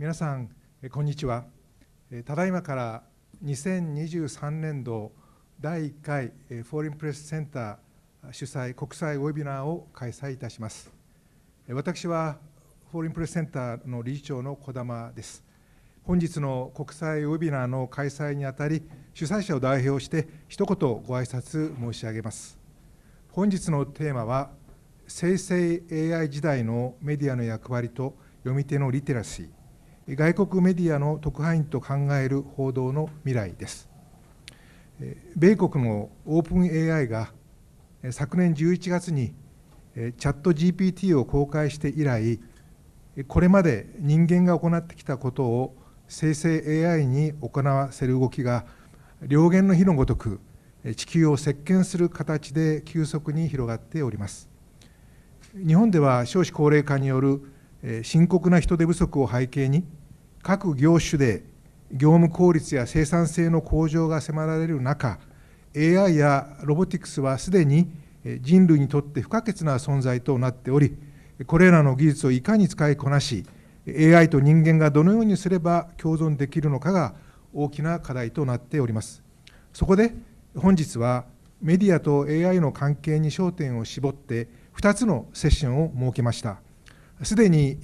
皆さんこんにちはただいまから2023年度第1回フォーリンプレスセンター主催国際ウェビナーを開催いたします私はフォーリンプレスセンターの理事長の児玉です本日の国際ウェビナーの開催にあたり主催者を代表して一言ご挨拶申し上げます本日のテーマは生成 AI 時代のメディアの役割と読み手のリテラシー外国メディアの特派員と考える報道の未来です。米国のオープン AI が昨年11月にチャット GPT を公開して以来、これまで人間が行ってきたことを生成 AI に行わせる動きが両弦の日のごとく地球を席巻する形で急速に広がっております日本では少子高齢化による深刻な人手不足を背景に各業種で業務効率や生産性の向上が迫られる中 AI やロボティクスはすでに人類にとって不可欠な存在となっておりこれらの技術をいかに使いこなし AI と人間がどのようにすれば共存できるのかが大きな課題となっておりますそこで本日はメディアと AI の関係に焦点を絞って2つのセッションを設けましたすでに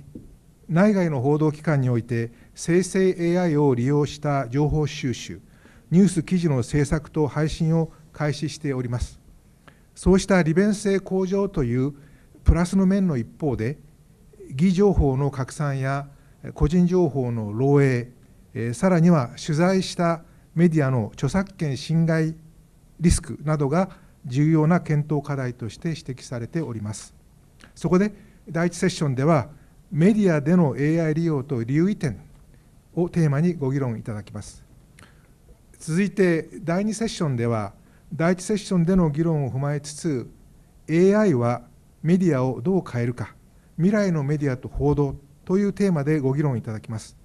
内外の報道機関において生成 AI を利用した情報収集、ニュース記事の制作と配信を開始しております。そうした利便性向上というプラスの面の一方で、偽情報の拡散や個人情報の漏洩、さらには取材したメディアの著作権侵害リスクなどが重要な検討課題として指摘されております。そこで第1セッションではメディアでの AI 利用と留意点をテーマにご議論いただきます。続いて第2セッションでは第1セッションでの議論を踏まえつつ AI はメディアをどう変えるか未来のメディアと報道というテーマでご議論いただきます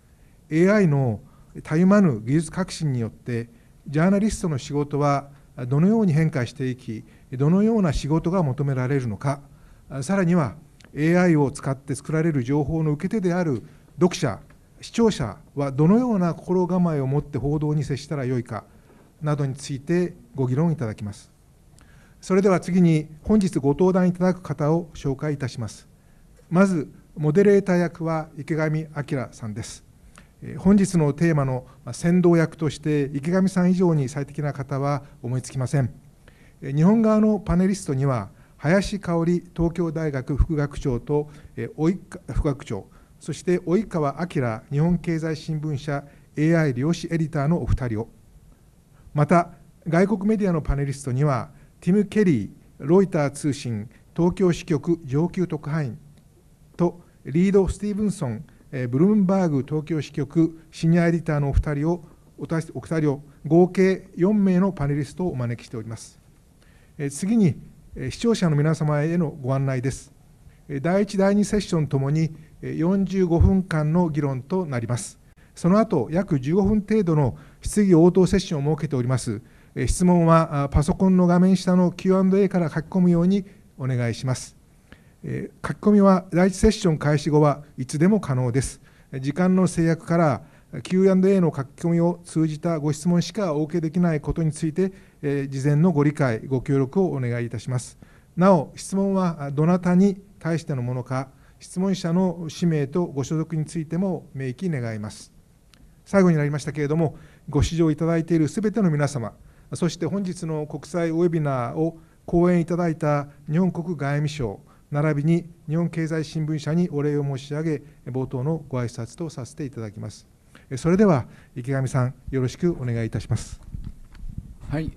AI のたゆまぬ技術革新によってジャーナリストの仕事はどのように変化していきどのような仕事が求められるのかさらには AI を使って作られる情報の受け手である読者視聴者はどのような心構えを持って報道に接したらよいかなどについてご議論いただきます。それでは次に本日ご登壇いただく方を紹介いたします。まず、モデレーター役は池上彰さんです。本日のテーマの先導役として池上さん以上に最適な方は思いつきません。日本側のパネリストには林香織東京大学副学長と及川副学長そして及川明日本経済新聞社 AI 量子エディターのお二人をまた外国メディアのパネリストにはティム・ケリーロイター通信東京支局上級特派員とリード・スティーブンソンブルームバーグ東京支局シニアエディターのお二人をお二人を合計4名のパネリストをお招きしております次に視聴者の皆様へのご案内です第1第2セッションともに45分間の議論となります。その後約15分程度の質疑応答セッションを設けております。質問はパソコンの画面下の Q&A から書き込むようにお願いします。書き込みは第1セッション開始後はいつでも可能です。時間の制約から Q&A の書き込みを通じたご質問しかお受けできないことについて、事前のご理解、ご協力をお願いいたします。なお、質問はどなたに対してのものか、質問者の氏名とご所属についても明記願います。最後になりましたけれども、ご指聴いただいているすべての皆様、そして本日の国際ウェビナーを講演いただいた日本国外務省、並びに日本経済新聞社にお礼を申し上げ、冒頭のご挨拶とさせていただきます。それでは池上さん、よろしくお願いいたします。はい、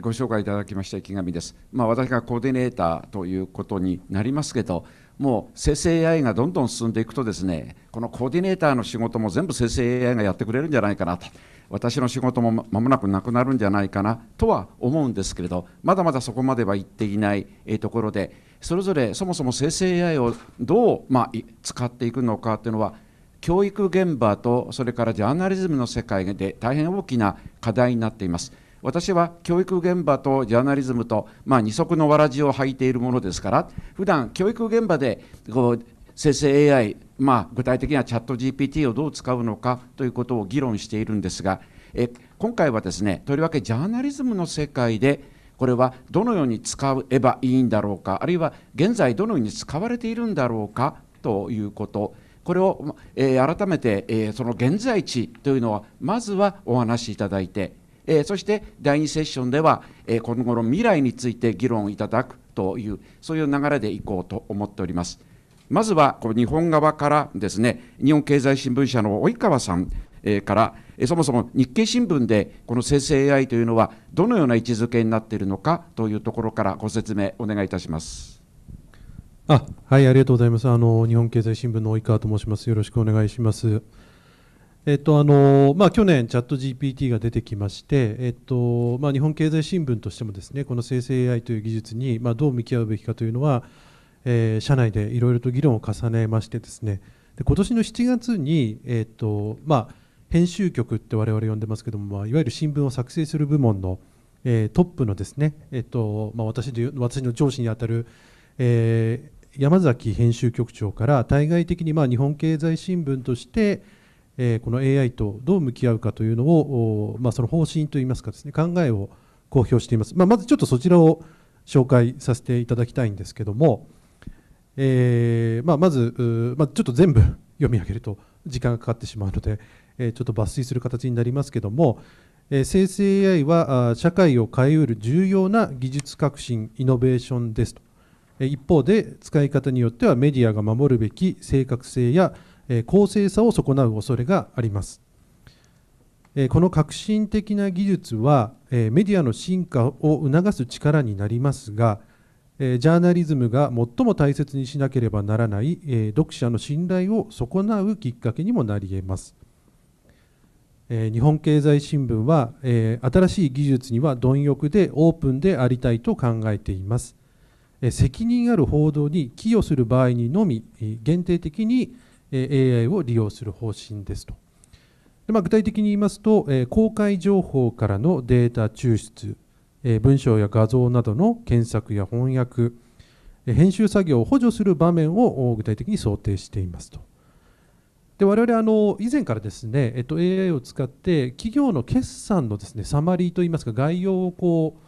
ご紹介いただきました池上です。まあ、私がコーディネーターということになりますけど、もう生成 AI がどんどん進んでいくとですねこのコーディネーターの仕事も全部生成 AI がやってくれるんじゃないかなと私の仕事もまもなくなくなるんじゃないかなとは思うんですけれどまだまだそこまでは行っていないところでそれぞれそもそも生成 AI をどう、まあ、使っていくのかというのは教育現場とそれからジャーナリズムの世界で大変大きな課題になっています。私は教育現場とジャーナリズムと、まあ、二足のわらじを履いているものですから普段教育現場でこう生成 AI、まあ、具体的にはチャット GPT をどう使うのかということを議論しているんですがえ今回はですねとりわけジャーナリズムの世界でこれはどのように使えばいいんだろうかあるいは現在どのように使われているんだろうかということこれを、え改めて、えその現在地というのはまずはお話しいただいてえー、そして第2セッションでは、えー、今後の未来について議論いただくというそういう流れでいこうと思っておりますまずはこの日本側からですね日本経済新聞社の及川さん、えからそもそも日経新聞でこの生成 AI というのはどのような位置づけになっているのかというところからご説明お願いいたします。あはいありがとうございますあの日本経済新聞の及川と申しますよろしくお願いします。えっとあのまあ、去年、チャット GPT が出てきまして、えっとまあ、日本経済新聞としてもですねこの生成 AI という技術に、まあ、どう向き合うべきかというのは、えー、社内でいろいろと議論を重ねましてですねで今年の7月に、えっとまあ、編集局って我々呼んでますけども、まあ、いわゆる新聞を作成する部門の、えー、トップのですね、えっとまあ、私で私の上司にあたる、えー、山崎編集局長から対外的にまあ日本経済新聞として、えー、この AI とどう向き合うかというのを、まあ、その方針といいますかですね考えを公表しています、まあ、まずちょっとそちらを紹介させていただきたいんですけども、えーまあ、まず、まあ、ちょっと全部読み上げると時間がかかってしまうので、えー、ちょっと抜粋する形になりますけども、えー、生成 AI は社会を変えうる重要な技術革新イノベーションですと一方で使い方によってはメディアが守るべき正確性やえ公正さを損なう恐れがあります。えこの革新的な技術は、えメディアの進化を促す力になりますが、えジャーナリズムが最も大切にしなければならない、え読者の信頼を損なうきっかけにもなり得ます。え日本経済新聞は、え新しい技術には貪欲でオープンでありたいと考えています。責任ある報道に寄与する場合にのみ限定的に AI を利用する方針ですと。でまあ、具体的に言いますと、え公開情報からのデータ抽出、え文章や画像などの検索や翻訳、え編集作業を補助する場面を具体的に想定していますと。で我々あの以前からですね、えっと、AI を使って企業の決算のですねサマリーといいますか概要をこう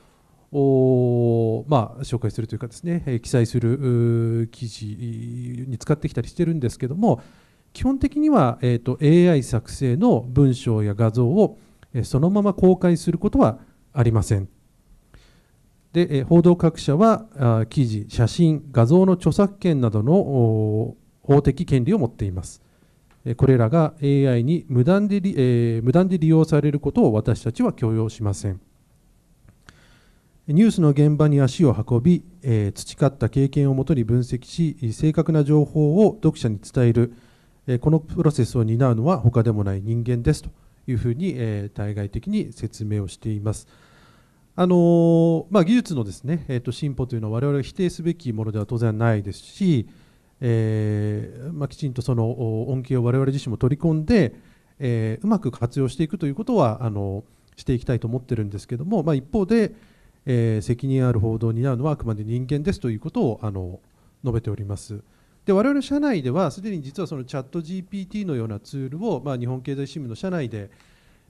おまあ、紹介するというかですね記載する記事に使ってきたりしてるんですけども基本的には、えーと、と AI 作成の文章や画像をそのまま公開することはありません。で報道各社は記事、写真、画像の著作権などの法的権利を持っています。これらが AI に無断で,、えー、無断で利用されることを私たちは許容しません。ニュースの現場に足を運び、えー、培った経験をもとに分析し正確な情報を読者に伝える、えー、このプロセスを担うのは他でもない人間ですというふうに、えー、対外的に説明をしています。あのまあ、技術のですね、えー、と進歩というのは我々が否定すべきものでは当然ないですし、えー、まあ、きちんとその恩恵を我々自身も取り込んで、えー、うまく活用していくということはあのしていきたいと思ってるんですけども、まあ、一方で、えー、責任ある報道になるのはあくまで人間ですということをあの述べております。で我々社内ではすでに実はそのチャット GPT のようなツールを、まあ、日本経済新聞の社内で、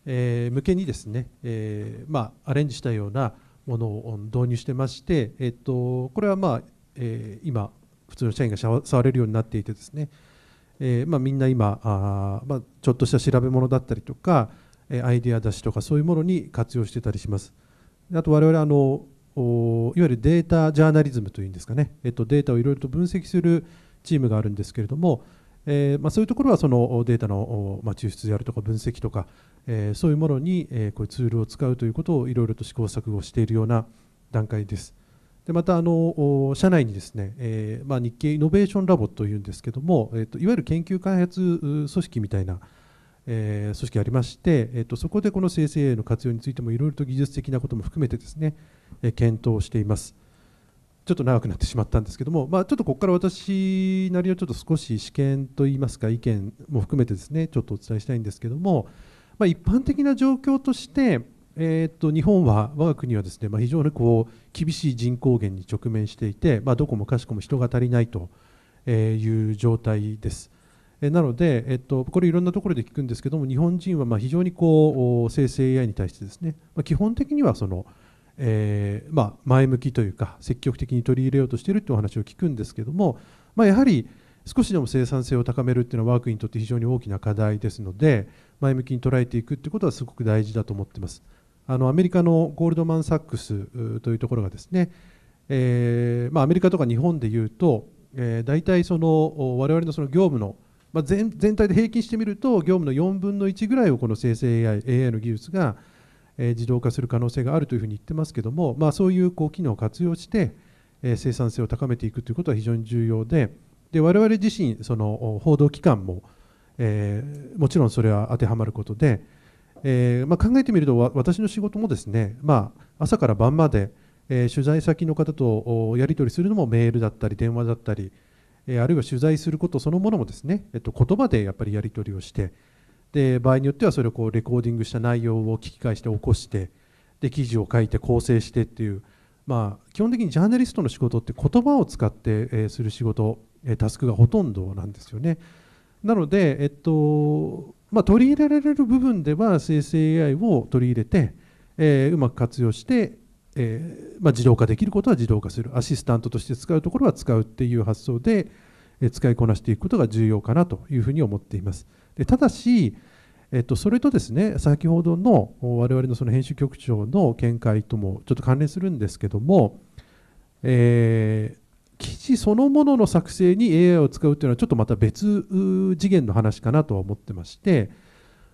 えー、向けにですね、えー、まあ、アレンジしたようなものを導入してまして、えっと、これは、まあえー、今普通の社員が触れるようになっていてですね、えまあ、みんな今あ、まあ、ちょっとした調べ物だったりとかアイデア出しとかそういうものに活用してたりします。あと我々あのいわゆるデータジャーナリズムというんですかね、えっと、データをいろいろと分析するチームがあるんですけれども、えー、まあ、そういうところはそのデータの、まあ、抽出であるとか分析とか、えー、そういうものに、えー、こういうツールを使うということをいろいろと試行錯誤しているような段階です。でまたあの社内にですね、えまあ、日経イノベーションラボというんですけども、えっといわゆる研究開発組織みたいなえー、組織がありまして、えーと、そこでこの生成 AI の活用についてもいろいろと技術的なことも含めてですね、えー、検討しています。ちょっと長くなってしまったんですけども、まあ、ちょっとここから私なりのちょっと少し試験といいますか意見も含めてですねちょっとお伝えしたいんですけども、まあ、一般的な状況として、えー、と日本は我が国はですね、まあ、非常にこう厳しい人口減に直面していて、まあ、どこもかしこも人が足りないという状態です。えなので、えっと、これいろんなところで聞くんですけども日本人はま非常にこう生成 AI に対してですね、まあ、基本的にはその、えー、まあ、前向きというか積極的に取り入れようとしているというお話を聞くんですけども、まあ、やはり少しでも生産性を高めるっていうのはワークにとって非常に大きな課題ですので前向きに捉えていくってことはすごく大事だと思ってます。あのアメリカのゴールドマン・サックスというところがですね、えー、まあ、アメリカとか日本でいうと、えー、大体その我々のその業務のまあ、全体で平均してみると業務の4分の1ぐらいをこの生成 AI, AI の技術が、え自動化する可能性があるというふうに言ってますけども、まあ、そういうこう機能を活用して、え生産性を高めていくということは非常に重要でで我々自身その報道機関も、えー、もちろんそれは当てはまることで、えー、まあ、考えてみると私の仕事もですね、まあ、朝から晩まで、えー、取材先の方とやり取りするのもメールだったり電話だったり、えあるいは取材することそのものもですね、えっと、言葉でやっぱりやり取りをしてで場合によってはそれをこうレコーディングした内容を聞き返して起こしてで記事を書いて構成してっていう、まあ、基本的にジャーナリストの仕事って言葉を使って、えする仕事、えタスクがほとんどなんですよね。なので、えっとまあ、取り入れられる部分では生成 AI を取り入れて、えー、うまく活用してえー、まあ、自動化できることは自動化するアシスタントとして使うところは使うっていう発想で、え使いこなしていくことが重要かなというふうに思っています。でただし、えっと、それとですね先ほどの我々のその編集局長の見解ともちょっと関連するんですけども、えー、記事そのものの作成に AI を使うというのはちょっとまた別次元の話かなとは思ってまして。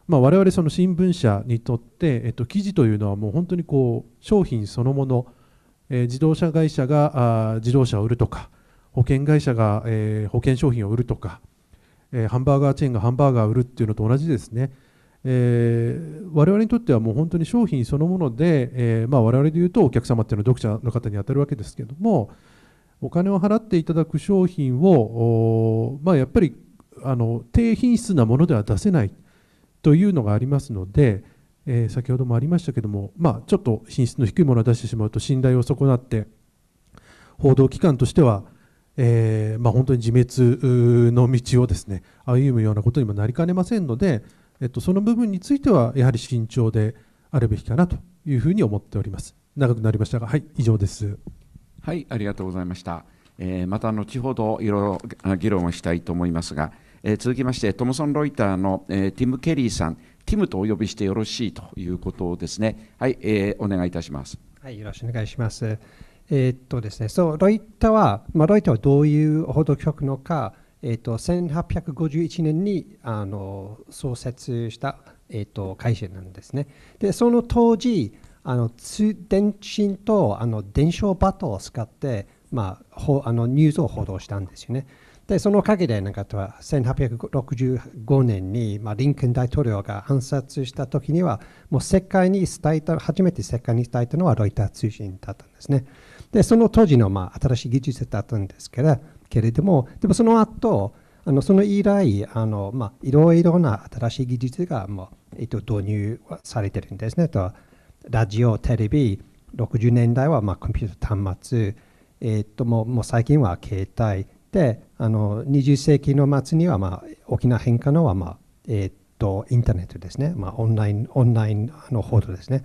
まあ、我々その新聞社にとって、えっと、記事というのはもう本当にこう商品そのもの、えー、自動車会社があ自動車を売るとか保険会社が、えー、保険商品を売るとか、えー、ハンバーガーチェーンがハンバーガーを売るっていうのと同じですね、えー、我々にとってはもう本当に商品そのもので、えーまあ、我々でいうとお客様っていうのは読者の方に当たるわけですけどもお金を払っていただく商品を、まあ、やっぱりあの低品質なものでは出せない。というのがありますので、えー、先ほどもありましたけども、まあ、ちょっと品質の低いものを出してしまうと信頼を損なって報道機関としては、えー、まあ、本当に自滅の道をですね歩むようなことにもなりかねませんので、えっと、その部分についてはやはり慎重であるべきかなというふうに思っております長くなりましたがはい以上ですはいありがとうございました、えー、また後ほどいろいろ議論をしたいと思いますがえー、続きましてトムソン・ロイターの、えー、ティム・ケリーさんティムとお呼びしてよろしいということですねはい、えー、お願いいたしますはいよろしくお願いしますえー、っとですねそうロイターは、まあ、ロイターはどういう報道局のかえー、っと1851年にあの創設した、えー、っと会社なんですね。で、その当時、あの通電信とあの伝承バトを使って、まあ、あのニュースを報道したんですよね。でその陰でなんかとは1865年に、まあ、リンケン大統領が暗殺した時にはもう世界に伝えた初めて世界に伝えたのはロイター通信だったんですねでその当時の、まあ、新しい技術だったんですけれけれどもでもその後あのその以来あの、まあ、いろいろな新しい技術がもう、えっと、導入されてるんですねとラジオテレビ60年代はまあコンピューター端末、えっと、もうもう最近は携帯であの20世紀の末には、まあ、大きな変化のは、まあえー、っとインターネットですね、まあ、オンラインオンラインの報道ですね。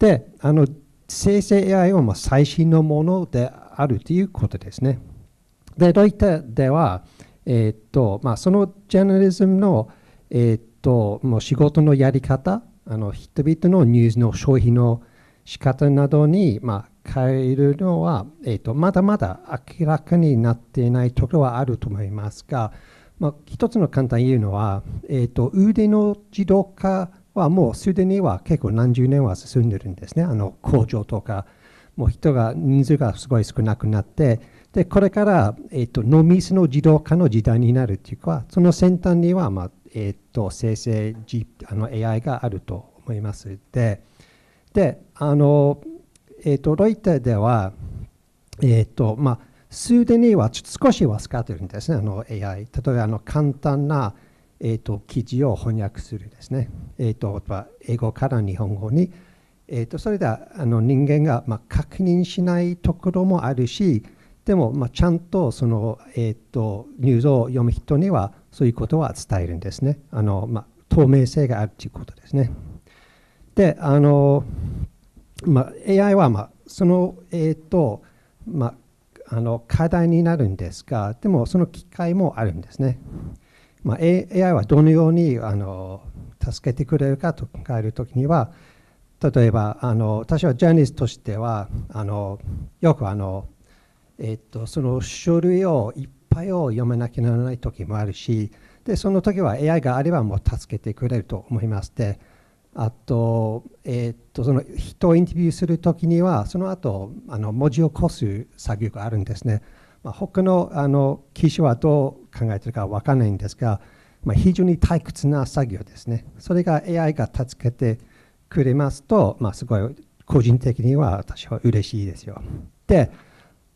であの生成 AI はまあ最新のものであるということですね。でロイターでは、えー、っとまあ、そのジャーナリズムの、えー、っともう仕事のやり方あの人々のニュースの消費の仕方などに、まあ、変えるのは、えーと、まだまだ明らかになっていないところはあると思いますが、まあ、一つの簡単に言うのは、えーと、腕の自動化はもうすでには結構何十年は進んでるんですねあの工場とかもう人が人数がすごい少なくなってでこれから、えーと、ノミスの自動化の時代になるっていうかその先端には、まあえー、と生成、G、あの AI があると思いますでであのえーと、ロイターでは、えーとまあ、すでには少しは使ってるんですね、あの AI。例えばあの簡単な、えーと、記事を翻訳するですね。えーと、と英語から日本語に。えー、とそれではあの人間が、まあ、確認しないところもあるし、でも、まあ、ちゃんとその、えー、とニュースを読む人にはそういうことは伝えるんですね。あのまあ、透明性があるということですね。で、あのまあ、AI は、まあ、その、えーとまあ、あの課題になるんですがでもその機会もあるんですね、まあ、AI はどのようにあの助けてくれるかと考えるときには例えばあの私はジャニーズとしてはあのよくあの、えーと、その書類をいっぱいを読めなきゃならない時もあるしでその時は AI があればもう助けてくれると思いますで、あと,、えー、っとその人をインタビューするときにはその後あの文字をこす作業があるんですね。まあ、他のあの機種はどう考えてるかわからないんですが、まあ、非常に退屈な作業ですね。それが AI が助けてくれますと、まあ、すごい個人的には私は嬉しいですよ。で、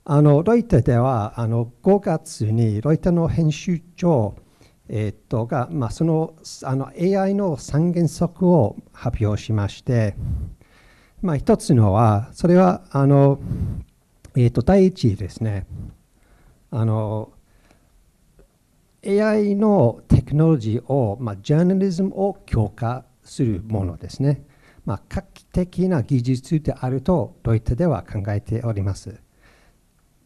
あのロイターではあの5月にロイターの編集長えー、っとが、まあ、そのあの AI の三原則を発表しまして、まあ、一つのは、それはあの、えー、っと第一ですねあの、AI のテクノロジーを、まあ、ジャーナリズムを強化するものですね。まあ、画期的な技術であると、ロイターでは考えております。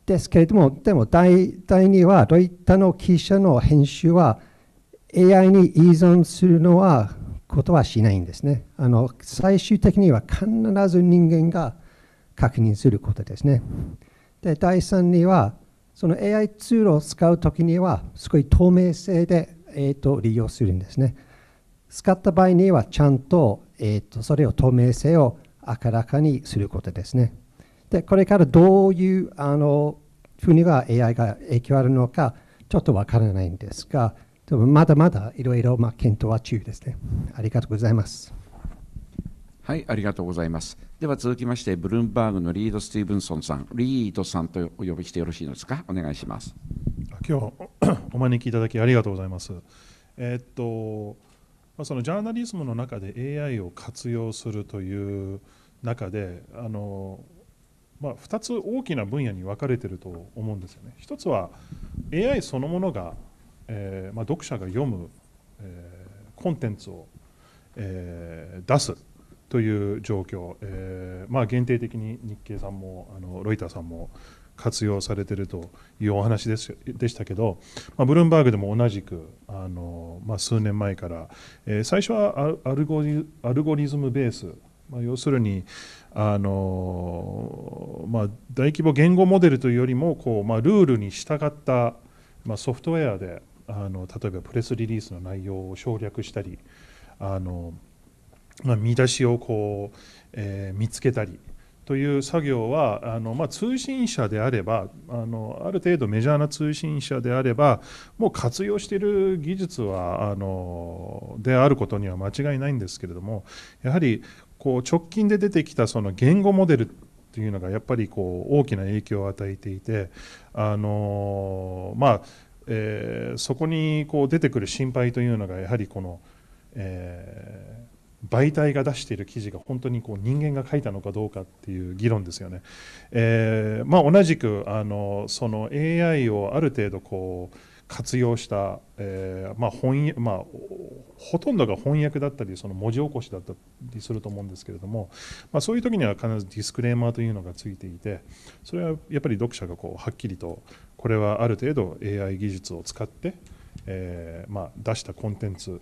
ですけれども、でも第第2は、ロイターの記者の編集は、AI に依存するのはことはしないんですねあの最終的には必ず人間が確認することですねで第3にはその AI ツールを使うときにはすごい透明性で、えーと、利用するんですね使った場合にはちゃんと,、えーと、とそれを透明性を明らかにすることですねでこれからどういうあのふうには AI が影響あるのかちょっとわからないんですがまだまだいろいろ検討は中ですね。ありがとうございます。はい、ありがとうございます。では続きまして、ブルームバーグのリード・スティーブンソンさん、リードさんとお呼びしてよろしいですか、お願いします。今日お招きいただきありがとうございます。えー、っと、まあ、そのジャーナリズムの中で AI を活用するという中で、あのまあ、2つ大きな分野に分かれていると思うんですよね。1つは AI そのものがえー、まあ、読者が読む、えー、コンテンツを、え出すという状況、えまあ、限定的に日経さんもあのロイターさんも活用されているというお話ですでしたけど、まあ、ブルームバーグでも同じくあの、まあ、数年前から、えー、最初はアルゴリアルゴリズムベース、まあ、要するにあの、まあ、大規模言語モデルというよりもこう、まあ、ルールに従った、まあ、ソフトウェアであの例えばプレスリリースの内容を省略したりあの、まあ、見出しをこう、えー、見つけたりという作業はあの、まあ、通信社であればあのある程度メジャーな通信社であればもう活用している技術はあのであることには間違いないんですけれどもやはりこう直近で出てきたその言語モデルというのがやっぱりこう大きな影響を与えていてあのまあえー、そこにこう出てくる心配というのがやはりこの、えー、媒体が出している記事が本当にこう人間が書いたのかどうかっていう議論ですよね。えー、まあ、同じくあのその AI をある程度こう活用した、えー、まあ、翻まあ、ほとんどが翻訳だったりその文字起こしだったりすると思うんですけれども、まあ、そういう時には必ずディスクレーマーというのがついていてそれはやっぱり読者がこうはっきりとこれはある程度 AI 技術を使って、えー、まあ、出したコンテンツ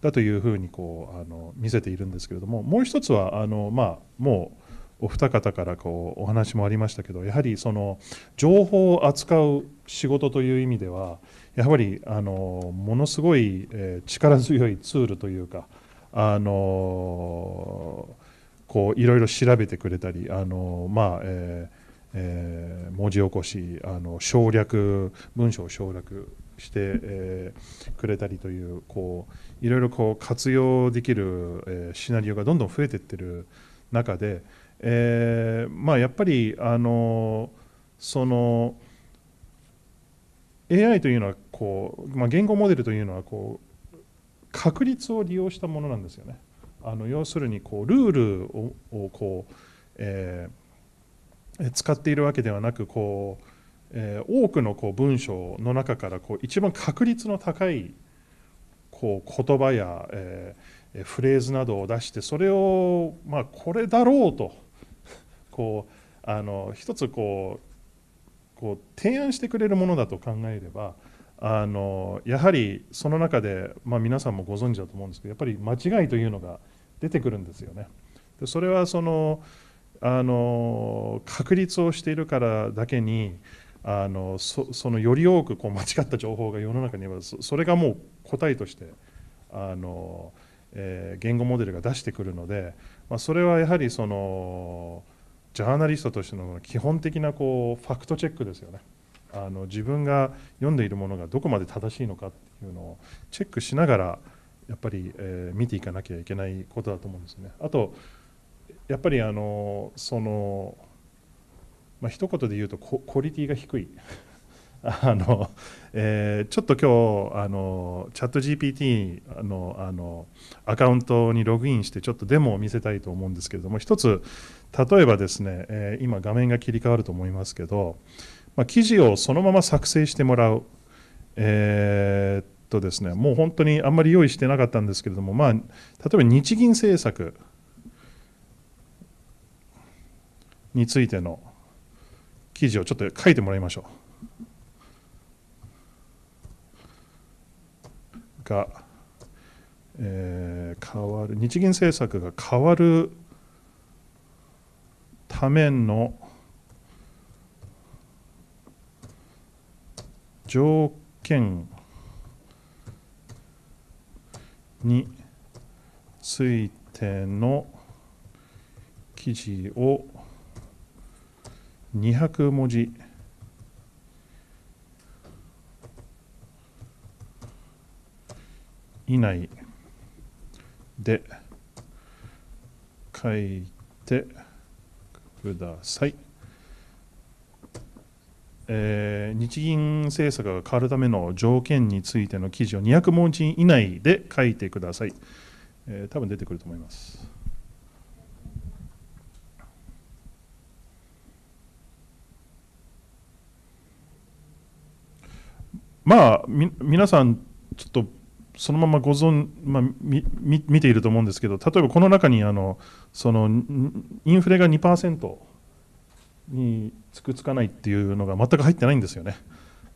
だというふうにこうあの見せているんですけれどももう一つはあの、まあ、もうお二方からこうお話もありましたけどやはりその情報を扱う仕事という意味ではやはりあのものすごい、え力強いツールというかあのこういろいろ調べてくれたりあの、まあえーえー、文字起こしあの省略文章を省略して、えー、くれたりというこういろいろこう活用できる、えー、シナリオがどんどん増えていってる中で、えーまあ、やっぱりあのその AI というのはこう、まあ、言語モデルというのはこう確率を利用したものなんですよね。あの要するにこうルールをこう、えー使っているわけではなくこう、えー、多くのこう文章の中からこう一番確率の高いこう言葉や、えー、フレーズなどを出してそれを、まあ、これだろうと こうあの一つこうこう提案してくれるものだと考えればあのやはりその中で、まあ、皆さんもご存知だと思うんですけどやっぱり間違いというのが出てくるんですよね。でそれはそのあの確立をしているからだけにあのそのより多くこう間違った情報が世の中にあればそれがもう答えとしてあの、えー、言語モデルが出してくるので、まあ、それはやはりそのジャーナリストとしての基本的なこうファクトチェックですよね。あの自分が読んでいるものがどこまで正しいのかっていうのをチェックしながらやっぱり、えー、見ていかなきゃいけないことだと思うんですね。あとやっぱりあのそのまあ一言で言うとクオリティが低い あの、えー、ちょっと今日あのチャット GPT のあのアカウントにログインしてちょっとデモを見せたいと思うんですけれども一つ例えばですね、えー、今画面が切り替わると思いますけど、まあ、記事をそのまま作成してもらう、えー、っとですねもう本当にあんまり用意してなかったんですけれども、まあ、例えば日銀政策についての記事をちょっと書いてもらいましょう。が、えー、変わる日銀政策が変わるための条件についての記事を200文字以内で書いてください、えー、日銀政策が変わるための条件についての記事を200文字以内で書いてください、えー、多分出てくると思いますまあ皆さんちょっとそのままご存、まあ、見見ていると思うんですけど例えばこの中にあのそのインフレが2%につくつかないっていうのが全く入ってないんですよね。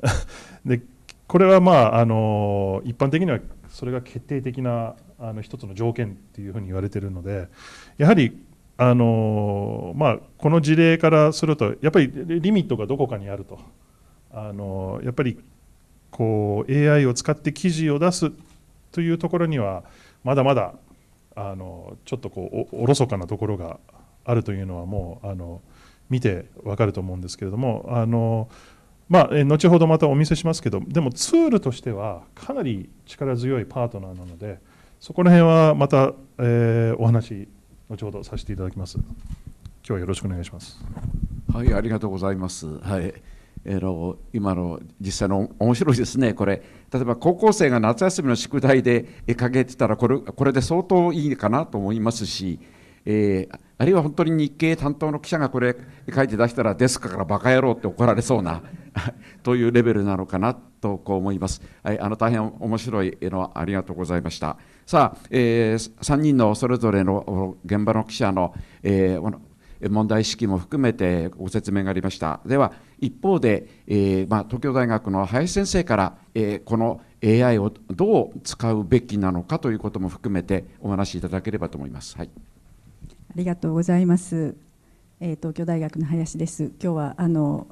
でこれはまああの一般的にはそれが決定的なあの一つの条件っていうふうに言われているのでやはりあの、まあ、この事例からするとやっぱりリミットがどこかにあるとあのやっぱりこう AI を使って記事を出すというところにはまだまだあのちょっとこうおろそかなところがあるというのはもうあの見てわかると思うんですけれどもあの、まあ、後ほどまたお見せしますけどでもツールとしてはかなり力強いパートナーなのでそこら辺はまた、えー、お話後ほどさせていただきます。今日はよろしくお願いします。はい、ありがとうございます。はい。えー、今の実際の面白いですねこれ例えば高校生が夏休みの宿題で掲けてたらこれこれで相当いいかなと思いますし、えー、あるいは本当に日経担当の記者がこれ書いて出したらデスクからバカ野郎って怒られそうな というレベルなのかなとこう思います。はい、あの大変面白い絵のありがとうございました。さあ、えー、3人のそれぞれの現場の記者の、えー問題意識も含めてご説明がありましたでは一方で、えー、まあ、東京大学の林先生から、えー、この AI をどう使うべきなのかということも含めてお話しいただければと思います。はい、ありがとうございます、えー、東京大学の林です今日はあの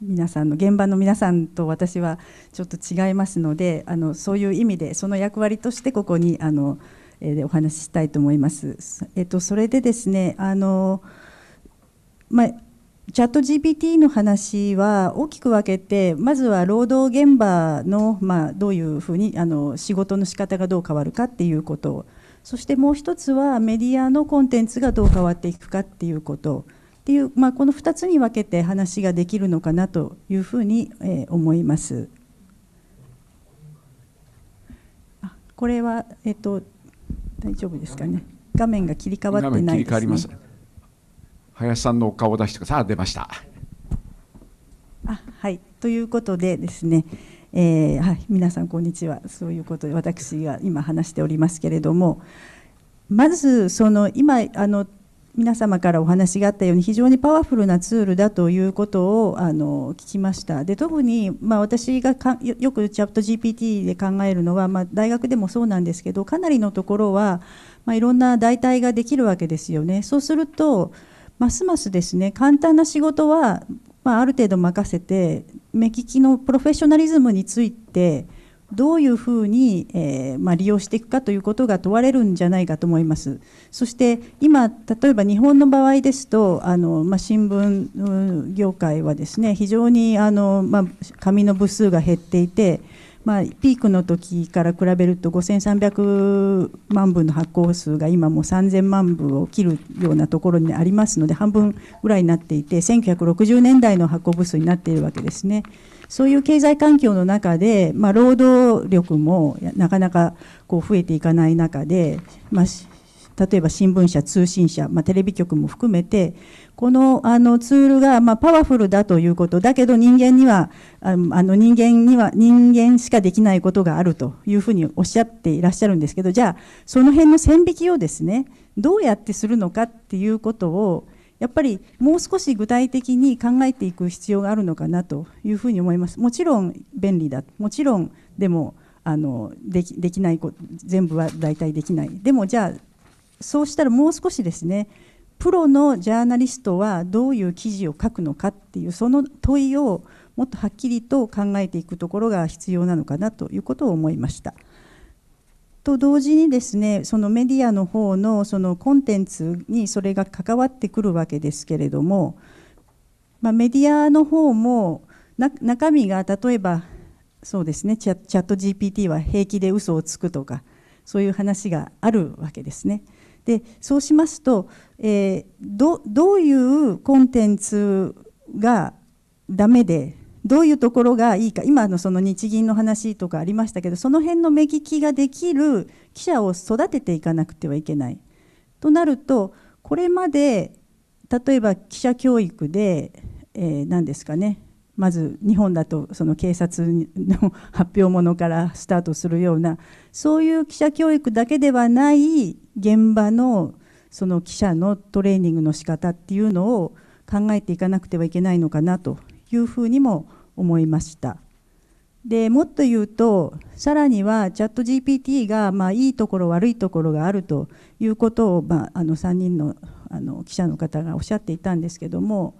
皆さんの現場の皆さんと私はちょっと違いますのであのそういう意味でその役割としてここにあの、えー、お話ししたいと思います。えーと、それでですねあの、まあ、チャット GPT の話は大きく分けてまずは労働現場の、まあ、どういうふうにあの仕事の仕方がどう変わるかっていうことそしてもう一つはメディアのコンテンツがどう変わっていくかっていうことっていう、まあ、この2つに分けて話ができるのかなというふうに、え思います。これは、えっと、大丈夫ですかね。画面が切り替わってないです、ね、切り替わります。林さんのお顔を出してください。あ出ました。あはいということでですね。えー、はい、皆さんこんにちはそういうことで私が今話しておりますけれどもまずその今あの皆様からお話があったように非常にパワフルなツールだということをあの聞きましたで特に、まあ、私がよくチャット GPT で考えるのは、まあ、大学でもそうなんですけどかなりのところは、まあ、いろんな代替ができるわけですよね。そうするとますますですね簡単な仕事は、まあ、ある程度任せて目利きのプロフェッショナリズムについてどういうふうに、えー、まあ、利用していくかということが問われるんじゃないかと思います。そして今例えば日本の場合ですとあの、まあ、新聞業界はですね非常にあの、まあ、紙の部数が減っていてまあ、ピークの時から比べると5300万部の発行数が今もう3000万部を切るようなところにありますので半分ぐらいになっていて1960年代の発行部数になっているわけですね。そういう経済環境の中で、まあ、労働力もなかなかこう増えていかない中で、まあ、例えば新聞社通信社、まあ、テレビ局も含めてこのあのツールがまあパワフルだということだけど人間にはあの人間には人間しかできないことがあるというふうにおっしゃっていらっしゃるんですけどじゃあその辺の線引きをですねどうやってするのかっていうことをやっぱりもう少し具体的に考えていく必要があるのかなというふうに思います。もちろん便利だもちろんでもあのできできない全部は大体できないでもじゃあそうしたらもう少しですねプロのジャーナリストはどういう記事を書くのかっていうその問いをもっとはっきりと考えていくところが必要なのかなということを思いました。と同時にですねそのメディアの方のそのコンテンツにそれが関わってくるわけですけれども、まあ、メディアの方も中身が例えばそうですねチャット GPT は平気で嘘をつくとかそういう話があるわけですね。でそうしますとえー、どどういうコンテンツがダメでどういうところがいいか今のその日銀の話とかありましたけどその辺の目利きができる記者を育てていかなくてはいけない。となるとこれまで例えば記者教育で、えー、何ですかねまず日本だとその警察の発表ものからスタートするようなそういう記者教育だけではない現場のその記者のトレーニングの仕方っていうのを考えていかなくてはいけないのかなというふうにも思いました。でもっと言うとさらにはチャット GPT が、まあ、いいところ悪いところがあるということを、まあ、あの3人のあの記者の方がおっしゃっていたんですけども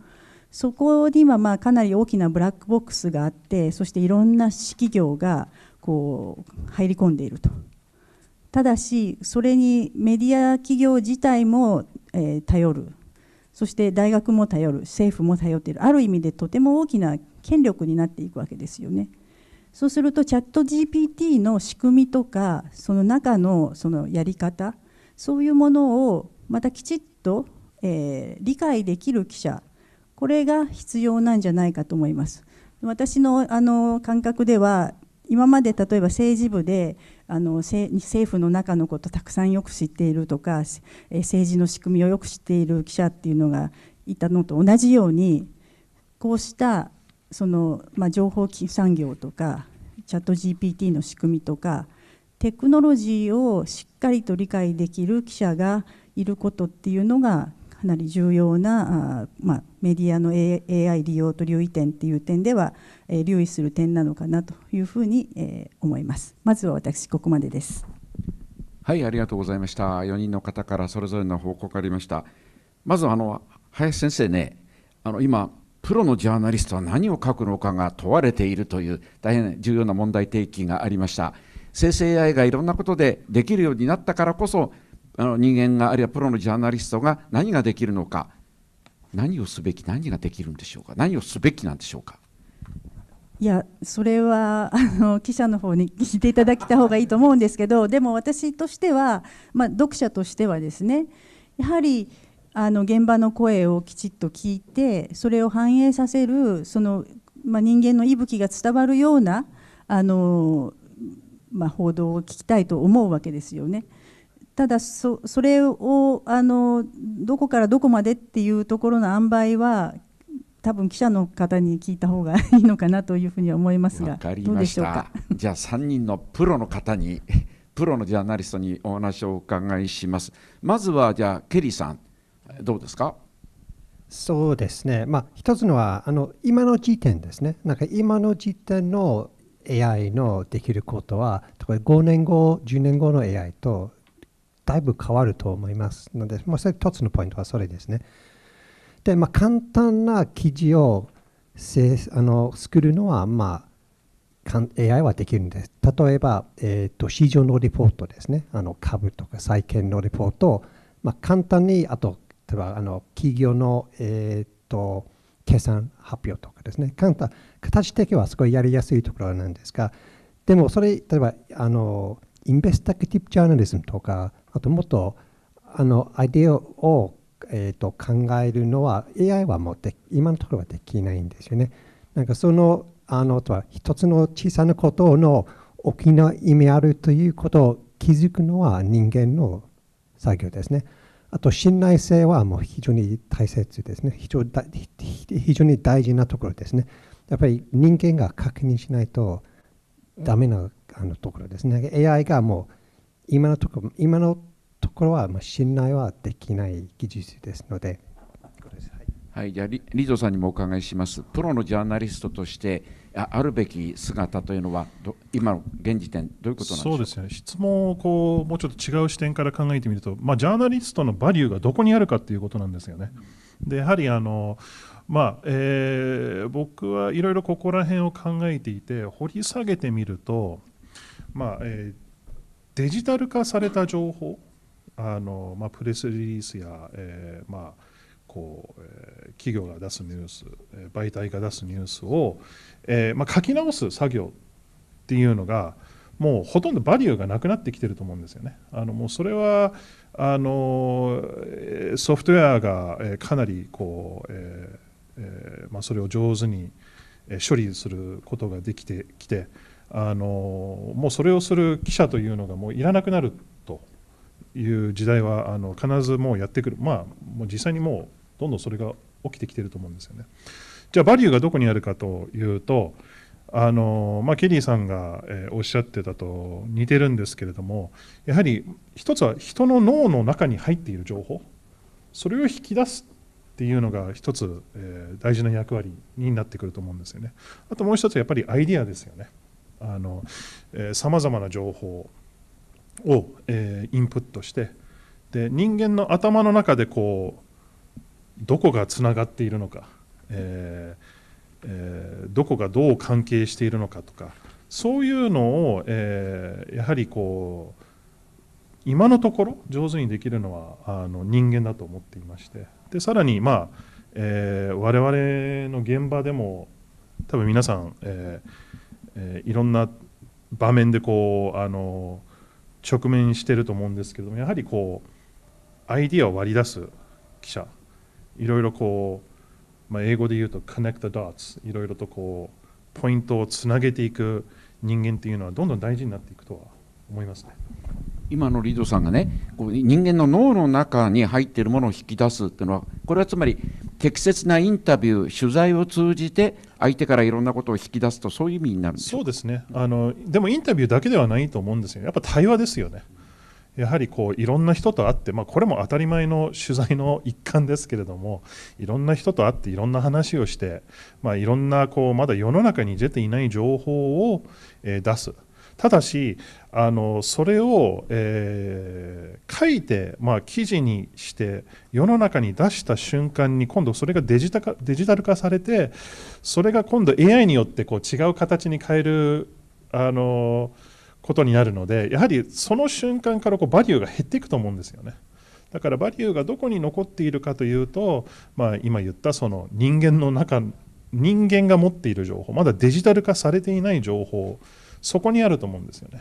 そこにはまあかなり大きなブラックボックスがあってそしていろんな企業がこう入り込んでいるとただしそれにメディア企業自体も、え頼るそして大学も頼る政府も頼っているある意味でとても大きな権力になっていくわけですよね。そうするとチャット GPT の仕組みとかその中のそのやり方そういうものをまたきちっと、え理解できる記者これが必要なんじゃないかと思います。私のあの感覚では今まで例えば政治部であの政府の中のことたくさんよく知っているとか政治の仕組みをよく知っている記者っていうのがいたのと同じようにこうしたその、まあ、情報産業とかチャット GPT の仕組みとかテクノロジーをしっかりと理解できる記者がいることっていうのがかなり重要なあ、まあ、メディアの AI 利用と留意点っていう点ではえ留意する点なのかなというふうに、え思います。まずは私ここまでです。はい、ありがとうございました。4人の方からそれぞれの報告がありました。まずあの林先生ね、あの今プロのジャーナリストは何を書くのかが問われているという大変重要な問題提起がありました。生成 AI がいろんなことでできるようになったからこそあの人間があるいはプロのジャーナリストが何ができるのか何をすべき何ができるんでしょうか何をすべきなんでしょうかいやそれはあの記者の方に聞いていただきた方がいいと思うんですけど でも私としては、まあ、読者としてはですねやはりあの現場の声をきちっと聞いてそれを反映させるその、まあ、人間の息吹が伝わるようなあの、まあ、報道を聞きたいと思うわけですよね。ただそれをあのどこからどこまでっていうところの塩梅は多分記者の方に聞いた方がいいのかなというふうに思いますが、どうでしょうか。じゃあ3人のプロの方に、プロのジャーナリストにお話をお伺いします。まずはじゃあケリーさん、どうですか。そうですね。まあ一つのはあの今の時点ですね。なんか今の時点の AI のできることは、5年後、10年後の AI とだいぶ変わると思いますので、まあ、一つのポイントはそれですね。で、まあ、簡単な記事をあの作るのは、まあ、AI はできるんです。例えば、えーと、市場のリポートですね、あの株とか債券のリポートを、まあ、簡単に、あと、例えばあの企業の、えーと、計算発表とかですね、簡単、形的にはすごいやりやすいところなんですが、でもそれ、例えば、あのインベスタクティブジャーナリズムとか、あともっとあのアイデアをえーと、考えるのは AI はもうで今のところはできないんですよね。なんかそのあのとは一つの小さなことの大きな意味あるということを気づくのは人間の作業ですね。あと信頼性はもう非常に大切ですね。非常非常に大事なところですね。やっぱり人間が確認しないとダメなあのところですね。AI がもう今のところ今のこれはまあ信頼はできない技術ですので。はい、じゃあリリゾさんにもお伺いします。プロのジャーナリストとしてあるべき姿というのは今の現時点どういうことなんですか。ね。質問をこうもうちょっと違う視点から考えてみると、まあ、ジャーナリストのバリューがどこにあるかということなんですよね。でやはりあのまあえー、僕はいろいろここら辺を考えていて掘り下げてみると、まあえー、デジタル化された情報あの、まあ、プレスリリースや、えー、まあこう、えー、企業が出すニュース、えー、媒体が出すニュースを、えーまあ、書き直す作業っていうのがもうほとんどバリューがなくなってきてると思うんですよね。あのもうそれはあのソフトウェアが、えかなりこう、えーえーまあ、それを上手に処理することができてきてあのもうそれをする記者というのがもういらなくなるいう時代はあの必ずもうやってくる、まあ、もう実際にもうどんどんそれが起きてきてると思うんですよね。じゃあバリューがどこにあるかというとあの、まあ、ケリーさんが、えおっしゃってたと似てるんですけれどもやはり一つは人の脳の中に入っている情報それを引き出すっていうのが一つ、え大事な役割になってくると思うんですよね。あともう一つはやっぱりアイデアですよね。さまざまな情報を、えー、インプットしてで人間の頭の中でこうどこがつながっているのか、えーえー、どこがどう関係しているのかとかそういうのを、えー、やはりこう今のところ上手にできるのはあの人間だと思っていましてでさらに、まあえー、我々の現場でも多分皆さん、えーえー、いろんな場面でこうあのー直面してると思うんですけどもやはりこうアイディアを割り出す記者いろいろこう、まあ、英語で言うと connect t s いろいろとこうポイントをつなげていく人間っていうのはどんどん大事になっていくとは思いますね。今のリードさんがねこう人間の脳の中に入っているものを引き出すっていうのはこれはつまり適切なインタビュー取材を通じて相手からいろんなことを引き出すとそういう意味になるんでそうですねあのでもインタビューだけではないと思うんですよやっぱ対話ですよねやはりこういろんな人と会って、まあ、これも当たり前の取材の一環ですけれどもいろんな人と会っていろんな話をして、まあ、いろんなこうまだ世の中に出ていない情報を、出すただしあのそれを、えー、書いて、まあ、記事にして世の中に出した瞬間に今度それがデジタ化デジタル化されてそれが今度 AI によってこう違う形に変えるあのことになるのでやはりその瞬間からこうバリューが減っていくと思うんですよね。だからバリューがどこに残っているかというと、まあ、今言ったその人間の中人間が持っている情報まだデジタル化されていない情報そこにあると思うんですよね。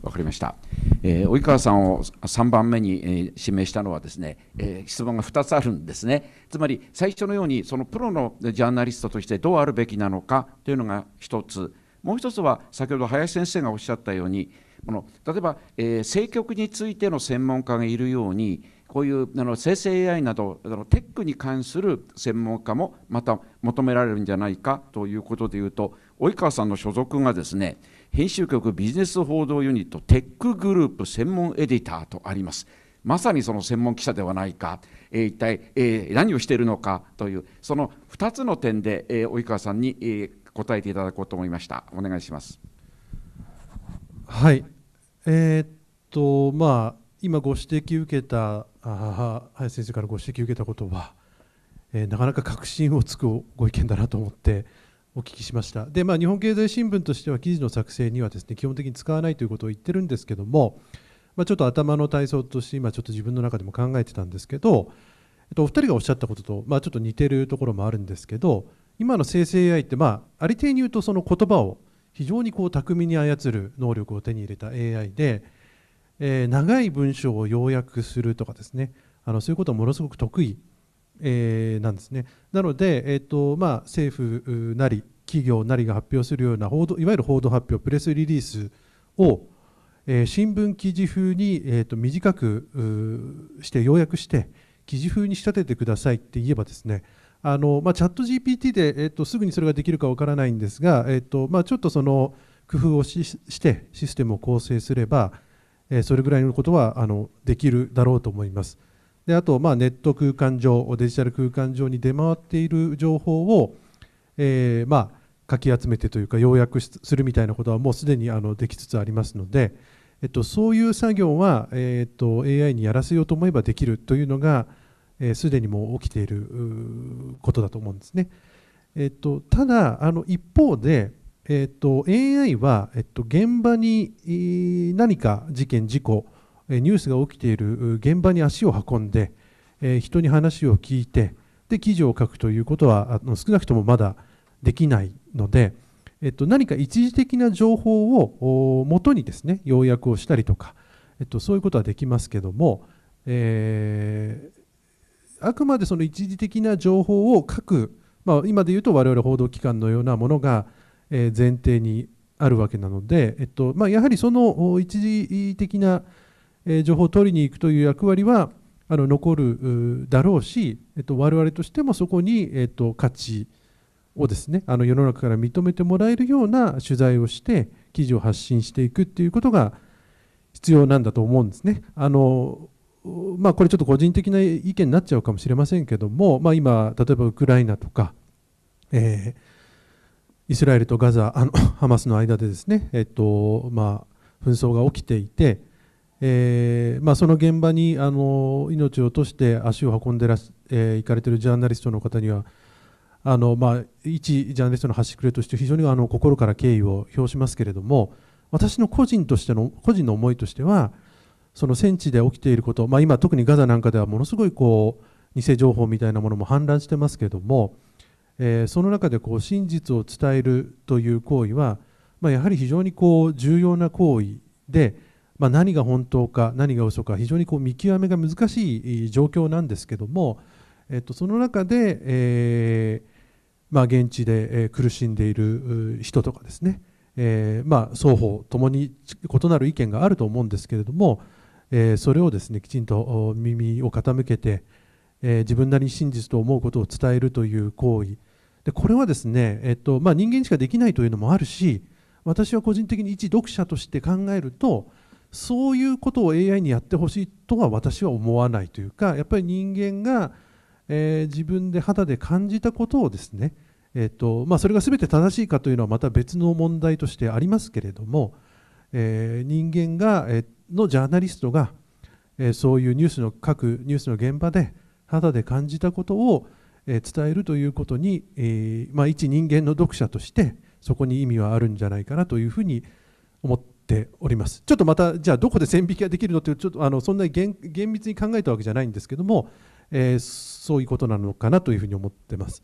わかりました。えー、及川さんを3番目に、えー、指名したのはですね、えー、質問が2つあるんですね。つまり最初のようにそのプロのジャーナリストとしてどうあるべきなのかというのが1つ。もう1つは先ほど林先生がおっしゃったようにこの例えば、えー、政局についての専門家がいるようにこういうあの生成 AI などあのテックに関する専門家もまた求められるんじゃないかということでいうと及川さんの所属がですね編集局ビジネス報道ユニットテックグループ専門エディターとあります。まさにその専門記者ではないか、えー、一体、えー、何をしているのかというその2つの点で、えー、及川さんに、えー、答えていただこうと思いましたお願いしますはいえー、っとまあ今ご指摘受けたあ林先生からご指摘受けたことは、えー、なかなか確信をつくご意見だなと思ってお聞きしました。で、まあ、日本経済新聞としては記事の作成にはですね、基本的に使わないということを言ってるんですけども、まあ、ちょっと頭の体操として今ちょっと自分の中でも考えてたんですけど、えっと、お二人がおっしゃったことと、まあ、ちょっと似てるところもあるんですけど、今の生成 AI って、まあ、ありていに言うとその言葉を非常にこう巧みに操る能力を手に入れた AI で、えー、長い文章を要約するとかですね、あのそういうことはものすごく得意えー、なんですね。なので、えーとまあ、政府なり企業なりが発表するような報道いわゆる報道発表プレスリリースを、えー、新聞記事風に、えーと、短くして要約して記事風に仕立ててくださいって言えばですねあの、まあ、チャット GPT で、えーと、すぐにそれができるかわからないんですが、えーとまあ、ちょっとその工夫をしてシステムを構成すれば、えー、それぐらいのことはあのできるだろうと思います。であとまあネット空間上デジタル空間上に出回っている情報を、えー、まあかき集めてというか要約するみたいなことはもうすでにあのできつつありますので、えっと、そういう作業は、えっと、AI にやらせようと思えばできるというのがすで、えー、にもう起きていることだと思うんですね。えっと、ただあの一方で、えっと、AI は、えっと、現場に何か事件事故ニュースが起きている現場に足を運んで、え人に話を聞いてで記事を書くということはあの少なくともまだできないので、えっと、何か一時的な情報を元にですね要約をしたりとか、えっと、そういうことはできますけども、えー、あくまでその一時的な情報を書く、まあ、今で言うと我々報道機関のようなものが前提にあるわけなので、えっとまあ、やはりその一時的な情報え情報を取りに行くという役割はあの残るだろうし、えっと、我々としてもそこに、えっと、価値をですねあの世の中から認めてもらえるような取材をして記事を発信していくっていうことが必要なんだと思うんですね。あのまあ、これちょっと個人的な意見になっちゃうかもしれませんけども、まあ、今例えばウクライナとか、えー、イスラエルとガザあのハマスの間でですね、えっとまあ、紛争が起きていてえーまあ、その現場にあの命を落として足を運んでらし、えー、行かれているジャーナリストの方にはあの、まあ、一ジャーナリストの端くれとして非常にあの心から敬意を表しますけれども私の個人としての個人の思いとしてはその戦地で起きていること、まあ、今特にガザなんかではものすごいこう偽情報みたいなものも氾濫してますけれども、えー、その中でこう真実を伝えるという行為は、まあ、やはり非常にこう重要な行為で。まあ、何が本当か何が嘘か非常にこう見極めが難しい状況なんですけども、えっと、その中で、えー、まあ、現地で苦しんでいる人とかですね、えー、まあ、双方ともに異なる意見があると思うんですけれども、えー、それをですねきちんと耳を傾けて、え自分なりに真実と思うことを伝えるという行為でこれはですね、えっとまあ、人間しかできないというのもあるし私は個人的に一読者として考えると、そういうことを AI にやってほしいとは私は思わないというかやっぱり人間が、えー、自分で肌で感じたことをですね、えーとまあ、それが全て正しいかというのはまた別の問題としてありますけれども、えー、人間が、えのジャーナリストが、えそういうニュースの各ニュースの現場で肌で感じたことを、え伝えるということに、えまあ、一人間の読者としてそこに意味はあるんじゃないかなというふうに思ってておりますちょっとまたじゃあどこで線引きができるのというちょっとあのそんなに厳密に考えたわけじゃないんですけども、えー、そういうことなのかなというふうに思ってます。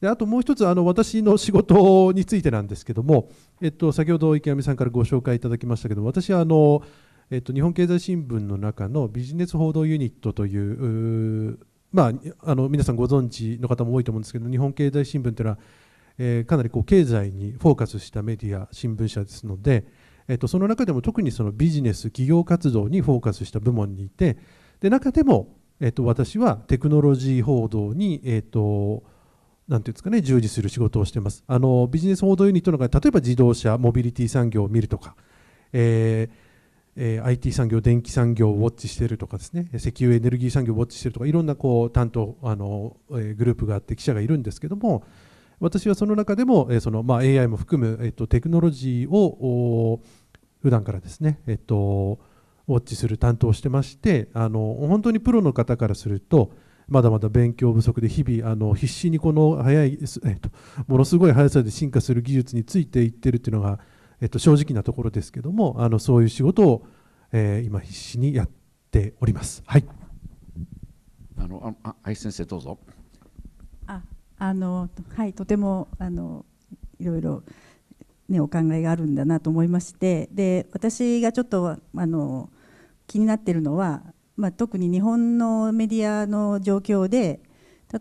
であともう一つあの私の仕事についてなんですけども、えっと、先ほど池上さんからご紹介いただきましたけども私はあの、えっと、日本経済新聞の中のビジネス報道ユニットというまあ、あの皆さんご存知の方も多いと思うんですけど日本経済新聞というのは、えー、かなりこう経済にフォーカスしたメディア新聞社ですので、えっと、その中でも特にそのビジネス企業活動にフォーカスした部門にいてで中でも、えっと、私はテクノロジー報道に、えっと、なんていうんですかね、従事する仕事をしてます。あのビジネス報道ユニットの中例えば自動車、モビリティ産業を見るとか、えーえー、IT 産業、電気産業をウォッチしているとかですね、石油エネルギー産業をウォッチしているとか、いろんなこう担当あの、えー、グループがあって記者がいるんですけども、私はその中でも、えー、そのまあ AI も含む、えっと、テクノロジーを普段からですね、えっと、ウォッチする担当してましてあの本当にプロの方からするとまだまだ勉強不足で日々あの必死にこの早い、えっと、ものすごい速さで進化する技術についていってるっていうのが、えっと、正直なところですけどもあのそういう仕事を、えー、今必死にやっております。はい、あのあ愛先生どうぞああのはいとてもあのいろいろ、ね、お考えがあるんだなと思いましてで私がちょっとあの気になってるのは、まあ、特に日本のメディアの状況で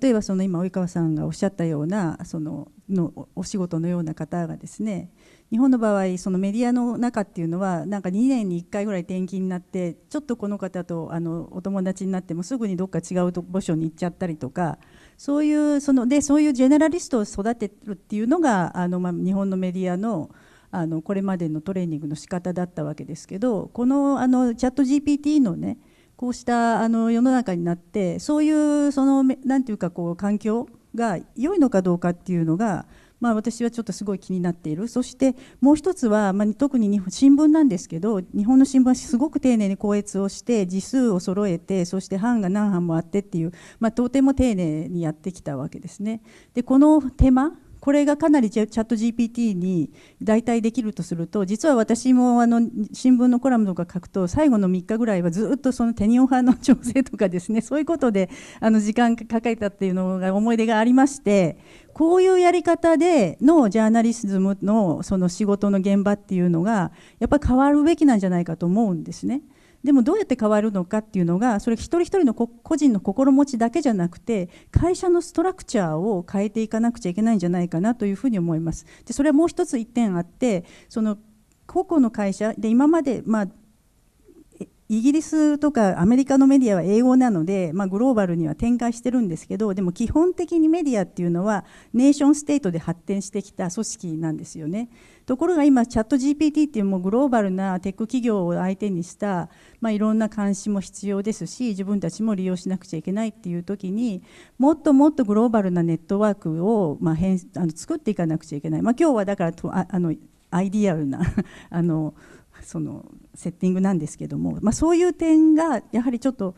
例えばその今及川さんがおっしゃったようなそののお仕事のような方がですね日本の場合そのメディアの中っていうのはなんか2年に1回ぐらい転勤になってちょっとこの方とあのお友達になってもすぐにどっか違う部署に行っちゃったりとかそういうそのでそういうジェネラリストを育てるっていうのがあの、まあ、日本のメディアのあのこれまでのトレーニングの仕方だったわけですけどこのあのチャット GPT のねこうしたあの世の中になってそういうその何て言うかこう環境が良いのかどうかっていうのがまあ、私はちょっとすごい気になっているそしてもう1つは、まあ、特に日本新聞なんですけど日本の新聞はすごく丁寧に校閲をして字数を揃えてそして版が何版もあってっていう、まあ、とても丁寧にやってきたわけですね。でこの手間これがかなりチャット GPT に代替できるとすると実は私もあの新聞のコラムとか書くと最後の3日ぐらいはずっとそのテニオ派の調整とかですね そういうことであの時間かけたっていうのが思い出がありましてこういうやり方でのジャーナリズムのその仕事の現場っていうのがやっぱり変わるべきなんじゃないかと思うんですね。でもどうやって変わるのかっていうのがそれ一人一人の個人の心持ちだけじゃなくて会社のストラクチャーを変えていかなくちゃいけないんじゃないかなというふうに思います。でそれはもう一つ一点あってその個々の会社で今まで、まあイギリスとかアメリカのメディアは英語なので、まあ、グローバルには展開してるんですけどでも基本的にメディアっていうのはネーションステートで発展してきた組織なんですよね。ところが今チャット GPT っていうもうグローバルなテック企業を相手にした、まあ、いろんな監視も必要ですし自分たちも利用しなくちゃいけないっていう時にもっともっとグローバルなネットワークを、まあ、変あの作っていかなくちゃいけない、まあ、今日はだからとああのアイディアルな あのそのセッティングなんですけども、まあ、そういう点がやはりちょっと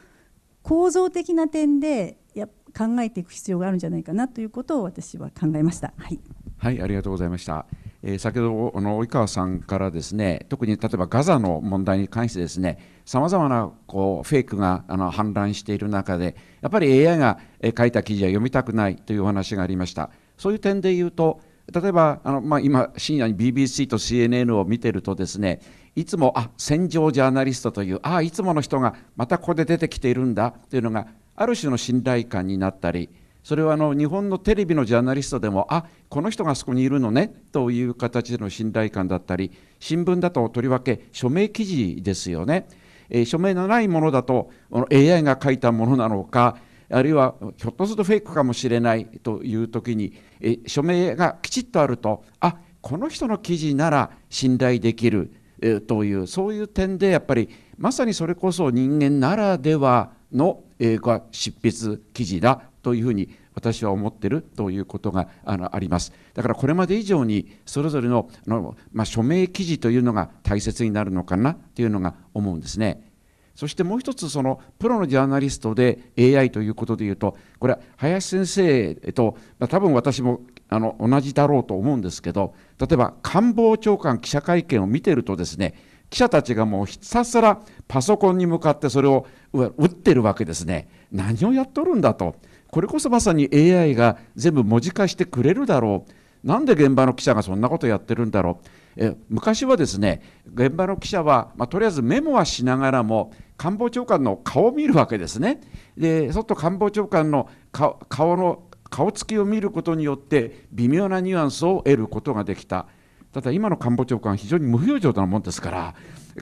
構造的な点でや考えていく必要があるんじゃないかなということを私は考えました。はい、はい、ありがとうございました。え先ほどの及川さんからですね特に例えばガザの問題に関してですねさまざまなこうフェイクがあの氾濫している中でやっぱり AI が書いた記事は読みたくないというお話がありましたそういう点で言うと例えばあの、まあ、今深夜に BBC と CNN を見てるとですねいつもあ戦場ジャーナリストというあいつもの人がまたここで出てきているんだというのがある種の信頼感になったりそれはあの日本のテレビのジャーナリストでもあこの人がそこにいるのねという形での信頼感だったり新聞だととりわけ署名記事ですよね、えー、署名のないものだと AI が書いたものなのかあるいはひょっとするとフェイクかもしれないという時に、えー、署名がきちっとあるとあこの人の記事なら信頼できる、えー、というそういう点でやっぱりまさにそれこそ人間ならではの、えー、執筆記事だというふうに私は思ってるということがあのあります。だからこれまで以上にそれぞれのあの、まあ、署名記事というのが大切になるのかなというのが思うんですね。そしてもう一つそのプロのジャーナリストで AI ということでいうとこれは林先生と、まあ、多分私もあの同じだろうと思うんですけど例えば官房長官記者会見を見てるとですね記者たちがもうひたすらパソコンに向かってそれを打ってるわけですね。何をやっとるんだと。これこそまさに AI が全部文字化してくれるだろうなんで現場の記者がそんなことやってるんだろうえ昔はですね現場の記者は、まあ、とりあえずメモはしながらも官房長官の顔を見るわけですねでそっと官房長官の顔の顔つきを見ることによって微妙なニュアンスを得ることができたただ今の官房長官は非常に無表情なもんですから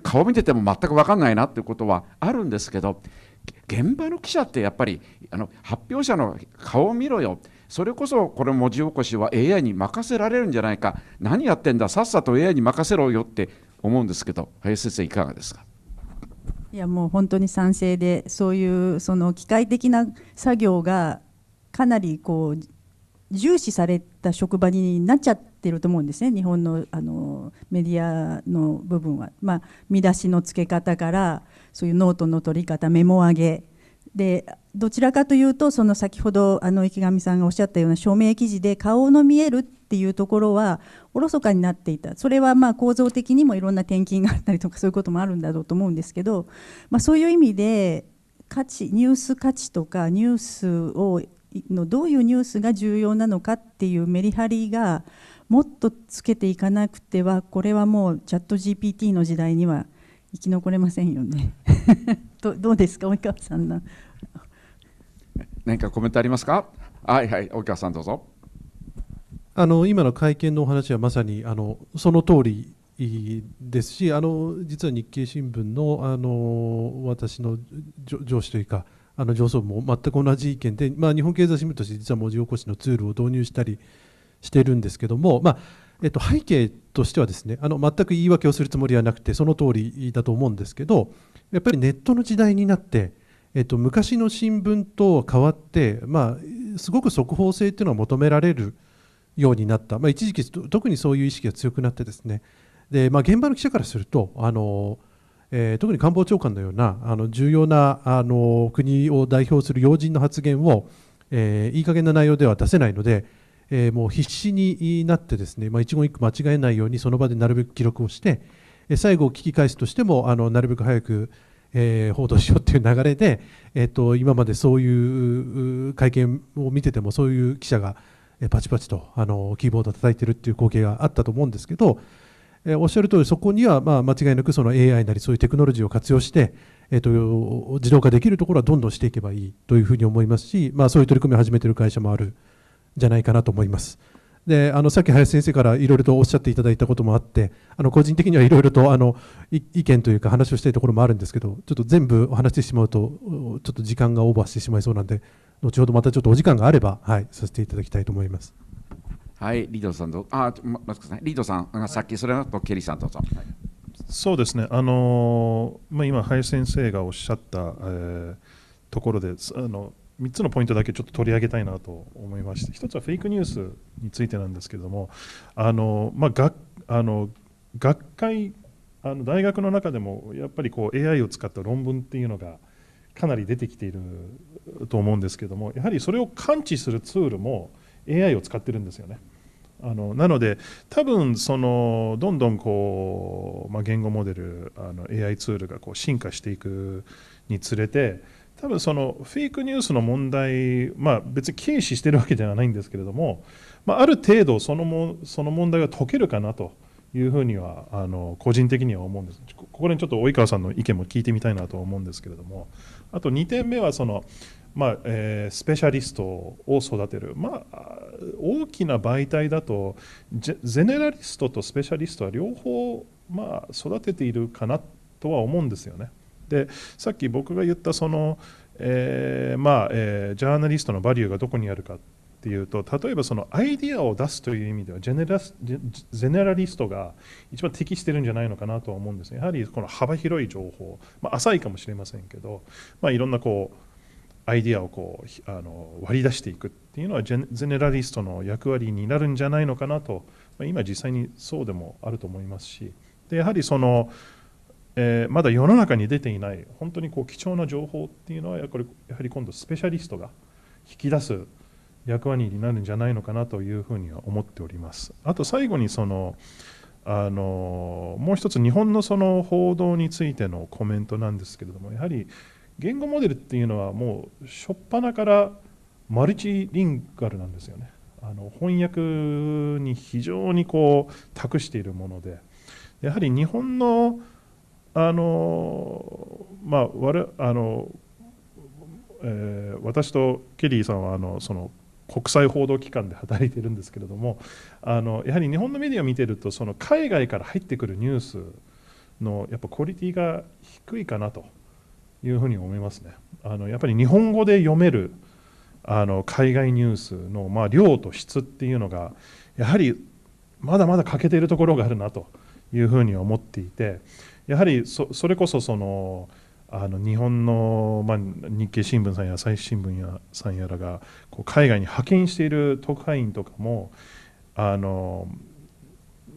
顔見てても全く分かんないなということはあるんですけど現場の記者ってやっぱりあの発表者の顔を見ろよそれこそこの文字起こしは AI に任せられるんじゃないか何やってんださっさと AI に任せろよって思うんですけど林先生いかがですかいやもう本当に賛成でそういうその機械的な作業がかなりこう重視された職場になっちゃってると思うんですね日本のあのメディアの部分は、まあ、見出しの付け方からそういうノートの取り方メモ上げでどちらかというとその先ほどあの池上さんがおっしゃったような署名記事で顔の見えるっていうところはおろそかになっていたそれはまあ構造的にもいろんな転勤があったりとかそういうこともあるんだろうと思うんですけど、まあ、そういう意味で価値ニュース価値とかニュースをのどういうニュースが重要なのかっていうメリハリがもっとつけていかなくてはこれはもうチャット GPT の時代には生き残れませんよね どどうですか及川さんの何かコメントありますかはいはい及川さんどうぞあの今の会見のお話はまさにあのその通りですしあの実は日経新聞のあの私の上司というかあの上層部も全く同じ意見で、まあ、日本経済新聞として実は文字起こしのツールを導入したりしてるんですけども、まあえっと、背景としてはですねあの全く言い訳をするつもりはなくてその通りだと思うんですけどやっぱりネットの時代になって、えっと、昔の新聞と変わって、まあ、すごく速報性っていうのは求められるようになった、まあ、一時期特にそういう意識が強くなってですねで、まあ、現場の記者からするとあの、えー、特に官房長官のようなあの重要なあの国を代表する要人の発言を、えー、いい加減な内容では出せないのでえー、もう必死になってですね、まあ、一言一句間違えないようにその場でなるべく記録をして、え最後聞き返すとしてもあのなるべく早く、えー、報道しようという流れで、えーと、今までそういう会見を見ててもそういう記者がパチパチとあのキーボードを叩いてるっていう光景があったと思うんですけど、えー、おっしゃる通りそこには、まあ、間違いなくその AI なりそういうテクノロジーを活用して、えーと自動化できるところはどんどんしていけばいいというふうに思いますし、まあ、そういう取り組みを始めている会社もある。じゃないかなと思います。であのさっき林先生からいろいろとおっしゃっていただいたこともあってあの個人的にはいろいろとあの意見というか話をしたいところもあるんですけどちょっと全部お話してしまうとちょっと時間がオーバーしてしまいそうなんで後ほどまたちょっとお時間があれば、はい、させていただきたいと思います。はい、リードさんどあ、ま、さん、リードさんがさっきそれだとケリーさんどうぞ。はい、そうですね。あのまあ今林先生がおっしゃった、えー、ところであの3つのポイントだけちょっと取り上げたいなと思いまして1つはフェイクニュースについてなんですけどもあの、まあ、があの学会あの大学の中でもやっぱりこう AI を使った論文っていうのがかなり出てきていると思うんですけどもやはりそれを感知するツールも AI を使ってるんですよね。あのなので多分そのどんどんこう、まあ、言語モデルあの AI ツールがこう進化していくにつれて多分そのフェイクニュースの問題、まあ、別に軽視してるわけではないんですけれども、まあ、ある程度そのもその問題が解けるかなというふうにはあの個人的には思うんですここにちょっと及川さんの意見も聞いてみたいなと思うんですけれどもあと2点目はその、まあえー、スペシャリストを育てる、まあ、大きな媒体だとゼネラリストとスペシャリストは両方、まあ、育てているかなとは思うんですよね。でさっき僕が言ったその、えー、まあ、えー、ジャーナリストのバリューがどこにあるかっていうと例えばそのアイディアを出すという意味ではジェネラェネラリストが一番適してるんじゃないのかなとは思うんですねやはりこの幅広い情報、まあ、浅いかもしれませんけど、まあ、いろんなこうアイディアをこうあの割り出していくっていうのはジェネラリストの役割になるんじゃないのかなと、まあ、今実際にそうでもあると思いますしでやはりそのえー、まだ世の中に出ていない本当にこう貴重な情報っていうのはやぱりやはり今度スペシャリストが引き出す役割になるんじゃないのかなというふうには思っております。あと最後にそのあのもう一つ日本のその報道についてのコメントなんですけれどもやはり言語モデルっていうのはもう初っ端からマルチリンガルなんですよね。あの翻訳に非常にこう託しているものでやはり日本のあのまあ我あの、えー、私とケリーさんはあのその国際報道機関で働いているんですけれどもあのやはり日本のメディアを見てるとその海外から入ってくるニュースのやっぱクオリティが低いかなというふに思いますね。あのやっぱり日本語で読めるあの海外ニュースのまあ、量と質っていうのがやはりまだまだ欠けているところがあるなというふうに思っていてやはりそれこそそのあの日本の、まあ、日経新聞さんや朝日新聞やさんやらがこう海外に派遣している特派員とかもあの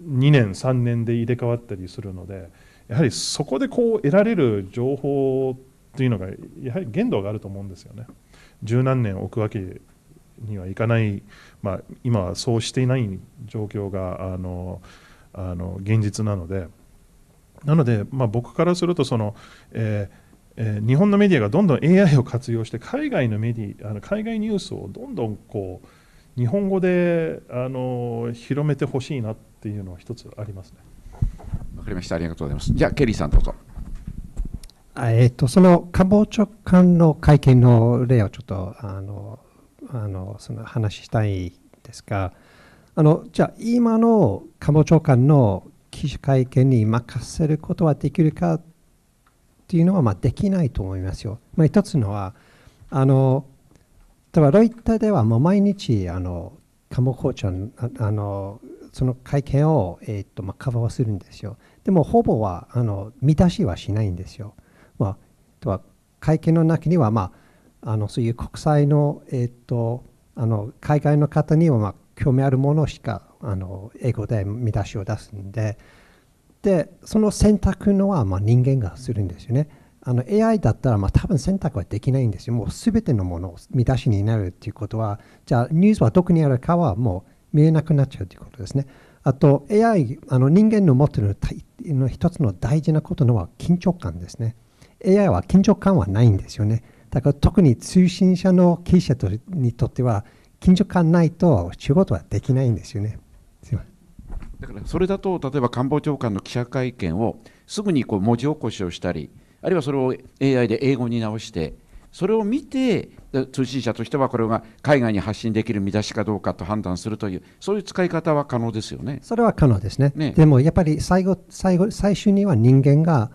2年3年で入れ替わったりするのでやはりそこでこう得られる情報というのがやはり限度があると思うんですよね。十何年置くわけにはいかない、まあ、今はそうしていない状況があのあの現実なので。なので、まあ、僕からするとその、えーえー、日本のメディアがどんどん AI を活用して海外のメディあの海外ニュースをどんどんこう日本語であの広めてほしいなっていうのは一つありますね。わかりました。ありがとうございます。じゃあケリーさんどうぞ。あえっ、ー、とその官房長官の会見の例をちょっとあのあのその話したいですが、あのじゃあ今の官房長官の記者会見に任せることはできるかっていうのはまあできないと思いますよ。まあ、一つのはあの例えばロイターではもう毎日あの鴨校長のあのその会見を、えーとまあ、カバーするんですよ。でもほぼはあの見出しはしないんですよ。まあ、とは会見の中には、まあ、あのそういう国際の,、えーとあの海外の方には、まあ、興味あるものしかあの英語で見出しを出すんででその選択のはま人間がするんですよね。あの AI だったらま多分選択はできないんですよ。もう全てのものを見出しになるっていうことはじゃあニュースはどこにあるかはもう見えなくなっちゃうということですね。あと AI あの人間の持ってるの一つの大事なことのは緊張感ですね。AI は緊張感はないんですよね。だから特に通信社の記者にとっては緊張感ないと仕事はできないんですよね。だからそれだと例えば官房長官の記者会見をすぐにこう文字起こしをしたりあるいはそれを AI で英語に直してそれを見て通信社としてはこれが海外に発信できる見出しかどうかと判断するというそういう使い方は可能ですよね。それは可能ですね。ねでもやっぱり最後最後最終には人間が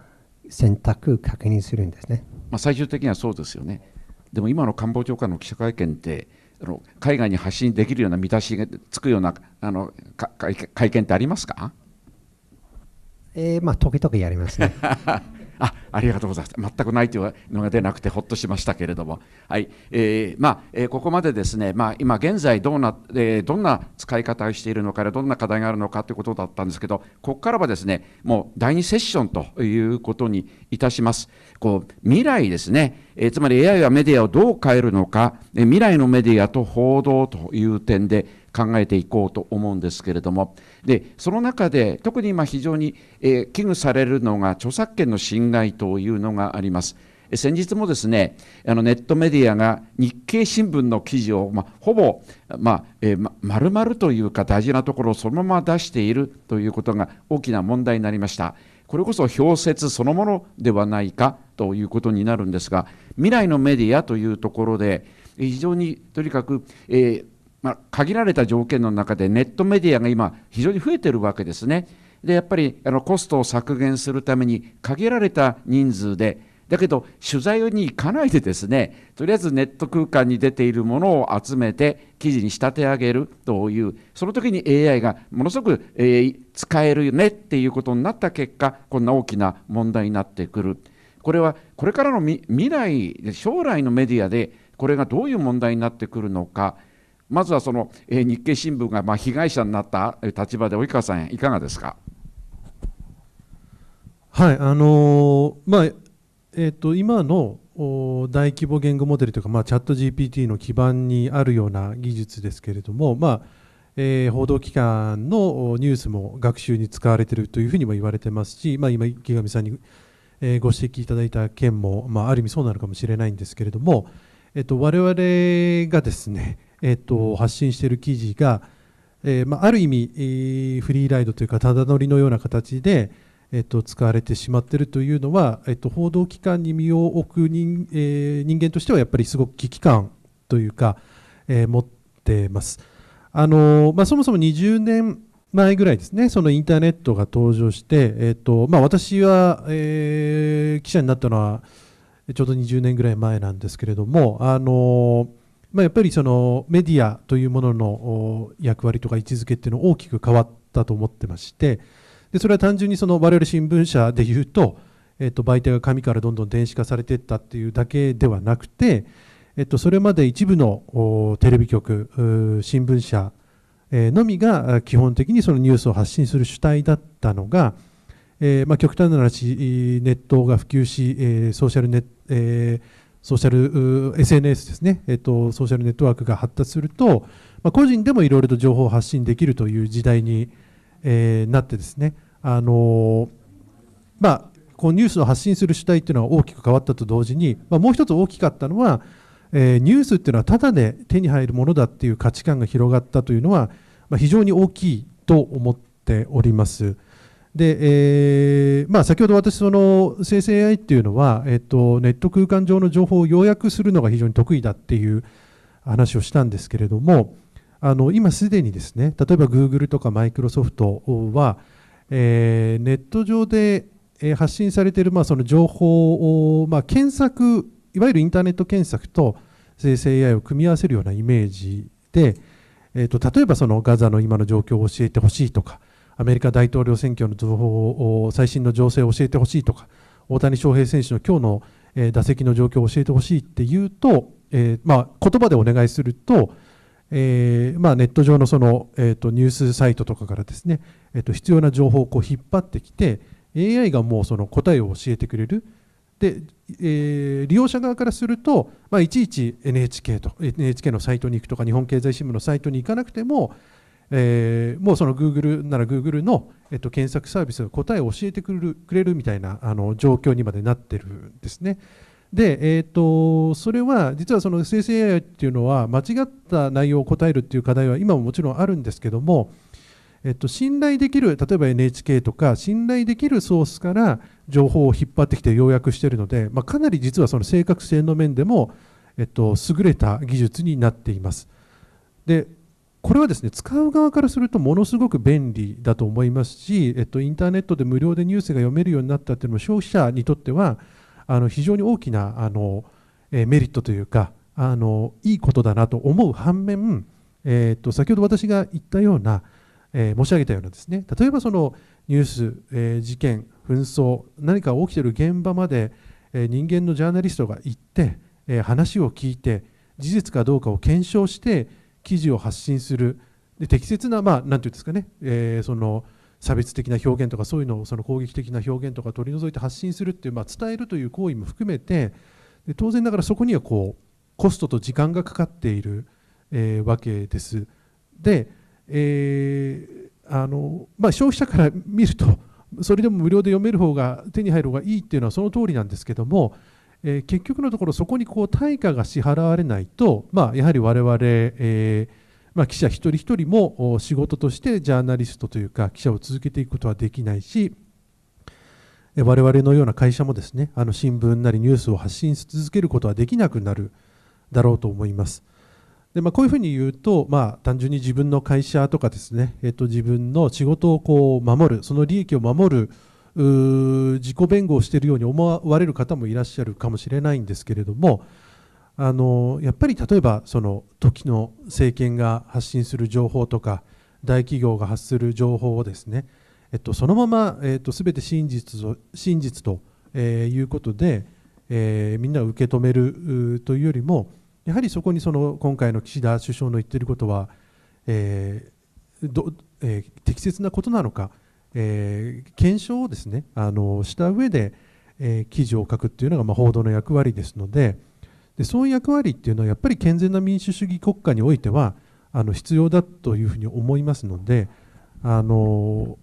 選択確認するんですね。まあ最終的にはそうですよね。でも今の官房長官の記者会見ってあの海外に発信できるような見出しがつくようなあの会見ってありますか、えーまあ、時々やりますねあありがとうございます全くないというのが出なくてほっとしましたけれども、はいえーまあえー、ここまでですね、まあ、今現在どうな、えー、どんな使い方をしているのかどんな課題があるのかということだったんですけどここからはですねもう第2セッションということにいたします。こう未来ですね、えー、つまり AI はメディアをどう変えるのか、えー、未来のメディアと報道という点で考えていこうと思うんですけれどもでその中で特に今非常に、え危惧されるのが著作権の侵害というのがあります。先日もですねあのネットメディアが日経新聞の記事を、まほぼ、まえー、まるまるというか大事なところをそのまま出しているということが大きな問題になりました。これこそ表説そのものではないかということになるんですが未来のメディアというところで非常にとにかく、えー、まあ、限られた条件の中でネットメディアが今非常に増えてるわけですね。でやっぱりあのコストを削減するために限られた人数でだけど取材に行かないでですねとりあえずネット空間に出ているものを集めて記事に仕立て上げるというその時に AI がものすごく、えー、使えるよねっていうことになった結果こんな大きな問題になってくる。これはこれからの未来将来のメディアでこれがどういう問題になってくるのか。まずはその、えー、日経新聞がまあ被害者になった立場で及川さん、いかがですか。はいあのー、まあえーと、今の大規模言語モデルというか、まあ、チャット GPT の基盤にあるような技術ですけれども、まあえー、報道機関のニュースも学習に使われているというふうにも言われてますし、まあ、今、池上さんにご指摘いただいた件も、まあ、ある意味そうなのかもしれないんですけれども、えっと、我々がですね、えっと、発信している記事が、えー、まあ、る意味、えー、フリーライドというかただ乗りのような形で、えっと、使われてしまっているというのは、えっと、報道機関に身を置く人,、えー、人間としてはやっぱりすごく危機感というか、え持ってます。あのまあ、そもそも20年前ぐらいですね、そのインターネットが登場して、えーとまあ、私は、えー、記者になったのはちょうど20年ぐらい前なんですけれども、あのまあ、やっぱりそのメディアというものの役割とか位置づけっていうのは大きく変わったと思ってましてでそれは単純にその我々新聞社でいうと,、えっと媒体が紙からどんどん電子化されていったっていうだけではなくて、えっと、それまで一部のテレビ局新聞社のみが基本的にそのニュースを発信する主体だったのが、えまあ、極端な話ネットが普及し、えソーシャルネット、えーソーシャル SNS ですね、えっと、ソーシャルネットワークが発達すると、まあ、個人でもいろいろと情報を発信できるという時代に、えー、なってですね、あのー、まあ、こうニュースを発信する主体っていうのは大きく変わったと同時に、まあ、もう一つ大きかったのは、えー、ニュースっていうのはただで手に入るものだっていう価値観が広がったというのは、まあ、非常に大きいと思っております。で、えー、まあ、先ほど私、その生成 AI っていうのは、えっと、ネット空間上の情報を要約するのが非常に得意だっていう話をしたんですけれども、あの今すでにですね、例えば Google とか Microsoft は、えー、ネット上で発信されている、まあ、その情報を、まあ、検索、いわゆるインターネット検索と生成 AI を組み合わせるようなイメージで、えーと、例えばそのガザの今の状況を教えてほしいとか、アメリカ大統領選挙の情報を最新の情勢を教えてほしいとか大谷翔平選手の今日の、え打席の状況を教えてほしいっていうと、えーまあ、言葉でお願いすると、えーまあ、ネット上のその、えーと、ニュースサイトとかからですね、えーと、と必要な情報をこう引っ張ってきて AI がもうその答えを教えてくれる。でえー、利用者側からすると、まあ、いちいち NHK, と NHK のサイトに行くとか日本経済新聞のサイトに行かなくてもえー、もうその Google なら Google の、えっと、検索サービスが答えを教えてくるくれるみたいなあの状況にまでなってるんですね。で、えーと、とそれは実はその生成 AI っていうのは間違った内容を答えるっていう課題は今ももちろんあるんですけども、えっと、信頼できる例えば NHK とか信頼できるソースから情報を引っ張ってきて要約しているので、まあ、かなり実はその正確性の面でも、えっと、優れた技術になっています。でこれはですね使う側からするとものすごく便利だと思いますし、えっと、インターネットで無料でニュースが読めるようになったっていうのも消費者にとってはあの非常に大きなあの、えメリットというかあのいいことだなと思う反面、えっと先ほど私が言ったような、えー、申し上げたようなですね例えばそのニュース、えー、事件紛争何か起きている現場まで、えー、人間のジャーナリストが行って、え話を聞いて事実かどうかを検証して記事を発信するで適切な、まあ、なんていうんですかね、えー、その差別的な表現とかそういうのをその攻撃的な表現とか取り除いて発信するっていう、まあ、伝えるという行為も含めてで当然ながらそこにはこうコストと時間がかかっている、えー、わけです。で、えー、あのまあ、消費者から見るとそれでも無料で読める方が手に入る方がいいっていうのはその通りなんですけどもえー、結局のところそこにこう対価が支払われないと、まあ、やはり我々、えーまあ、記者一人一人も仕事としてジャーナリストというか記者を続けていくことはできないし我々のような会社もですねあの新聞なりニュースを発信し続けることはできなくなるだろうと思います。でまあ、こういうふうに言うと、まあ、単純に自分の会社とかですね、えっと、自分の仕事をこう守るその利益を守る自己弁護をしているように思われる方もいらっしゃるかもしれないんですけれどもあのやっぱり例えばその時の政権が発信する情報とか大企業が発する情報をですね、えっと、そのまま、えっと、全て真実と真実と、えいうことで、えー、みんな受け止めるというよりもやはりそこにその今回の岸田首相の言っていることは、えーえー、適切なことなのか。えー、検証をですねあのした上で、えー、記事を書くっていうのが、ま報道の役割ですのででそういう役割っていうのはやっぱり健全な民主主義国家においてはあの必要だというふうに思いますのであの、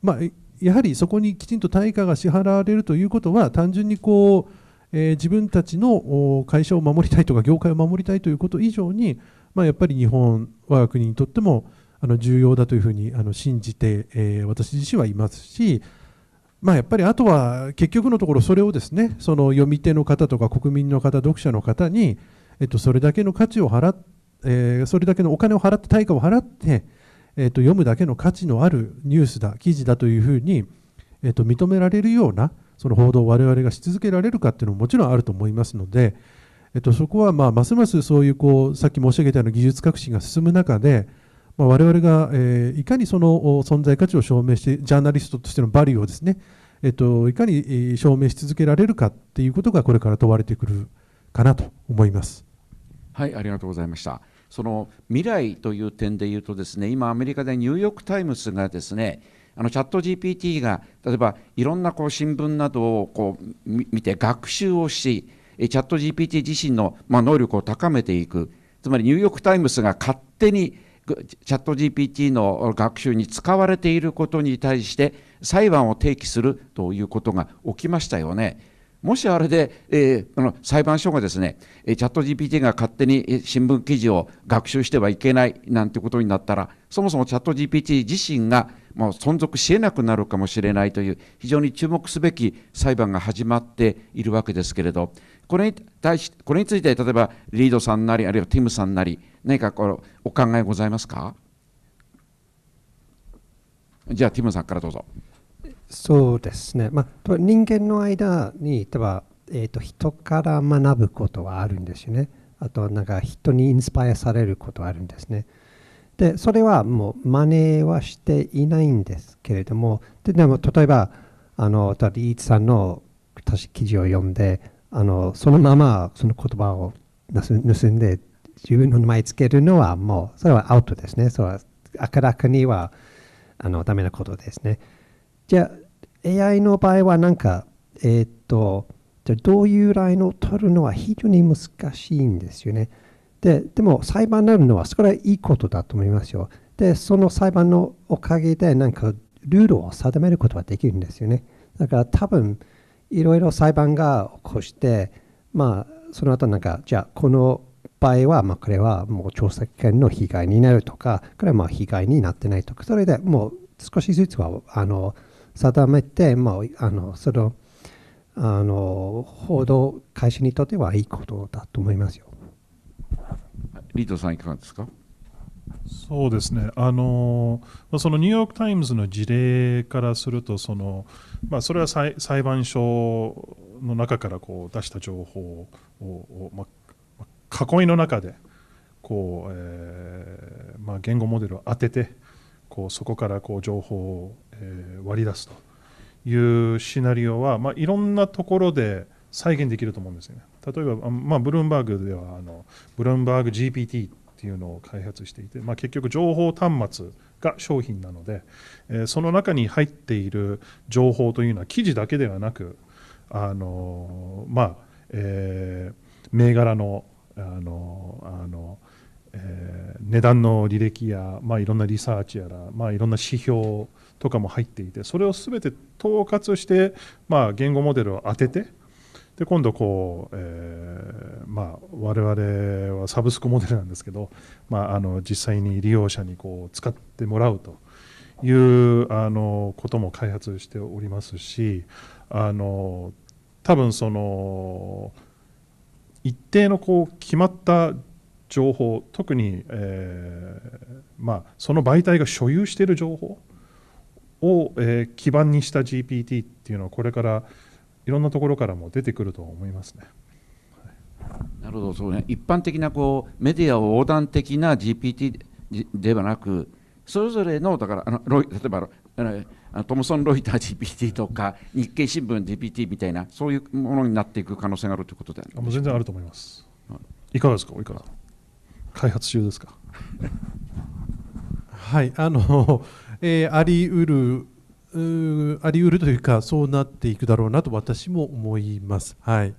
まあ、やはりそこにきちんと対価が支払われるということは単純にこう、えー、自分たちの会社を守りたいとか業界を守りたいということ以上に、まあ、やっぱり日本我が国にとってもあの重要だというふうにあの信じて、えー、私自身はいますし、まあ、やっぱりあとは結局のところそれをですねその読み手の方とか国民の方読者の方に、えっと、それだけの価値を払っ、えー、それだけのお金を払って対価を払って、えっと、読むだけの価値のあるニュースだ記事だというふうに、えっと、認められるようなその報道を我々がし続けられるかっていうのももちろんあると思いますので、えっと、そこはまあますますそういうこうさっき申し上げたような技術革新が進む中でまあ、我々が、えー、いかにその存在価値を証明してジャーナリストとしてのバリューをですね、えっと、いかに証明し続けられるかっていうことがこれから問われてくるかなと思います。はいありがとうございましたその未来という点で言うとですね今アメリカでニューヨーク・タイムズがですねあのチャット GPT が例えばいろんなこう新聞などをこう見て学習をしチャット GPT 自身のま能力を高めていくつまりニューヨーク・タイムズが勝手にチャット GPT の学習に使われていることに対して裁判を提起するということが起きましたよね。もしあれで、えー、あの裁判所がですね、チャット GPT が勝手に新聞記事を学習してはいけないなんてことになったら、そもそもチャット GPT 自身がもう存続しえなくなるかもしれないという、非常に注目すべき裁判が始まっているわけですけれど、これに対しこれについて例えばリードさんなりあるいはティムさんなり何かこのお考えございますかじゃあティムさんからどうぞ。そうですね、まあ、人間の間に例えば、えーと、人から学ぶことはあるんですよねあとなんか人にインスパイアされることはあるんですねでそれはもう真似はしていないんですけれどもででも例えばあのリーチさんの私記事を読んであのそのままその言葉を盗んで自分の名前つけるのはもうそれはアウトですね。それは明らかにはあのダメなことですね。じゃあ AI の場合はなんか、えっ、と、じゃどういうラインを取るのは非常に難しいんですよね。ででも裁判になるのはそれはいいことだと思いますよ。で、その裁判のおかげでなんかルールを定めることはできるんですよね。だから多分、いろいろ裁判が起こして、まあ、その後なんか、じゃあ、この場合は、まあ、これはもう調査権の被害になるとか、これはまあ被害になってないとか、それでもう少しずつはあの定めて、まあ、あのそのあの報道開始にとってはいいことだと思いますよ。リートさん、いかがですか。そうですねあのそのニューヨーク・タイムズの事例からするとその、まあ、それは裁判所の中からこう出した情報を、まあ、囲いの中でこう、えーまあ、言語モデルを当ててこうそこからこう情報を、えー、割り出すというシナリオは、まあ、いろんなところで再現できると思うんですよね。例えば、まあ、ブルームバーグではあのブルームバーグ GPT っていうのを開発していて、まあ、結局情報端末が商品なので、えその中に入っている情報というのは記事だけではなくあのまあ、えー、銘柄のあのあの、えー、値段の履歴や、まあ、いろんなリサーチやら、まあ、いろんな指標とかも入っていてそれを全て統括して、まあ、言語モデルを当ててで今度こう、えーまあ、我々はサブスクモデルなんですけど、まあ、あの実際に利用者にこう使ってもらうというあのことも開発しておりますしあの多分その一定のこう決まった情報特に、えーまあ、その媒体が所有している情報を、えー、基盤にした GPT っていうのはこれから、いろんなところからも出てくると思いますね。なるほどそうね、一般的なこうメディア横断的な GPT ではなく、それぞれのだからあのロイ例えばあのトムソン・ロイター GPT とか日経新聞 GPT みたいなそういうものになっていく可能性があるということであもう全然あると思います。いかがですか、及川開発中ですか。はい、あの、えー、あり得るあり得るというかそうなっていくだろうなと私も思います。はい、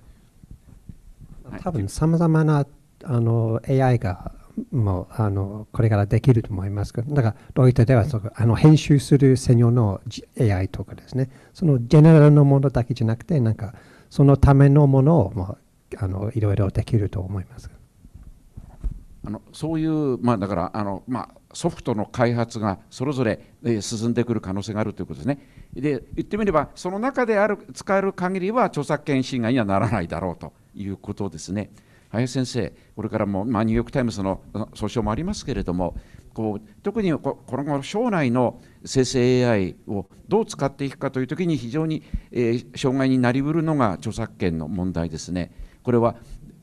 多分さまざまなあの AI がもうあのこれからできると思いますけどだからロイターではそあの編集する専用の AI とかですねそのジェネラルのものだけじゃなくてなんかそのためのものをもうあのいろいろできると思います。あのそういう、まあ、だからあの、まあ、ソフトの開発がそれぞれ、え進んでくる可能性があるということですね。で言ってみればその中である使える限りは著作権侵害にはならないだろうということですね。林先生、これからも、まあ、ニューヨーク・タイムズの訴訟もありますけれども、こう特にこの後、将来の生成 AI をどう使っていくかというときに、非常に、えー、障害になりうるのが著作権の問題ですね。これは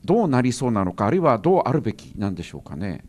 どうなりそうなのかあるいはどうあるべきなんでしょうかね。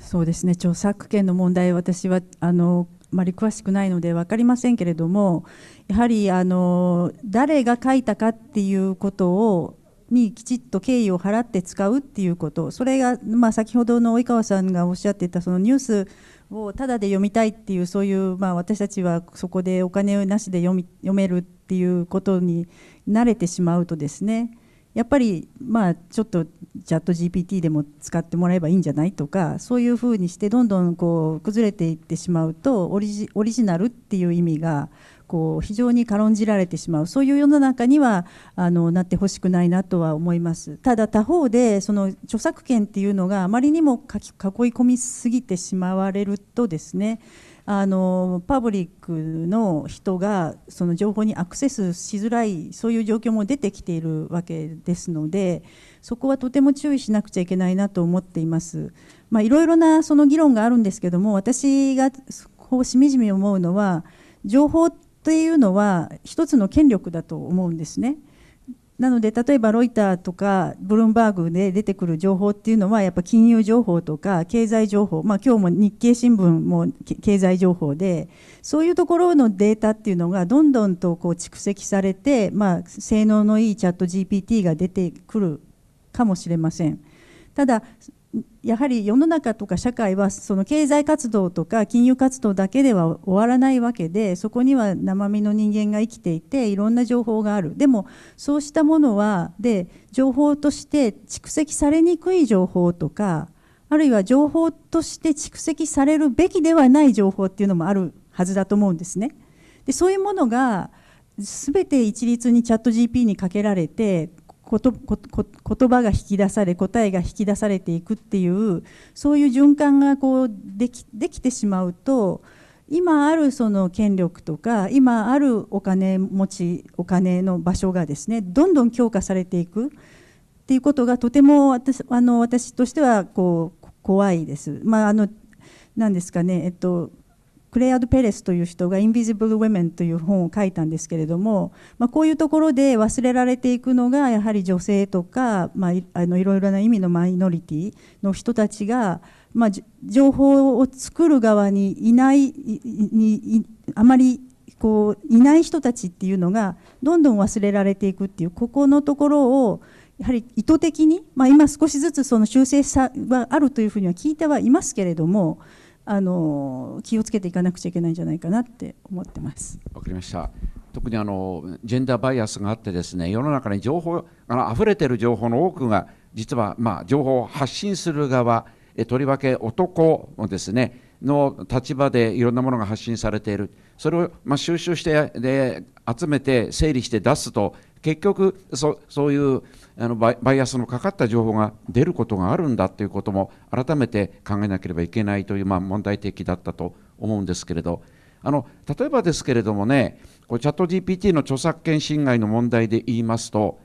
そうですね著作権の問題私はあのあまり詳しくないので分かりませんけれどもやはりあの誰が書いたかっていうことをにきちっと敬意を払って使うっていうことそれが、まあ、先ほどの及川さんがおっしゃっていたそのニュースをただで読みたいっていうそういう、まあ、私たちはそこでお金なしで読み読めるっていうことに慣れてしまうとですねやっぱりまあちょっとチャット GPT でも使ってもらえばいいんじゃないとかそういうふうにしてどんどんこう崩れていってしまうとオリジオリジナルっていう意味がこう非常に軽んじられてしまうそういう世の中にはあのなってほしくないなとは思いますただ他方でその著作権っていうのがあまりにも囲い込みすぎてしまわれるとですねあのパブリックの人がその情報にアクセスしづらいそういう状況も出てきているわけですのでそこはとても注意しなくちゃいけないなと思っています。まあ、いろいろなその議論があるんですけども私がこうしみじみ思うのは情報っていうのは一つの権力だと思うんですね。なので例えばロイターとかブルームバーグで出てくる情報っていうのはやっぱ金融情報とか経済情報、まあ、今日も日経新聞も経済情報でそういうところのデータっていうのがどんどんとこう蓄積されて、まあ、性能のいいチャット GPT が出てくるかもしれません。ただやはり世の中とか社会はその経済活動とか金融活動だけでは終わらないわけでそこには生身の人間が生きていていろんな情報があるでもそうしたものはで情報として蓄積されにくい情報とかあるいは情報として蓄積されるべきではない情報っていうのもあるはずだと思うんですね。でそういうものが全て一律にチャット GP にかけられて言葉が引き出され答えが引き出されていくっていうそういう循環がこうできできてしまうと今あるその権力とか今あるお金持ちお金の場所がですねどんどん強化されていくっていうことがとても私あの私としてはこう怖いです。まあ、あの何ですかねえっとクレアド・ペレスという人が「インビジブル・ウェメン」という本を書いたんですけれども、まあ、こういうところで忘れられていくのがやはり女性とか、まあ、あのいろいろな意味のマイノリティの人たちが、まあ、情報を作る側にいないにあまりこういない人たちっていうのがどんどん忘れられていくっていうここのところをやはり意図的に、まあ、今少しずつその修正さはあるというふうには聞いてはいますけれどもあの気をつけていかなくちゃいけないんじゃないかなって思ってます。わかりました。特にあのジェンダーバイアスがあってですね、世の中に情報あの溢れてる情報の多くが実はまあ、情報を発信する側、えとりわけ男のですねの立場でいろんなものが発信されている。それをまあ、収集してで集めて整理して出すと結局そそういうあのバイアスのかかった情報が出ることがあるんだということも改めて考えなければいけないという、まあ、問題提起だったと思うんですけれどあの例えばですけれどもねこチャット GPT の著作権侵害の問題で言いますと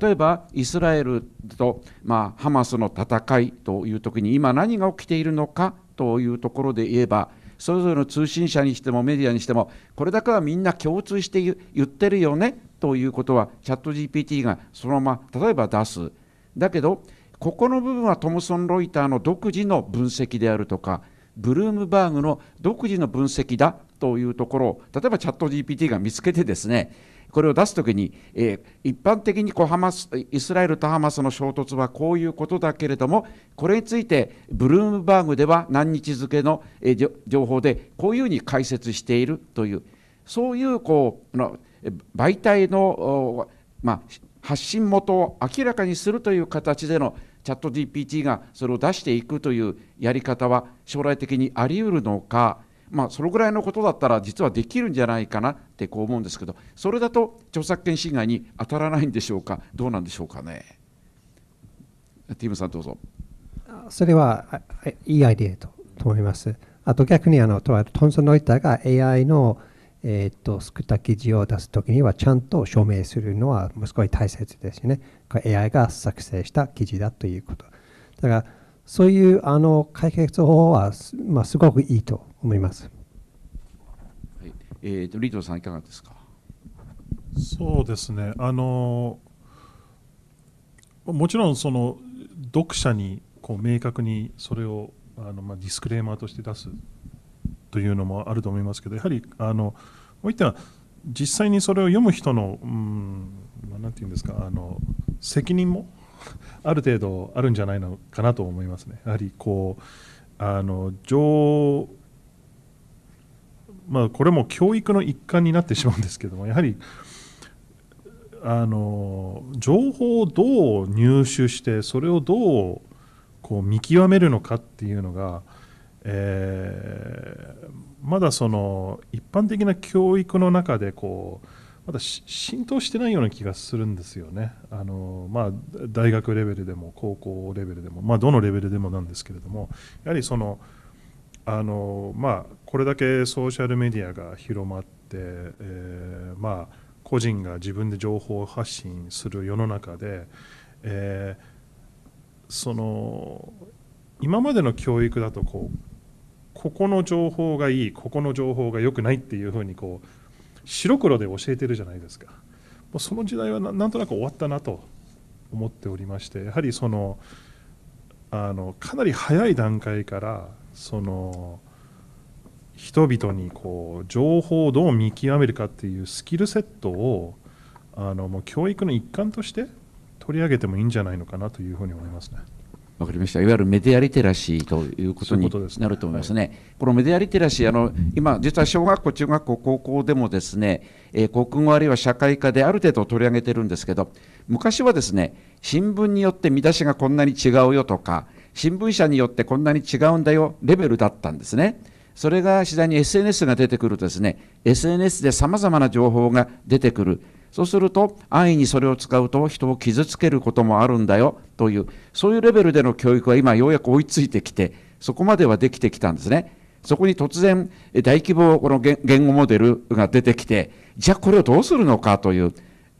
例えばイスラエルと、まあ、ハマスの戦いという時に今何が起きているのかというところで言えばそれぞれの通信社にしてもメディアにしてもこれだけはみんな共通して言ってるよねということはチャット GPT がそのまま例えば出すだけどここの部分はトムソン・ロイターの独自の分析であるとかブルームバーグの独自の分析だというところを例えばチャット GPT が見つけてですねこれを出すときに、えー、一般的にこうハマスイスラエルとハマスの衝突はこういうことだけれどもこれについてブルームバーグでは何日付の、えー、情報でこういうふうに解説しているというそういうこう媒体の、まあ、発信元を明らかにするという形でのチャット GPT がそれを出していくというやり方は将来的にあり得るのか、まあ、そのぐらいのことだったら実はできるんじゃないかなってこう思うんですけどそれだと著作権侵害に当たらないんでしょうかどうなんでしょうかね。ティムさんどうぞそれはいいアイデアと思います。あと逆にあのトンソ・ノイターが AI のえー、っと、作った記事を出すときにはちゃんと証明するのはすごい大切ですよね。AI が作成した記事だということ。だから、そういうあの解決方法は、す,、まあ、すごくいいと思います。はい、えー、とリードさん、いかがですか。そうですね。あのもちろんその読者にこう明確にそれをあのまあディスクレーマーとして出すというのもあると思いますけどやはりあのもう一点は実際にそれを読む人の何て言うんですかあの責任もある程度あるんじゃないのかなと思いますね。やはりこうあの情まあ、これも教育の一環になってしまうんですけどもやはりあの情報をどう入手してそれをどうこう見極めるのかっていうのがえー、まだその一般的な教育の中でこうまだ浸透してないような気がするんですよね、あのまあ、大学レベルでも高校レベルでも、まあ、どのレベルでもなんですけれども、やはりそのあの、まあ、これだけソーシャルメディアが広まって、えー、まあ、個人が自分で情報発信する世の中で、えー、その今までの教育だとこうここの情報がいいここの情報が良くないっていうふうにこう白黒で教えてるじゃないですかもうその時代はなんとなく終わったなと思っておりましてやはりそのあのかなり早い段階からその人々にこう情報をどう見極めるかっていうスキルセットをあのもう教育の一環として取り上げてもいいんじゃないのかなというふうに思いますね。わかりました。いわゆるメディアリテラシーということになると思いますね。ううこすねはい、このメディアリテラシー、あの今、実は小学校、中学校、高校でもですね、えー、国語あるいは社会科である程度取り上げてるんですけど、昔はですね、新聞によって見出しがこんなに違うよとか、新聞社によってこんなに違うんだよレベルだったんですね。それが次第に SNS が出てくるとですね、SNS で様々な情報が出てくる。そうすると安易にそれを使うと人を傷つけることもあるんだよというそういうレベルでの教育は今ようやく追いついてきてそこまではできてきたんですね。そこに突然大規模この言語モデルが出てきてじゃあこれをどうするのかという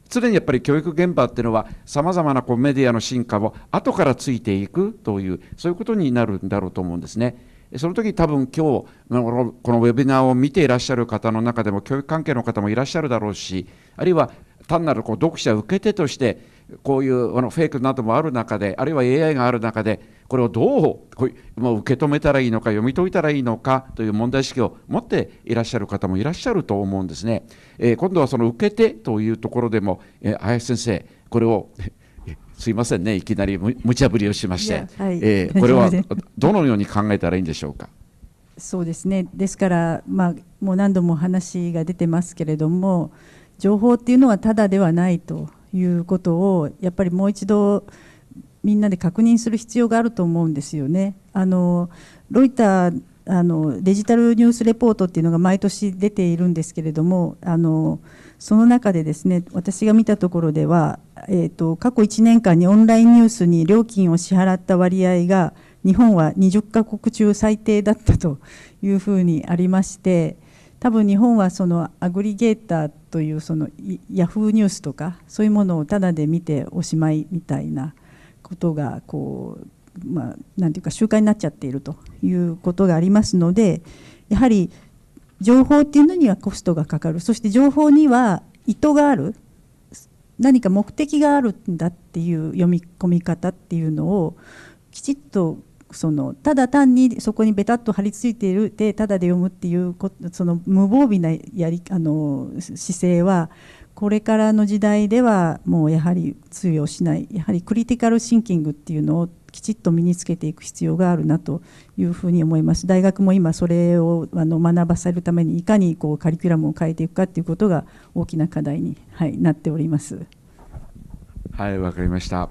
常にやっぱり教育現場っていうのはさまざまなこうメディアの進化を後からついていくというそういうことになるんだろうと思うんですね。その時多分今日このウェビナーを見ていらっしゃる方の中でも教育関係の方もいらっしゃるだろうしあるいは単なるこう読者受け手としてこういうあのフェイクなどもある中であるいは AI がある中でこれをどうこう受け止めたらいいのか読み解いたらいいのかという問題意識を持っていらっしゃる方もいらっしゃると思うんですね。えー、今度はその受け手というところでも、えー、林先生これを すいませんねいきなりむ無茶ぶりをしまして、はい、えー、これは どのように考えたらいいんでしょうか。そうですねですから、まあ、もう何度も話が出てますけれども情報っていうのはただではないということをやっぱりもう一度みんなで確認する必要があると思うんですよね。あのロイターあのデジタルニュースレポートっていうのが毎年出ているんですけれどもあのその中でですね私が見たところでは、えーと、過去1年間にオンラインニュースに料金を支払った割合が日本は20カ国中最低だったというふうにありまして多分日本はそのアグリゲーターというそのヤフーニュースとかそういうものをただで見ておしまいみたいなことがこうまあ、なんていうか習慣になっちゃっているということがありますのでやはり情報っていうのにはコストがかかるそして情報には意図がある何か目的があるんだっていう読み込み方っていうのをきちっとそのただ単にそこにべたっと貼り付いているでただで読むっていうその無防備なやりあの姿勢はこれからの時代ではもうやはり通用しないやはりクリティカルシンキングっていうのをきちっと身につけていく必要があるなというふうに思います大学も今それをあの学ばせるためにいかにこうカリキュラムを変えていくかっていうことが大きな課題に、はい、なっております。はいわかりました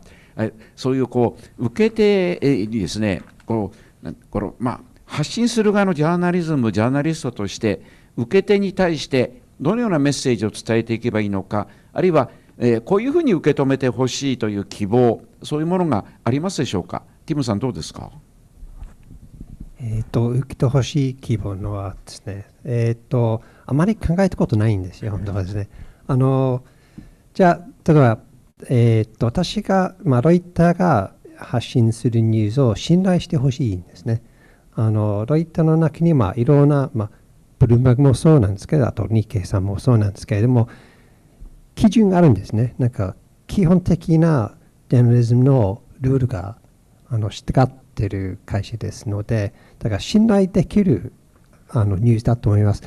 そういうこう受け手にですねこのこの、まあ、発信する側のジャーナリズムジャーナリストとして受け手に対してどのようなメッセージを伝えていけばいいのかあるいは、えー、こういうふうに受け止めてほしいという希望そういうものがありますでしょうかティムさんどうですかえーと、受けてほしい希望のはですね、えーと、とあまり考えたことないんですよ、本当はですね。あのじゃあ例えばえー、っと私が、まあ、ロイターが発信するニュースを信頼してほしいんですね。あのロイターの中に、まあ、いろんな、まあ、ブルームバーグもそうなんですけど、あと日経さんもそうなんですけれども、基準があるんですね。なんか基本的なジャーナリズムのルールがあの従ってる会社ですので、だから信頼できるあのニュースだと思います。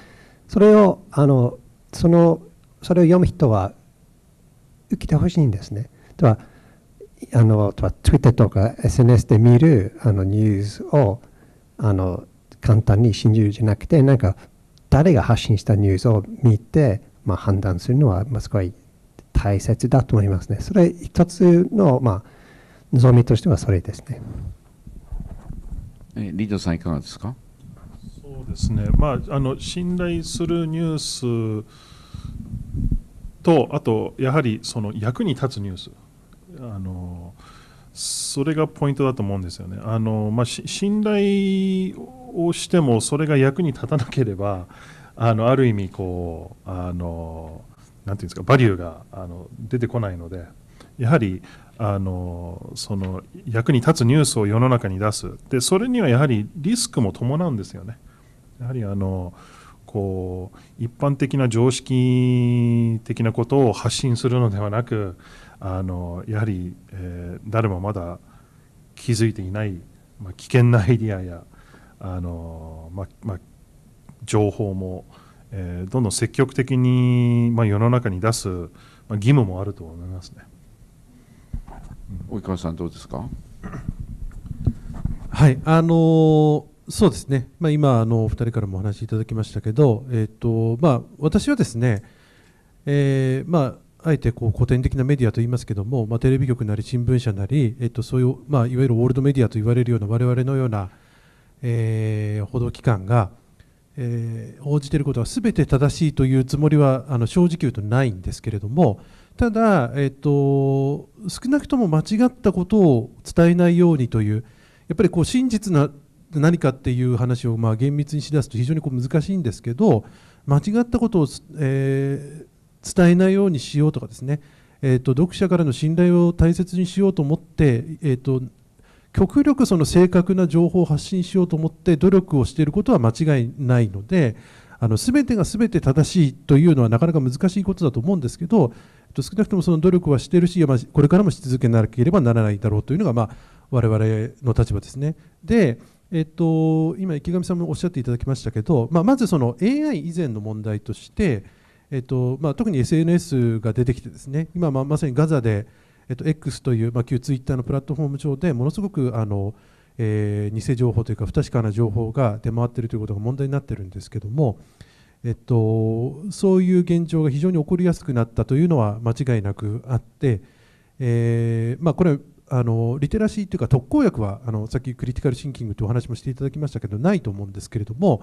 それを、あのそのそれを読む人は来てほしいんですね。とはあのとは Twitter とか SNS で見るあのニュースをあの簡単に信じるじゃなくてなんか誰が発信したニュースを見て、まあ、判断するのは、まあ、すごい大切だと思いますね。それ一つの、まあ、望みとしてはそれですね。えリードさんいかがですかそうですね、まあ、あの信頼するニュースとあとやはりその役に立つニュースあのそれがポイントだと思うんですよね。あのまあ、信頼をしてもそれが役に立たなければあのある意味こうあのなていうんですかバリューがあの出てこないのでやはりあのその役に立つニュースを世の中に出すでそれにはやはりリスクも伴うんですよね。やはりあのこう一般的な常識的なことを発信するのではなくあのやはり、えー、誰もまだ気づいていない、まあ、危険なアイディアやあの、まあ、まあ、情報も、えー、どんどん積極的に、ま世の中に出す、ま義務もあると思いますね。及川さんどうですかはいあのーそうですね、まあ、今、あのお二人からもお話しいただきましたけど、えーとまあ、私はですね、えー、まあ、あえてこう古典的なメディアといいますけども、まあ、テレビ局なり新聞社なり、えーと、そういう、まあ、いわゆるオールドメディアと言われるような我々のような、えー、報道機関が、えー、応じていることは全て正しいというつもりはあの正直言うとないんですけれどもただ、えーと、と少なくとも間違ったことを伝えないようにというやっぱりこう真実な何かっていう話をまあ厳密にしだすと非常にこう難しいんですけど間違ったことを、えー、伝えないようにしようとかですね、えーと、読者からの信頼を大切にしようと思って、えーと、極力その正確な情報を発信しようと思って努力をしていることは間違いないのであの全てが全て正しいというのはなかなか難しいことだと思うんですけど少なくともその努力はしているし、これからもし続けなければならないだろうというのが、まあ、我々の立場ですね。でえっと、今、池上さんもおっしゃっていただきましたけど、まあ、まずその AI 以前の問題として、えっとまあ、特に SNS が出てきてですね今まさにガザで、えっと、X という、まあ、旧ツイッターのプラットフォーム上でものすごくあの、えー、偽情報というか不確かな情報が出回っているということが問題になっているんですけども、えっと、そういう現状が非常に起こりやすくなったというのは間違いなくあって、えーまあ、これあのリテラシーというか特効薬はあのさっきクリティカルシンキングというお話もしていただきましたけどないと思うんですけれども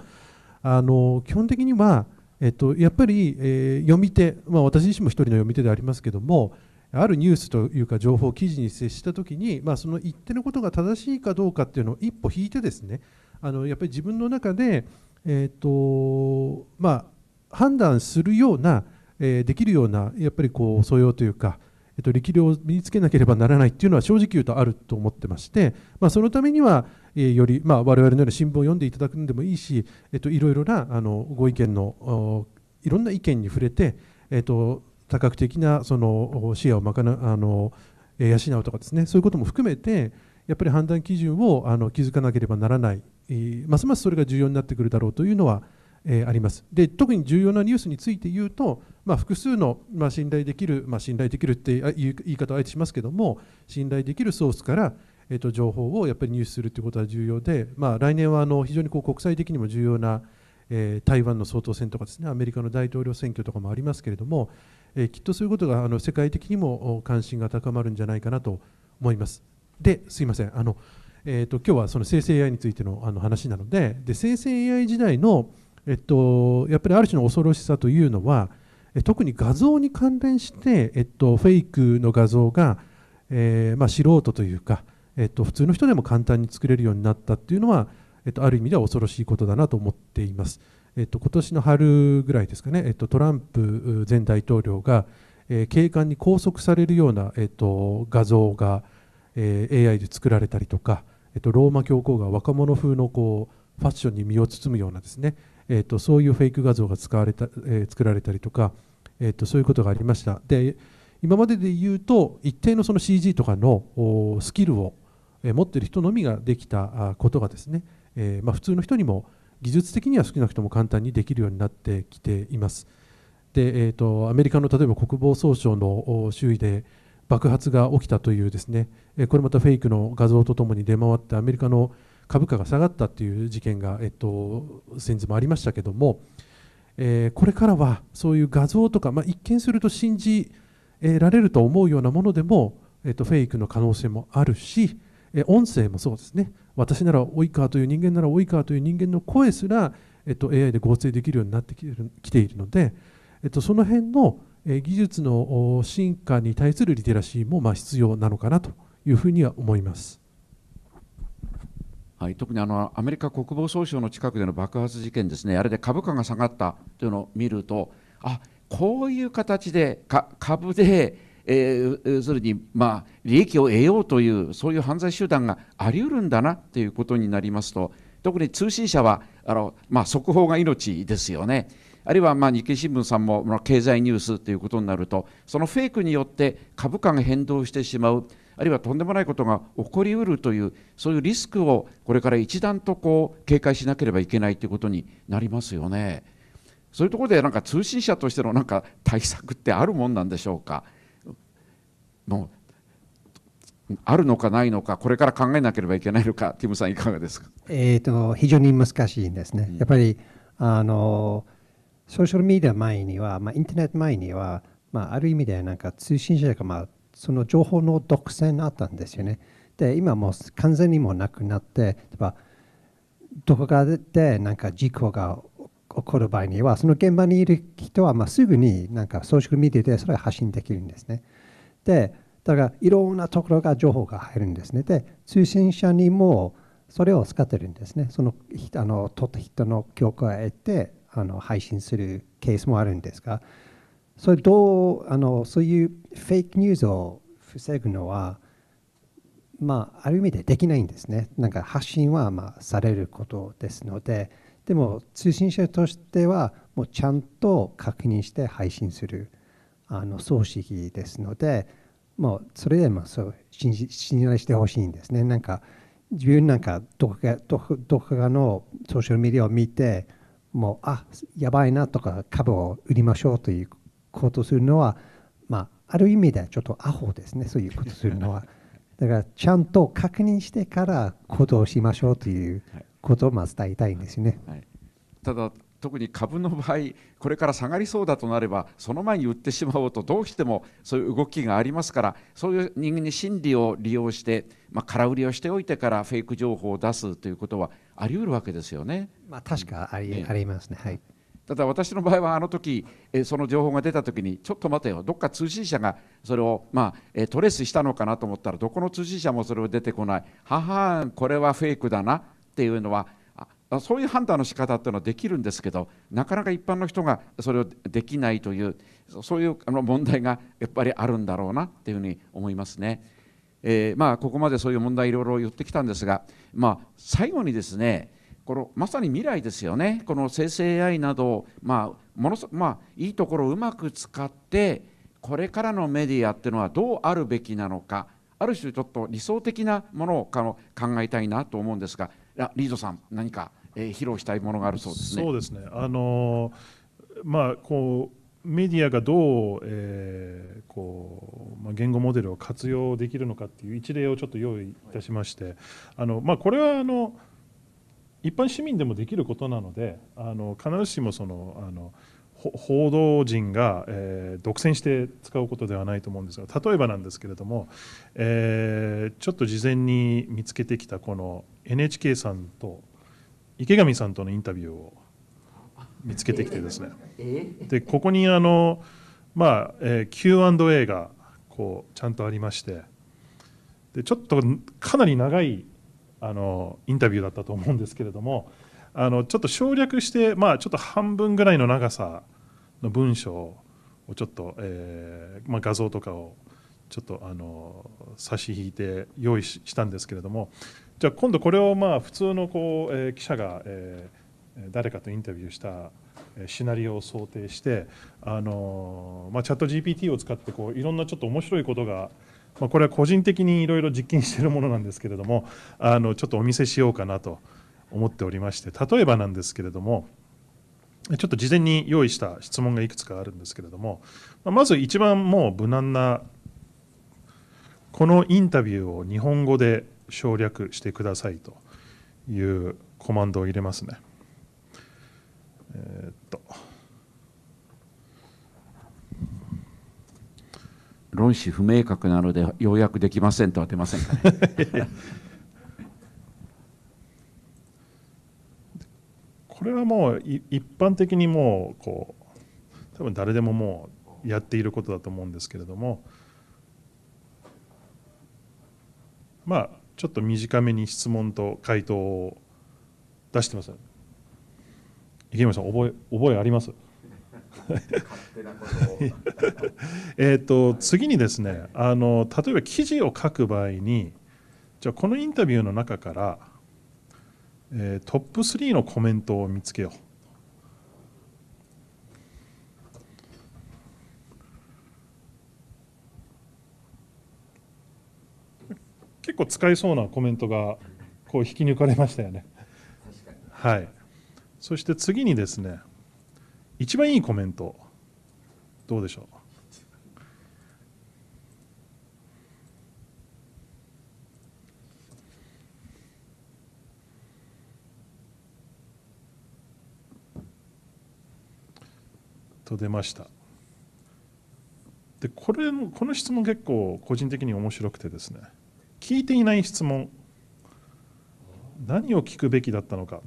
あの基本的には、えっと、やっぱり、えー、読み手、まあ、私自身も1人の読み手でありますけどもあるニュースというか情報記事に接した時に、まあ、その一定のことが正しいかどうかっていうのを一歩引いてですねあのやっぱり自分の中で、えーとまあ、判断するような、えー、できるようなやっぱりこう素養というか、えっと、力量を身につけなければならないっていうのは正直言うとあると思ってまして、まあ、そのためには、えー、より、まあ、我々のような新聞を読んでいただくのでもいいし、えっと、いろいろなあのご意見のいろんな意見に触れて、えっと、多角的なその視野をまかなあの養うとかですねそういうことも含めてやっぱり判断基準をあの気づかなければならない、えー、ますますそれが重要になってくるだろうというのはえー、ありますで特に重要なニュースについて言うと、まあ、複数の、まあ、信頼できる、まあ、信頼できるってう言い方をあえてしますけども信頼できるソースから、えーと、情報をやっぱり入手するということは重要で、まあ、来年はあの非常にこう国際的にも重要な、えー、台湾の総統選とかですねアメリカの大統領選挙とかもありますけれども、えー、きっとそういうことがあの世界的にも関心が高まるんじゃないかなと思います。ですいませんあのえーと今日はその生成 AI についてのあの話なのでで生成 AI 時代のえっと、やっぱりある種の恐ろしさというのは特に画像に関連して、えっと、フェイクの画像が、えー、まあ、素人というか、えっと、普通の人でも簡単に作れるようになったっていうのは、えっと、ある意味では恐ろしいことだなと思っています。えっと、今年の春ぐらいですかね、えっと、トランプ前大統領が、えー、警官に拘束されるような、えっと、画像が、えー、AI で作られたりとか、えっと、ローマ教皇が若者風のこうファッションに身を包むようなですね、えーと、そういうフェイク画像が使われた、えー、作られたりとか、えーと、そういうことがありましたで今までで言うと一定のその CG とかのスキルを持っている人のみができたことがですね、えー、まあ、普通の人にも技術的には少なくとも簡単にできるようになってきています。でえーと、とアメリカの例えば国防総省の周囲で爆発が起きたというですねこれまたフェイクの画像とともに出回ってアメリカの株価が下がったという事件が、えっと、先日もありましたけども、えー、これからはそういう画像とか、まあ、一見すると信じられると思うようなものでも、えっと、フェイクの可能性もあるし、え音声もそうですね私なら及川という人間なら及川という人間の声すら、えっと、AI で合成できるようになってきてる来ているので、えっと、その辺の技術の進化に対するリテラシーもま必要なのかなというふうには思います。はい、特にあのアメリカ国防総省の近くでの爆発事件ですね、あれで株価が下がったというのを見ると、あこういう形で株で、えー、要するに、まあ、利益を得ようという、そういう犯罪集団がありうるんだなということになりますと、特に通信社はあの、まあ、速報が命ですよね。あるいはまあ日経新聞さんも経済ニュースということになると、そのフェイクによって株価が変動してしまう、あるいはとんでもないことが起こりうるというそういうリスクをこれから一段とこう警戒しなければいけないということになりますよね。そういうところでなんか通信社としてのなんか対策ってあるもんなんでしょうか。もうあるのかないのかこれから考えなければいけないのかティムさんいかがですか。えっ、ー、と非常に難しいんですね。うん、やっぱりあのソーシャルメディア前には、まあ、インターネット前には、まあ、ある意味でなんか通信社が、まあ、その情報の独占あったんですよね。で今もう完全にもなくなって例えばこかでなんか事故が起こる場合にはその現場にいる人はまあすぐになんかソーシャルメディアでそれを発信できるんですね。でだからいろんなところが情報が入るんですね。で通信社にもそれを使ってるんですね。そのあの撮った人の記憶を得てあの配信するケースもあるんですがそれどうあのそういうフェイクニュースを防ぐのは、まあ、ある意味でできないんですね。なんか発信はまあされることですので、でも通信社としてはもうちゃんと確認して配信するあの葬式ですので、もうそれでまあそう信じ信頼してほしいんですね。なんか自分なんかどこかどこどこかのソーシャルメディアを見て、もうあやばいなとか株を売りましょうということするのは、まあ、ある意味ではちょっとアホですね、そういうことするのは。だからちゃんと確認してから行動しましょうということをまず伝えたいんですね。はい、はい、ただ特に株の場合これから下がりそうだとなればその前に売ってしまおうとどうしてもそういう動きがありますからそういう人間に心理を利用して、まあ、空売りをしておいてからフェイク情報を出すということはあり得るわけですよね。まあ、確かあり,、ええ、ありますね、はいただ私の場合はあの時その情報が出た時にちょっと待てよどっか通信社がそれをまあトレースしたのかなと思ったらどこの通信社もそれを出てこないははこれはフェイクだなっていうのはそういう判断の仕方っていうのはできるんですけどなかなか一般の人がそれをできないというそういうあの問題がやっぱりあるんだろうなっていうふうに思いますね。えー、まあここまでそういう問題いろいろ言ってきたんですが、まあ、最後にですねこのまさに未来ですよねこの生成 AI など、まあ、ものまあ、いいところをうまく使ってこれからのメディアっていうのはどうあるべきなのかある種ちょっと理想的なものを考えたいなと思うんですがリードさん何か、えー、披露したいものがあるそうですね。そうですねあのまあこうメディアがどう,、えーこうまあ、言語モデルを活用できるのかっていう一例をちょっと用意いたしまして、あのまあ、これはあの一般市民でもできることなのであの必ずしもそのあの報道陣が、えー、独占して使うことではないと思うんですが例えばなんですけれども、えー、ちょっと事前に見つけてきたこの NHK さんと池上さんとのインタビューを見つけてきてですね でここにあの、まあえー、Q&A がこうちゃんとありましてでちょっとかなり長いあのインタビューだったと思うんですけれどもあのちょっと省略して、まあ、ちょっと半分ぐらいの長さの文章をちょっと、えー、まあ、画像とかをちょっとあの差し引いて用意したんですけれどもじゃあ今度これをまあ普通のこう、えー、記者が、えー、誰かとインタビューしたシナリオを想定してあの、まあ、チャット GPT を使ってこういろんなちょっと面白いことがまあ、これは個人的にいろいろ実験しているものなんですけれどもあのちょっとお見せしようかなと思っておりまして例えばなんですけれどもちょっと事前に用意した質問がいくつかあるんですけれども、ままず一番もう無難なこのインタビューを日本語で省略してくださいというコマンドを入れますね。えー、っと論旨不明確なので要約できませんとは出ませんかね これはもう一般的にもうこう多分誰でももうやっていることだと思うんですけれどもまあちょっと短めに質問と回答を出してます池上さん覚え覚えあります えっと次にですねあの例えば記事を書く場合にじゃあこのインタビューの中から、えー、トップ3のコメントを見つけよう。結構使いそうなコメントがこう引き抜かれましたよね。はい、そして次にですね一番いいコメントどうでしょうと出ましたでこれこの質問結構個人的に面白くてですね聞いていない質問何を聞くべきだったのか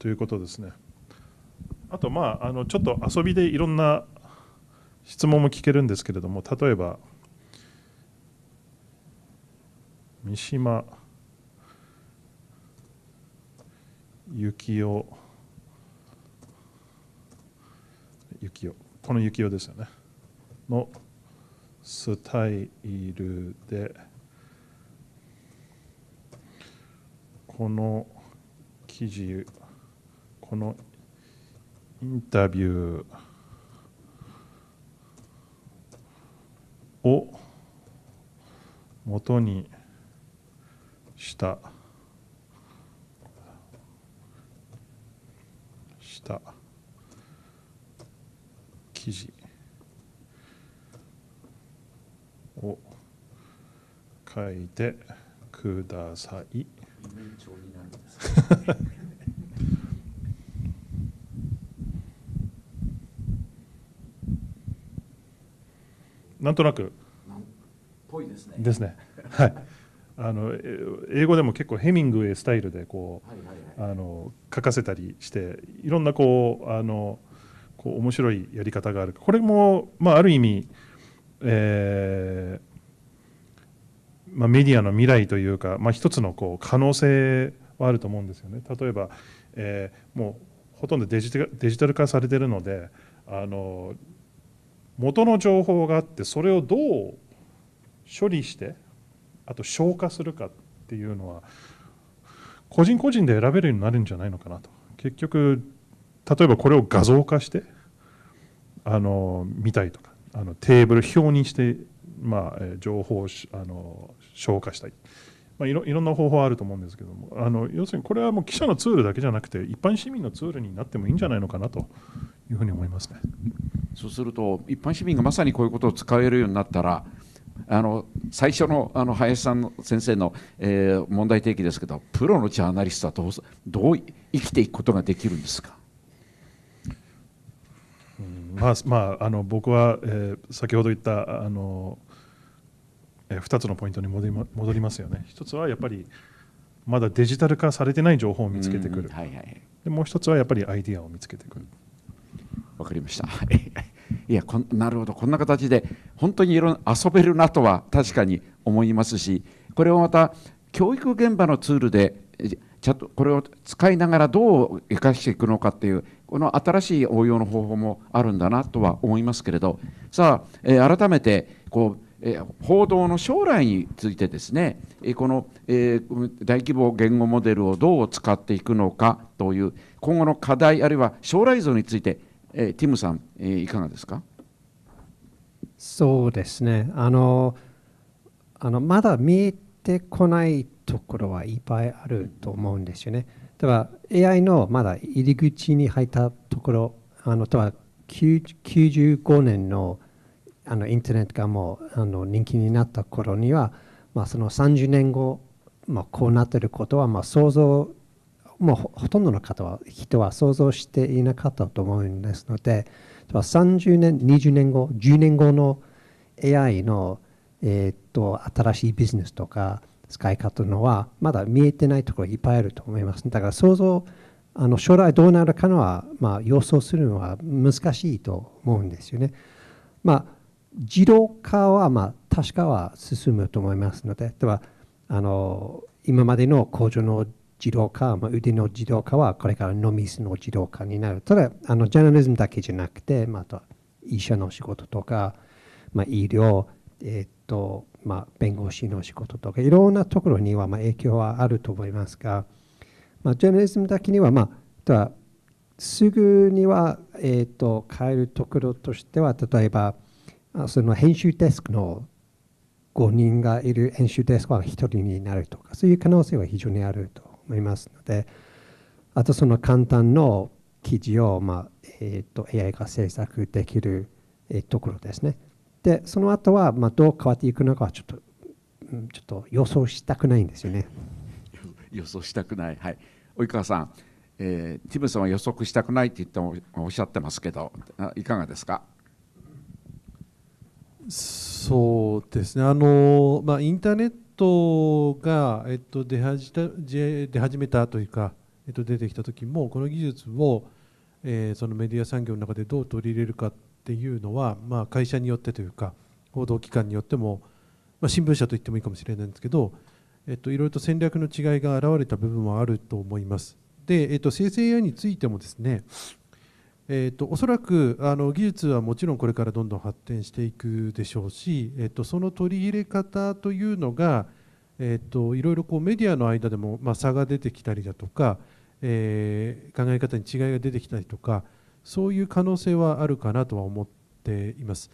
ということですね。あと、まあ、あのちょっと遊びでいろんな質問も聞けるんですけれども、例えば、三島幸雄、幸雄、この幸男ですよね、のスタイルで、この記事このインタビューを元にしたした記事を書いてください。なんとなくぽいですね。ですね。はい。あの英語でも結構ヘミングウェイスタイルでこう、あの書かせたりしていろんなこうあのこう面白いやり方があるこれも、まあ、ある意味、えーまあ、メディアの未来というか、まあ、一つのこう可能性はあると思うんですよね例えば、えー、もうほとんどデジデジタル化されてるのであの元の情報があってそれをどう処理してあと消化するかっていうのは個人個人で選べるようになるんじゃないのかなと結局例えばこれを画像化してあの見たいとかあのテーブル表にして、まあ、情報をあの消化したい。まあ、いろいろんな方法あると思うんですけどもあの要するにこれはもう記者のツールだけじゃなくて一般市民のツールになってもいいんじゃないのかなというふうに思いますねそうすると一般市民がまさにこういうことを使えるようになったらあの最初のあの林さん先生の、えー、問題提起ですけどプロのジャーナリストはどうどう生きていくことができるんですかまあ、まあ、あの僕は、えー、先ほど言ったあの2つのポイントに戻りますよね。1つはやっぱりまだデジタル化されてない情報を見つけてくる、はいはい、でもう1つはやっぱりアイディアを見つけてくる。わかりました。いやこなるほどこんな形で本当にいろんな遊べるなとは確かに思いますしこれをまた教育現場のツールでちゃんとこれを使いながらどう生かしていくのかっていうこの新しい応用の方法もあるんだなとは思いますけれどさあ、えー、改めてこう報道の将来についてですねこの大規模言語モデルをどう使っていくのかという今後の課題あるいは将来像についてティムさんいかがですかそうですねあのあのまだ見えてこないところはいっぱいあると思うんですよね。では AI のまだ入り口に入ったところあのとは95年のあのインターネットがもうあの人気になった頃には、まあ、その30年後、まあ、こうなっていることはまあ想像もうほとんどの方は人は想像していなかったと思うんですので30年20年後10年後の AI の、えー、っと新しいビジネスとか使い方のはまだ見えてないところいっぱいあると思いますだから想像あの将来どうなるかのは、まあ、予想するのは難しいと思うんですよね。まあ自動化はまあ確かは進むと思いますので、ではあの今までの工場の自動化、まあ、腕の自動化はこれからミみの自動化になる。ただ、あのジャーナリズムだけじゃなくて、まあ、あと医者の仕事とか、まあ、医療、えー、っとまあ、弁護士の仕事とか、いろんなところにはまあ影響はあると思いますが、まあ、ジャーナリズムだけには、まあ、ただすぐには、えー、っと変えるところとしては、例えば、その編集デスクの5人がいる編集デスクは1人になるとかそういう可能性は非常にあると思いますのであとその簡単の記事を、まあえーと、AI が制作できる、えところですね。でその後は、まどう変わっていくのかはちょっとちょっと予想したくないんですよね。予想したくない、はい、及川さん、えー、ティムさんは予測したくないって言っておっしゃってますけどいかがですかそうですねあの、まあ、インターネットが、えっと、出始出始めたというか、えっと、出てきた時もこの技術を、えー、そのメディア産業の中でどう取り入れるかっていうのは、まあ、会社によってというか報道機関によっても、まあ、新聞社と言ってもいいかもしれないんですけど、えっと、いろいろと戦略の違いが現れた部分はあると思います。で、えっと、生成 AI についてもですね、えーと、おそらくあの技術はもちろんこれからどんどん発展していくでしょうし、えーと、その取り入れ方というのが、えーと、といろいろこうメディアの間でも、まあ、差が出てきたりだとか、えー、考え方に違いが出てきたりとかそういう可能性はあるかなとは思っています。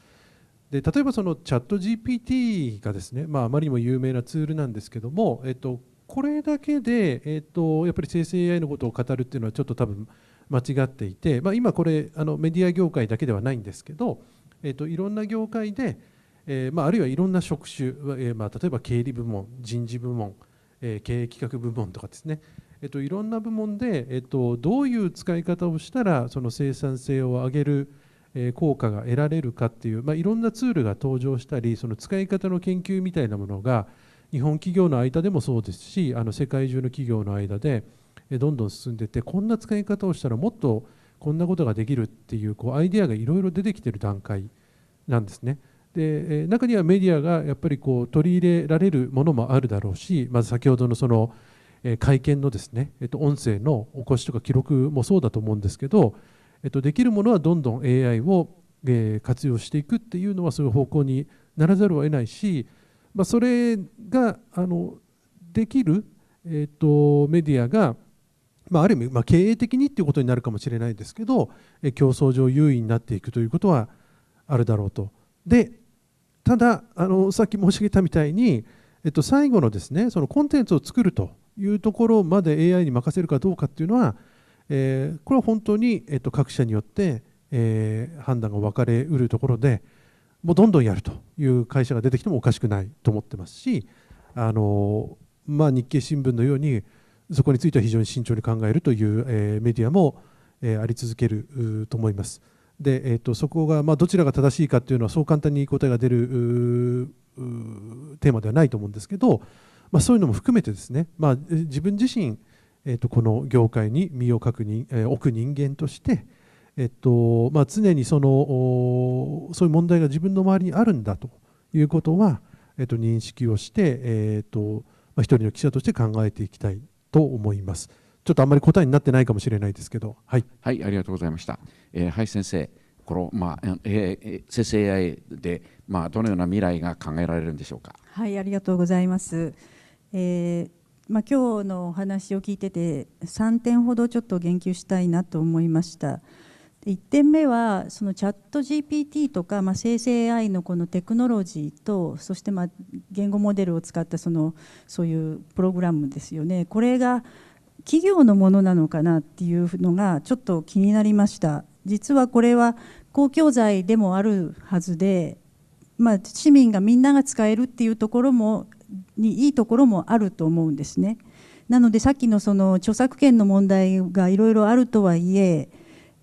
で例えばそのチャット GPT がですね、まあ、あまりにも有名なツールなんですけども、えー、とこれだけで、えー、とやっぱり生成 AI のことを語るっていうのはちょっと多分間違っていて、まあ、今これあのメディア業界だけではないんですけど、えっといろんな業界で、えー、まあ、あるいはいろんな職種、えー、まあ、例えば経理部門人事部門、えー、経営企画部門とかですね、えっといろんな部門で、えっとどういう使い方をしたらその生産性を上げる効果が得られるかっていう、まあ、いろんなツールが登場したりその使い方の研究みたいなものが日本企業の間でもそうですしあの世界中の企業の間で、どんどん進んでてこんな使い方をしたらもっとこんなことができるっていうこうアイデアがいろいろ出てきてる段階なんですね。で中にはメディアがやっぱりこう取り入れられるものもあるだろうしまず先ほどのその会見のですね、えっと、音声の起こしとか記録もそうだと思うんですけど、えっと、できるものはどんどん AI を活用していくっていうのはそういう方向にならざるを得ないし、まあ、それがあのできる、えっと、メディアがまあ、ある意味、まあ、経営的にということになるかもしれないですけど競争上優位になっていくということはあるだろうと。でただあのさっき申し上げたみたいに、えっと、最後のですねそのコンテンツを作るというところまで AI に任せるかどうかっていうのは、えー、これは本当に、えっと、各社によって、えー、判断が分かれうるところでもうどんどんやるという会社が出てきてもおかしくないと思ってますしあの、まあ、日経新聞のようにそこについては非常に慎重に考えるという、えメディアも、えあり続けると思います。で、えーと、そこが、まあ、どちらが正しいかというのはそう簡単に答えが出るテーマではないと思うんですけど、まあ、そういうのも含めてですね、まあ、自分自身、えーと、この業界に身を確認、え置く人間として、えーとまあ、常にそのそういう問題が自分の周りにあるんだということは、えーと、と認識をして、えーとまあ、一人の記者として考えていきたいと思います。ちょっとあんまり答えになってないかもしれないですけど、はい、はい、ありがとうございました。えー、はい、先生、このまあ、えー、生成 AI でまあどのような未来が考えられるんでしょうか。はい、ありがとうございます。えー、まあ今日のお話を聞いてて3点ほどちょっと言及したいなと思いました。1点目はそのチャット GPT とか、まあ、生成 AI のこのテクノロジーとそしてまあ言語モデルを使ったそのそういうプログラムですよねこれが企業のものなのかなっていうのがちょっと気になりました実はこれは公共財でもあるはずで、まあ、市民がみんなが使えるっていうところもにいいところもあると思うんですねなのでさっきのその著作権の問題がいろいろあるとはいえ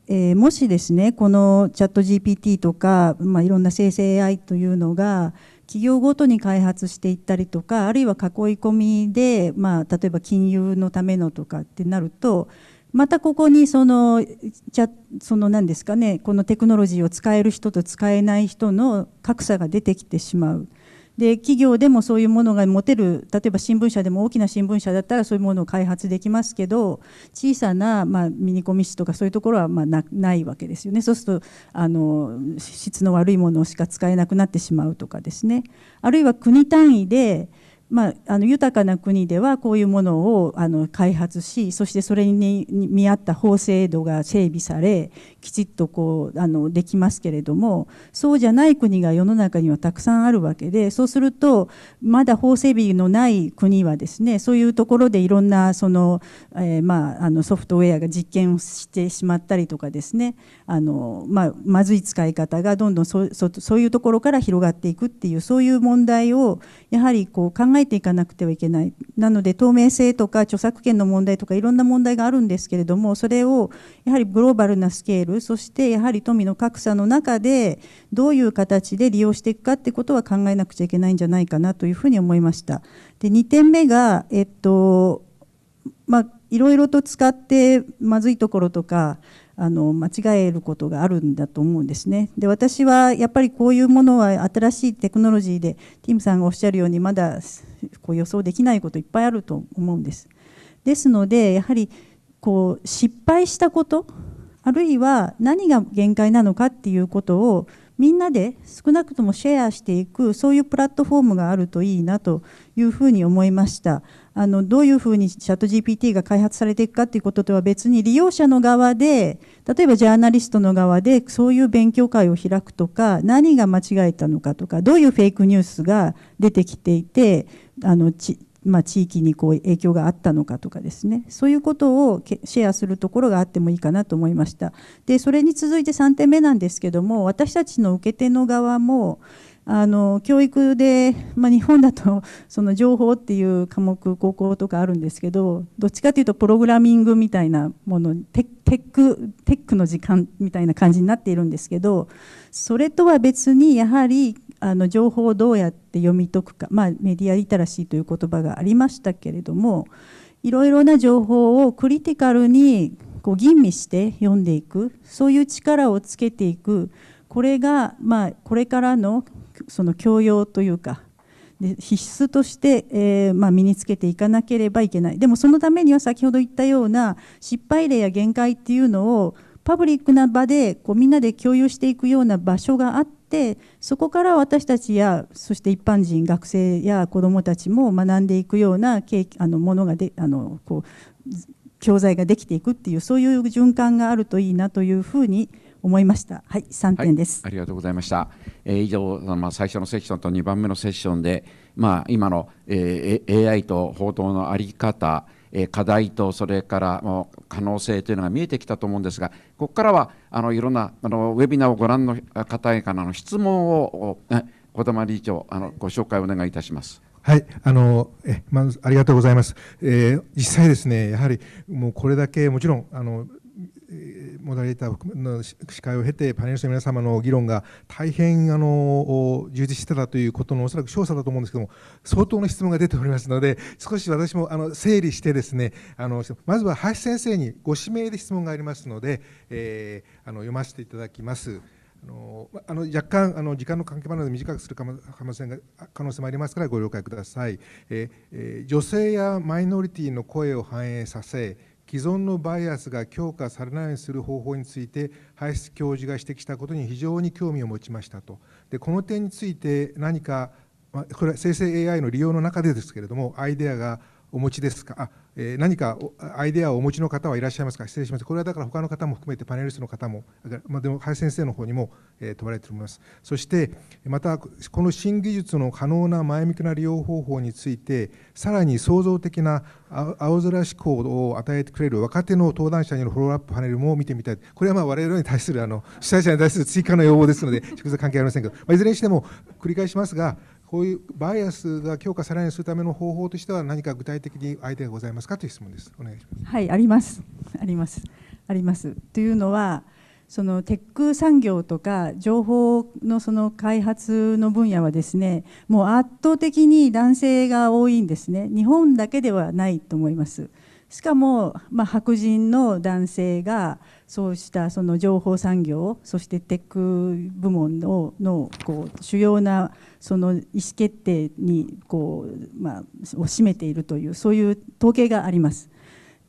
えー、もしですねこのチャット GPT とか、まあ、いろんな生成 AI というのが企業ごとに開発していったりとかあるいは囲い込みで、まあ、例えば金融のためのとかってなるとまたここにそのその何ですかねこのテクノロジーを使える人と使えない人の格差が出てきてしまう。で企業でもそういうものが持てる例えば新聞社でも大きな新聞社だったらそういうものを開発できますけど小さな、まあ、ミニコミ紙とかそういうところは、まあ、ないわけですよねそうするとあの質の悪いものしか使えなくなってしまうとかですねあるいは国単位でまあ、あの豊かな国ではこういうものをあの開発しそしてそれに見合った法制度が整備されきちっとこうあのできますけれどもそうじゃない国が世の中にはたくさんあるわけでそうするとまだ法整備のない国はですねそういうところでいろんなその、えー、まあ、あのソフトウェアが実験をしてしまったりとかですねあの、まあ、まずい使い方がどんどんそそういうところから広がっていくっていうそういう問題をやはりこう考えていかなくてはいけないなので透明性とか著作権の問題とかいろんな問題があるんですけれどもそれをやはりグローバルなスケールそしてやはり富の格差の中でどういう形で利用していくかってことは考えなくちゃいけないんじゃないかなというふうに思いました。で2点目が、えっとまあいろいろと使ってまずいところとかあの間違えることがあるんだと思うんですね。で私はやっぱりこういうものは新しいテクノロジーでティムさんがおっしゃるようにまだこう予想できないこといっぱいあると思うんです。ですのでやはりこう失敗したことあるいは何が限界なのかっていうことをみんなで少なくともシェアしていくそういうプラットフォームがあるといいなというふうに思いました。あのどういうふうにチャット GPT が開発されていくかということとは別に利用者の側で例えばジャーナリストの側でそういう勉強会を開くとか何が間違えたのかとかどういうフェイクニュースが出てきていてあのち、まあ、地域にこう影響があったのかとかですねそういうことをシェアするところがあってもいいかなと思いましたでそれに続いて3点目なんですけども私たちの受け手の側もあの教育で、まあ、日本だとその情報っていう科目高校とかあるんですけどどっちかというとプログラミングみたいなものテテックテックの時間みたいな感じになっているんですけどそれとは別にやはりあの情報をどうやって読み解くか、まあ、メディアリテラシーという言葉がありましたけれどもいろいろな情報をクリティカルにこう吟味して読んでいくそういう力をつけていくこれが、まあ、これからのその教養というかで必須として、えー、まあ、身につけていかなければいけないでもそのためには先ほど言ったような失敗例や限界っていうのをパブリックな場でこうみんなで共有していくような場所があってそこから私たちやそして一般人学生や子どもたちも学んでいくようなあのものがであのこう教材ができていくっていうそういう循環があるといいなというふうに思いました。はい、三点です、はい、ありがとうございました。えー、以上、まあ、最初のセッションと二番目のセッションで、まあ、今の、えー、AI と報道のあり方、えー、課題とそれから可能性というのが見えてきたと思うんですが、ここからはあのいろんなあのウェビナーをご覧の方へからの質問を小玉理事長あのご紹介お願いいたします。はい、あのえまずありがとうございます。えー、実際ですね、やはりもうこれだけもちろんあのモダレーターの司会を経てパネリストの皆様の議論が大変あの充実してたということのおそらく証査だと思うんですけども相当の質問が出ておりますので少し私もあの整理してですねあのまずは林先生にご指名で質問がありますので、えー、あの読ませていただきます。あのあの若干あの時間の関係もあるので短くする可能性が可能性もありますからご了解ください、え女性やマイノリティの声を反映させ既存のバイアスが強化されないようにする方法について林教授が指摘したことに非常に興味を持ちましたとでこの点について何かこれは生成 AI の利用の中でですけれどもアイデアがお持ちですかあえ何かアイデアをお持ちの方はいらっしゃいますか、失礼します、これはだから他の方も含めて、パネリストの方も、まあ、でも林先生の方にも、え問われております、そしてまた、この新技術の可能な前向きな利用方法について、さらに創造的な青空思考を与えてくれる若手の登壇者によるフォローアップパネルも見てみたい、これはまあ我々に対するあの主催者に対する追加の要望ですので、直接関係ありませんけど、まあ、いずれにしても繰り返しますが、こういうバイアスが強化されないようにするための方法としては何か具体的にアイデアがございますかという質問です。お願いします。はい、あります。あります。あります。というのは、そのテック産業とか情報のその開発の分野はですね、もう圧倒的に男性が多いんですね。日本だけではないと思います。しかも、まあ、白人の男性がそうしたその情報産業そしてテック部門ののこう主要なその意思決定にこう、まあ、を占めているというそういう統計があります。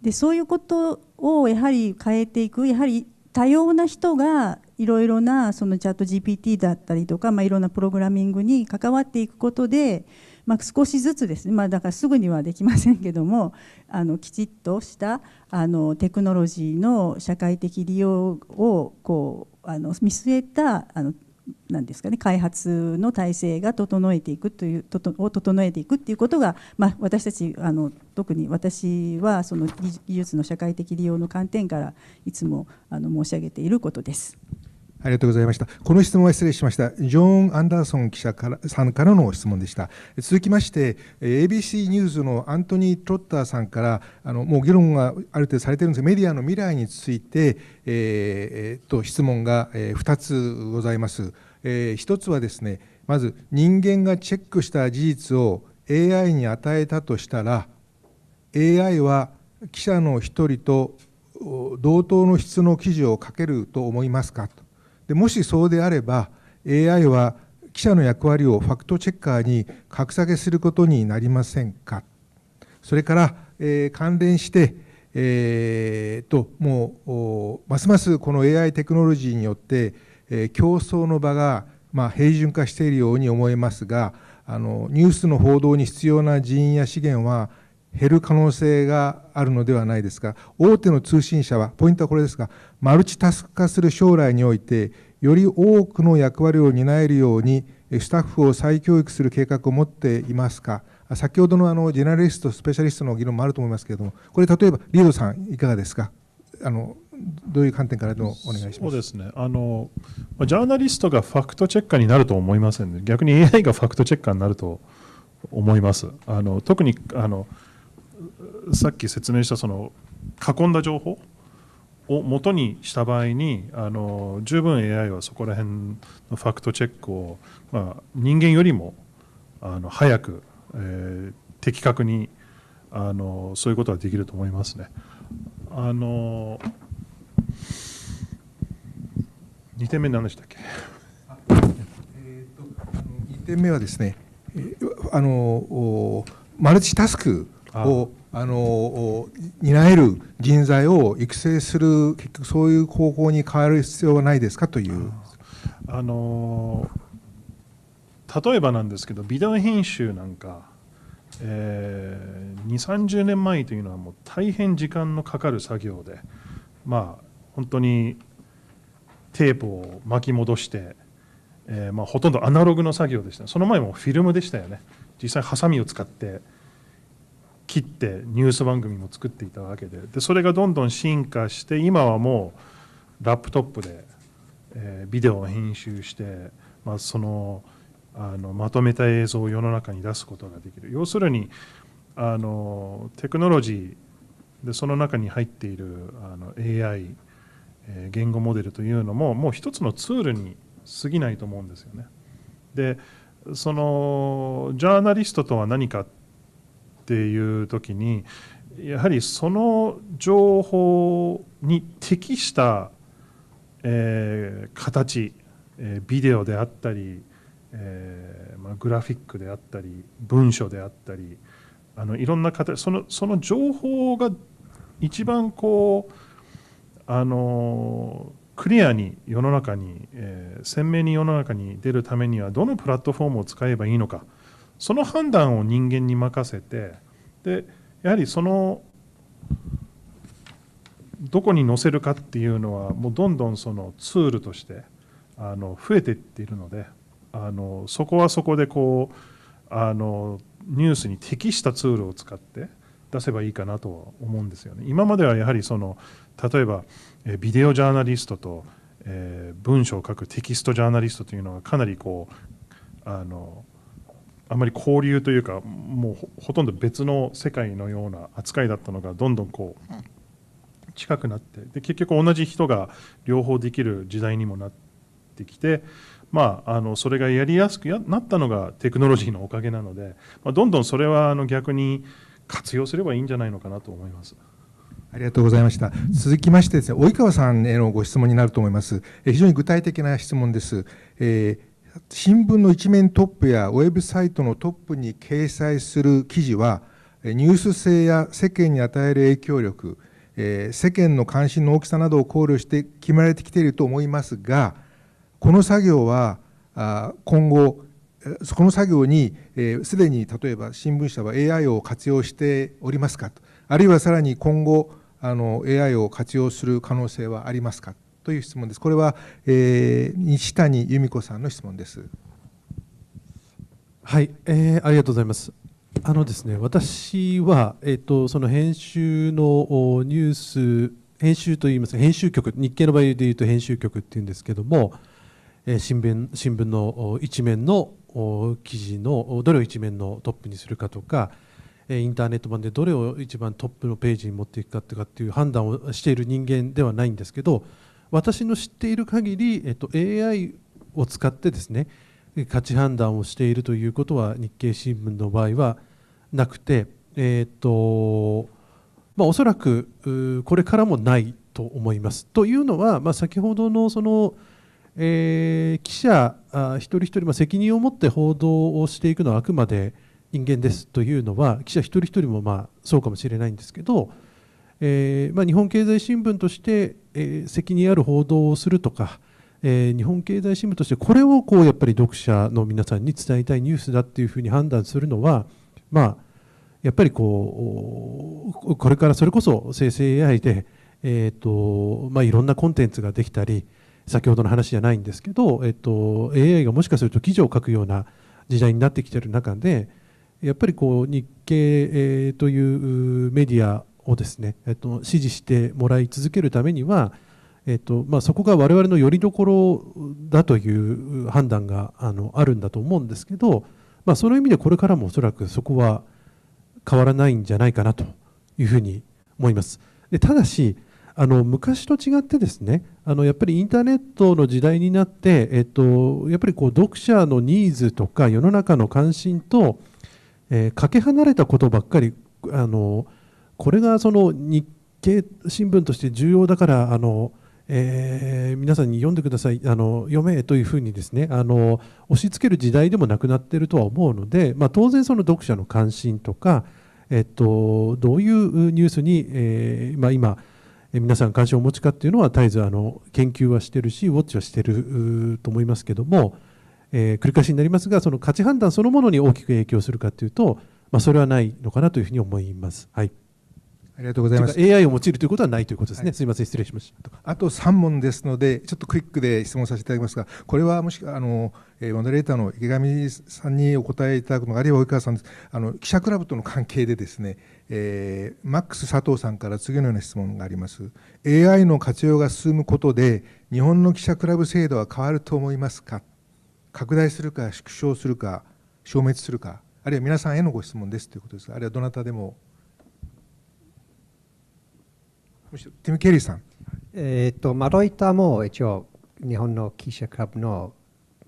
でそういうことをやはり変えていくやはり多様な人がいろいろなそのチャット GPT だったりとか、まあ、いろんなプログラミングに関わっていくことでまあ、少しずつですね、まあ、だからすぐにはできませんけどもあのきちっとしたあのテクノロジーの社会的利用をこうあの見据えたあのなんですかね開発の体制が整えていくというととを整えていくっていうことが、まあ、私たちあの特に私はその技術の社会的利用の観点からいつもあの申し上げていることです。ありがとうございました。この質問は失礼しました。ジョーン・アンダーソン記者からさんからの質問でした。続きまして、ABC ニュースのアントニー・トロッターさんから、あのもう議論がある程度されてるんですが、メディアの未来について、えー、えー、と質問が、え2つございます。えー、1つはですね、まず人間がチェックした事実を AI に与えたとしたら、AI は記者の1人と同等の質の記事を書けると思いますかとでもしそうであれば AI は記者の役割をファクトチェッカーに格下げすることになりませんかそれから、えー、関連して、えー、ともうますますこの AI テクノロジーによって、えー、競争の場が、まあ、平準化しているように思えますがあのニュースの報道に必要な人員や資源は減る可能性があるのではないですか大手の通信社はポイントはこれですがマルチタスク化する将来においてより多くの役割を担えるようにスタッフを再教育する計画を持っていますか先ほどのあのジェネラリストスペシャリストの議論もあると思いますけれどもこれ例えばリードさんいかがですかあのどういう観点からでもお願いしますそうですねあの、ジャーナリストがファクトチェッカーになると思いません、ね、逆に AI がファクトチェッカーになると思います。あの特にあのさっき説明したその囲んだ情報を元にした場合にあの十分 AI はそこら辺のファクトチェックを、まあ、人間よりもあの早く、えー、的確にあのそういうことはできると思いますね。あの2点目何でしたっけ、えーと、2点目はですねあのマルチタスクをあの担える人材を育成する結局そういう方向に変える必要はないですかという。あの例えばなんですけどビデオ編集なんか、えー、2 3 0年前というのはもう大変時間のかかる作業でまあ本当にテープを巻き戻して、えー、まあ、ほとんどアナログの作業でしたその前もフィルムでしたよね実際ハサミを使って切ってニュース番組も作っていたわけででそれがどんどん進化して今はもうラップトップで、えー、ビデオを編集して、まあ、そのあのまとめた映像を世の中に出すことができる要するにあのテクノロジーでその中に入っているあの AI、えー、言語モデルというのももう一つのツールに過ぎないと思うんですよね。でそのジャーナリストとは何かっていう時にやはりその情報に適した、えー、形、えー、ビデオであったり、えーまあ、グラフィックであったり文書であったりあのいろんな形そのその情報が一番こうあのクリアに世の中に、えー、鮮明に世の中に出るためにはどのプラットフォームを使えばいいのかその判断を人間に任せてでやはりそのどこに載せるかっていうのはもうどんどんそのツールとしてあの増えていっているのであのそこはそこでこうあのニュースに適したツールを使って出せばいいかなとは思うんですよね。今まではやはりその例えばビデオジャーナリストと、え文章を書くテキストジャーナリストというのはかなりこうあのあまり交流というかもうほとんど別の世界のような扱いだったのがどんどんこう近くなってで結局同じ人が両方できる時代にもなってきて、まあ、あのそれがやりやすくなったのがテクノロジーのおかげなので、まあ、どんどんそれはあの逆に活用すればいいんじゃないのかなと思います。ありがとうございました。続きましてですね、及川さんへのご質問になると思います。え非常に具体的な質問です。えー新聞の一面トップやウェブサイトのトップに掲載する記事は、ニュース性や世間に与える影響力、世間の関心の大きさなどを考慮して決められてきていると思いますが、この作業は今後、この作業にすで、に例えば新聞社は AI を活用しておりますかと、あるいはさらに今後あの AI を活用する可能性はありますかという質問です。これは、えー、西谷由美子さんの質問です。はい、えー、ありがとうございます。あのですね、私は、えーと、その編集のニュース編集といいますか編集局日経の場合でいうと編集局っていうんですけども、えー、新聞新聞の一面の記事のどれを一面のトップにするかとかインターネット版でどれを一番トップのページに持っていくかとかっていう判断をしている人間ではないんですけど私の知っている限り、えっと、AI を使ってですね価値判断をしているということは日経新聞の場合はなくて、えっとまあ、おそらくこれからもないと思います。というのは、まあ、先ほどのその、えー、記者あ一人一人、まあ、責任を持って報道をしていくのはあくまで人間ですというのは記者一人一人もまあそうかもしれないんですけど、えーまあ、日本経済新聞としてえ責任ある報道をするとか、え日本経済新聞としてこれをこうやっぱり読者の皆さんに伝えたいニュースだっていうふうに判断するのは、まあ、やっぱりこうこれからそれこそ生成 AI で、えーとまあ、いろんなコンテンツができたり先ほどの話じゃないんですけど、えーと、と AI がもしかすると記事を書くような時代になってきている中でやっぱりこう日経、えー、というメディアをですね、えっと、支持してもらい続けるためには、えっとまあ、そこが我々のよりどころだという判断があのあるんだと思うんですけど、まあ、その意味でこれからもおそらくそこは変わらないんじゃないかなというふうに思います。でただしあの昔と違ってですねあのやっぱりインターネットの時代になって、えっと、やっぱりこう読者のニーズとか世の中の関心と、えー、かけ離れたことばっかりあのこれがその日経新聞として重要だからあの、えー、皆さんに読んでくださいあの読めというふうにですねあの押し付ける時代でもなくなっているとは思うので、まあ、当然その読者の関心とか、えっと、どういうニュースに、えーまあ、今皆さん関心をお持ちかっていうのは絶えずあの研究はしてるしウォッチはしてると思いますけども、えー、繰り返しになりますがその価値判断そのものに大きく影響するかというと、まあ、それはないのかなというふうに思います。はいありがとうございます。AI を用いるということはないということですね。はい、すみません、失礼しました。あと3問ですので、ちょっとクイックで質問させていただきますが、これはもしあの、えー、モデレーターの池上さんにお答えいただくのが、あるいは及川さんです。あの、記者クラブとの関係でですね、えー、マックス佐藤さんから次のような質問があります。AI の活用が進むことで、日本の記者クラブ制度は変わると思いますか拡大するか、縮小するか、消滅するか、あるいは皆さんへのご質問ですということですが、あるいはどなたでも。むしろティム・ケリーさん。えっと、まあ、ロイターも一応、日本の記者クラブの、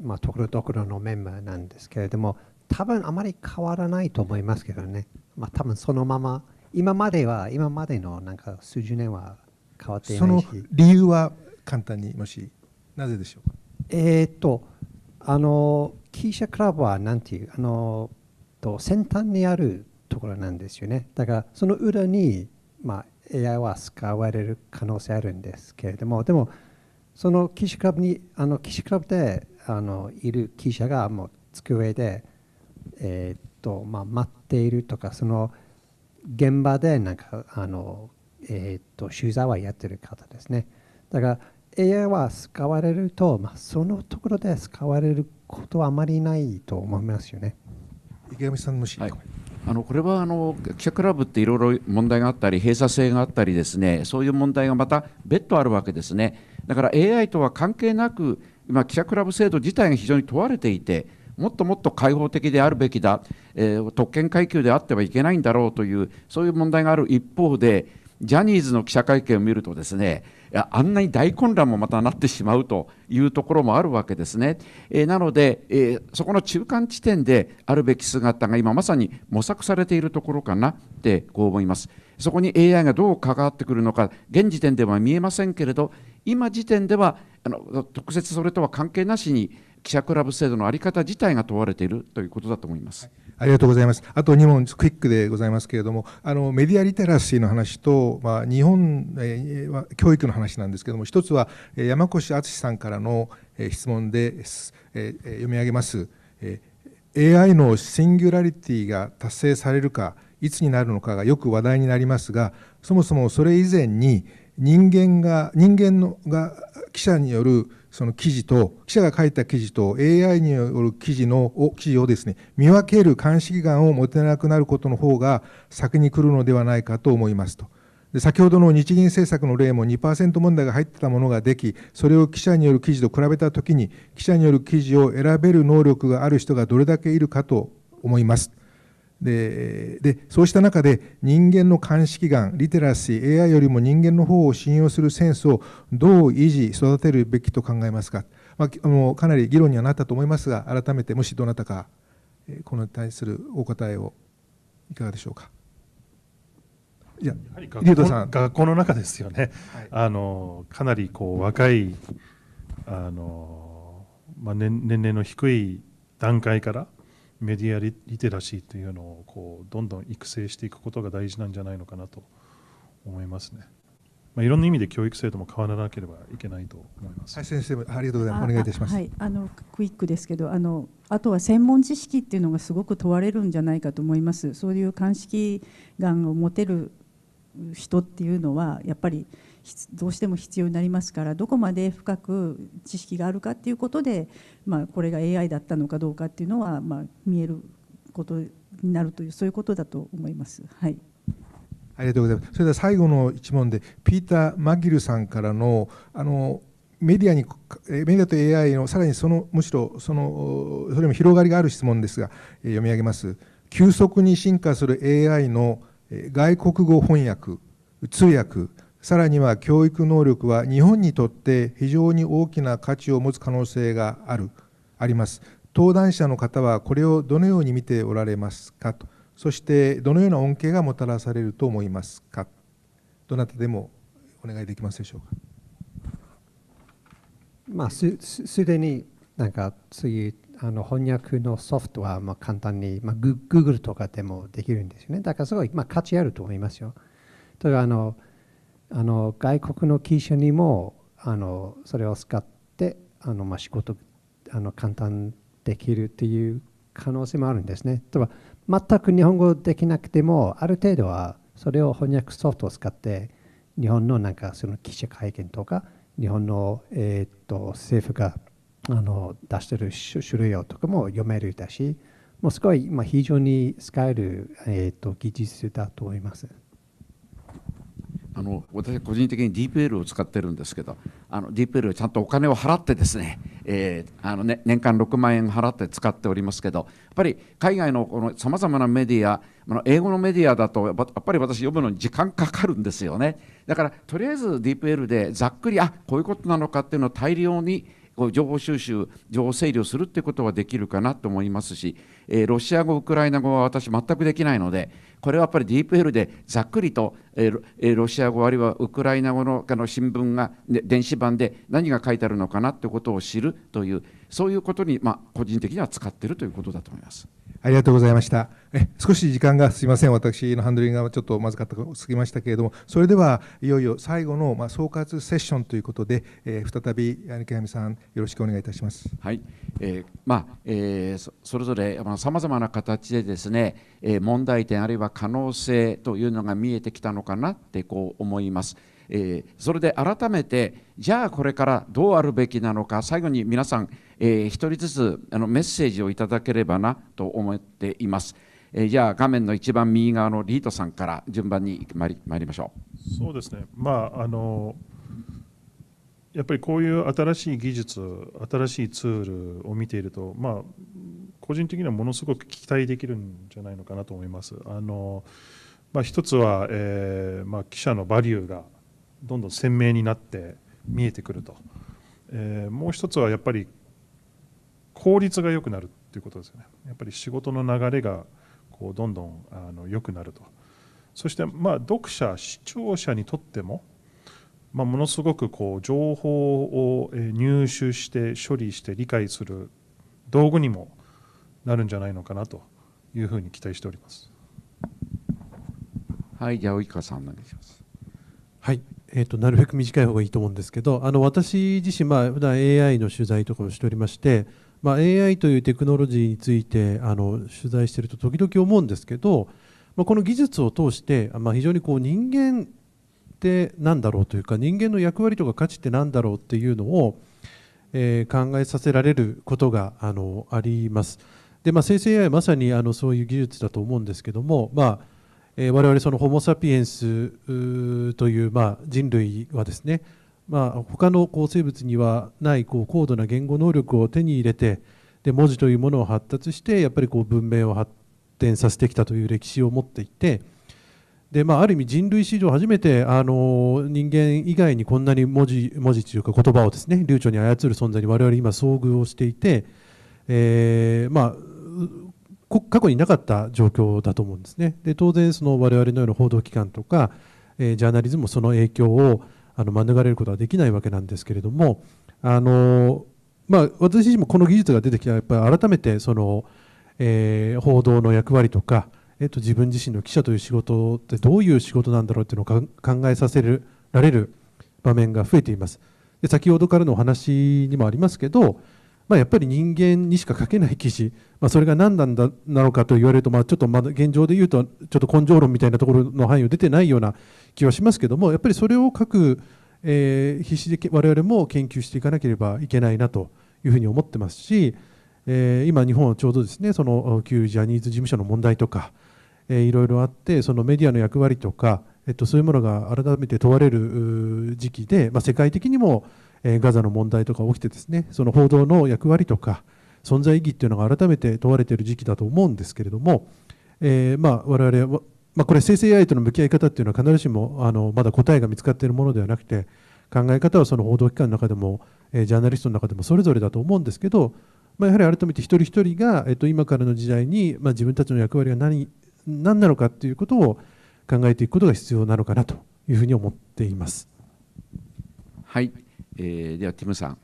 まあ、ところどころのメンバーなんですけれども、多分あまり変わらないと思いますけどね、まあ、多分そのまま、今までは、今までのなんか数十年は変わっていないその理由は簡単に、もし、なぜでしょうか。えっと、あの、キーシャクラブはなんていう、あの、と先端にあるところなんですよね。だから、その裏に、まあ、AI は使われる可能性あるんですけれどもでもその記者クラブにあの記者クラブであのいる記者がもう机で、えーとまあ、待っているとかその現場でなんかあの、えーと、と取材はやってる方ですねだから AI は使われると、まあ、そのところで使われることはあまりないと思いますよね池上さんのし、はいあのこれはあの記者クラブっていろいろ問題があったり閉鎖性があったりですねそういう問題がまた別途あるわけですねだから AI とは関係なく今記者クラブ制度自体が非常に問われていてもっともっと開放的であるべきだ、えー、特権階級であってはいけないんだろうというそういう問題がある一方でジャニーズの記者会見を見るとですねあんなに大混乱もまたなってしまうというところもあるわけですね。えー、なので、えー、そこの中間地点であるべき姿が今まさに模索されているところかなってこう思います。そこに AI がどう関わってくるのか現時点では見えませんけれど今時点ではあの特設それとは関係なしに記者クラブ制度の在り方自体が問われているということだと思います。ありがとうございます。あと2問クイックでございますけれども、あのメディアリテラシーの話と、まあ、日本、えー、教育の話なんですけれども、一つは山越敦さんからの質問で、えー、読み上げます。えー、AI のシンギュラリティが達成されるか、いつになるのかがよく話題になりますが、そもそもそれ以前に人間が人間のが記者によるその記事と、記者が書いた記事と AI による記事の、を記事をですね、見分ける監視機関を持てなくなることの方が先に来るのではないかと思いますと。で先ほどの日銀政策の例も2%問題が入ってたものができ、それを記者による記事と比べたときに、記者による記事を選べる能力がある人がどれだけいるかと思います。ででそうした中で人間の鑑識眼リテラシー AI よりも人間の方を信用するセンスをどう維持育てるべきと考えますか、まあ、あのかなり議論にはなったと思いますが改めてもしどなたかこのに対するお答えをいかがでしょうか。いややはり学校さん学校の中ですよね、はい、あのかなりこう若いあの、まあ年、年齢の低い段階からメディアリテラシーというのをこうどんどん育成していくことが大事なんじゃないのかなと思いますね。まあ、いろんな意味で教育制度も変わらなければいけないと思います。はい、先生ありがとうございます。お願いいたします。はい、あのクイックですけど、あのあとは専門知識っていうのがすごく問われるんじゃないかと思います。そういう鑑識眼を持てる人っていうのはやっぱりどうしても必要になりますからどこまで深く知識があるかっていうことで、まあ、これが AI だったのかどうかっていうのは、まあ、見えることになるというそういうことだと思います。はいありがとうございます。それでは最後の一問で、ピーター・マギルさんからのあのメディアに、メディアと AI のさらにその、むしろその、それも広がりがある質問ですが、読み上げます。急速に進化する AI の外国語翻訳、通訳、さらには教育能力は日本にとって非常に大きな価値を持つ可能性がある、あります。登壇者の方はこれをどのように見ておられますかと、そしてどのような恩恵がもたらされると思いますか、どなたでもお願いできますでしょうか。まあ、すすでになんか次あの翻訳のソフトはまあ簡単に、まあ、グ o o g l とかでもできるんですよね。だからすごいまあ価値あると思いますよ。例えばあのあの外国の記者にもあのそれを使ってあの、まあ、仕事あの簡単できるという可能性もあるんですね。例えば全く日本語できなくてもある程度はそれを翻訳ソフトを使って日本のなんかその記者会見とか日本の、えーと、政府があの出してる種類をとかも読めるだしもうすごい、まあ、非常に使える、えーと技術だと思います。あの私個人的に DPL を使ってるんですけどあの DPL はちゃんとお金を払ってですね,、えー、あのね年間6万円払って使っておりますけどやっぱり海外のさまざまなメディア英語のメディアだとやっぱり私読むのに時間かかるんですよねだからとりあえず DPL でざっくりあこういうことなのかっていうのを大量に情報収集情報整理をするってことはできるかなと思いますしえー、ロシア語、ウクライナ語は私、全くできないので、これはやっぱりディープヘルでざっくりと、えー、ロシア語、あるいはウクライナ語のあの新聞が、ね、電子版で何が書いてあるのかなということを知るという、そういうことに、まあ、個人的には使っているということだと思います。ありがとうございました。え少し時間がすみません、私のハンドリングがちょっとまずかったすぎましたけれども、それではいよいよ最後の、まあ、総括セッションということで、えー、再び、柳上さん、よろしくお願いいたします。はい、えー、まあえー、それぞれ、まあさまざまな形でですね、え問題点あるいは可能性というのが見えてきたのかなってこう思います。えそれで改めてじゃあこれからどうあるべきなのか最後に皆さん、えー、1人ずつあのメッセージをいただければなと思っています。えじゃあ画面の一番右側のリートさんから順番に参りりましょう。そうですね、まああのやっぱりこういう新しい技術、新しいツールを見ていると、まあ、個人的にはものすごく期待できるんじゃないのかなと思います。あのまあ、一つは、えーまあ、記者のバリューがどんどん鮮明になって見えてくると、えー、もう一つはやっぱり効率が良くなるということですよね、やっぱり仕事の流れがこうどんどんあの良くなると、そしてまあ読者、視聴者にとっても、まあ、ものすごくこう情報を入手して処理して理解する道具にもなるんじゃないのかなというふうに期待しております。はい、じゃあ及川さんお願いします。はい、えーと、なるべく短い方がいいと思うんですけどあの私自身、まあ、普段 AI の取材とかをしておりまして、まあ、AI というテクノロジーについてあの取材していると時々思うんですけど、まあ、この技術を通して、まあ、非常にこう人間って何だろうというか人間の役割とか価値って何だろうっていうのを、えー、考えさせられることがあのあります。で、まあ、生成 AI まさにあのそういう技術だと思うんですけども、まあえー、我々そのホモ・サピエンスという、まあ、人類はですね、まあ、他のこう生物にはないこう高度な言語能力を手に入れてで文字というものを発達してやっぱりこう文明を発展させてきたという歴史を持っていてで、まあ、ある意味人類史上初めてあの人間以外にこんなに文字文字というか言葉をですね流暢に操る存在に我々今遭遇をしていて、えーまあ、過去になかった状況だと思うんですね。で当然その我々のような報道機関とか、えー、ジャーナリズムもその影響をあの免れることはできないわけなんですけれどもあの、まあ、私自身もこの技術が出てきたらやっぱり改めてその、えー、報道の役割とか、えー、と自分自身の記者という仕事ってどういう仕事なんだろうっていうのを考えさせられる場面が増えています。で先ほどからのお話にもありますけどまあ、やっぱり人間にしか書けない記事、まあ、それが何なんだなのかと言われると、まあ、ちょっとまだ現状で言うとちょっと根性論みたいなところの範囲を出てないような気はしますけどもやっぱりそれを書く、えー、必死で我々も研究していかなければいけないなというふうに思ってますし、えー、今日本はちょうどですねその旧ジャニーズ事務所の問題とか、えー、いろいろあってそのメディアの役割とか、えっと、そういうものが改めて問われる時期で、まあ、世界的にも、えガザの問題とか起きてですねその報道の役割とか存在意義っていうのが改めて問われている時期だと思うんですけれども、えー、ま我々は、まあ、これ生成 AI との向き合い方っていうのは必ずしもあのまだ答えが見つかっているものではなくて考え方はその報道機関の中でも、えジャーナリストの中でもそれぞれだと思うんですけど、まあ、やはり改めて一人一人が、えー、と今からの時代に、ま自分たちの役割が何何なのかっていうことを考えていくことが必要なのかなというふうに思っています。はいえー、ではティムさん。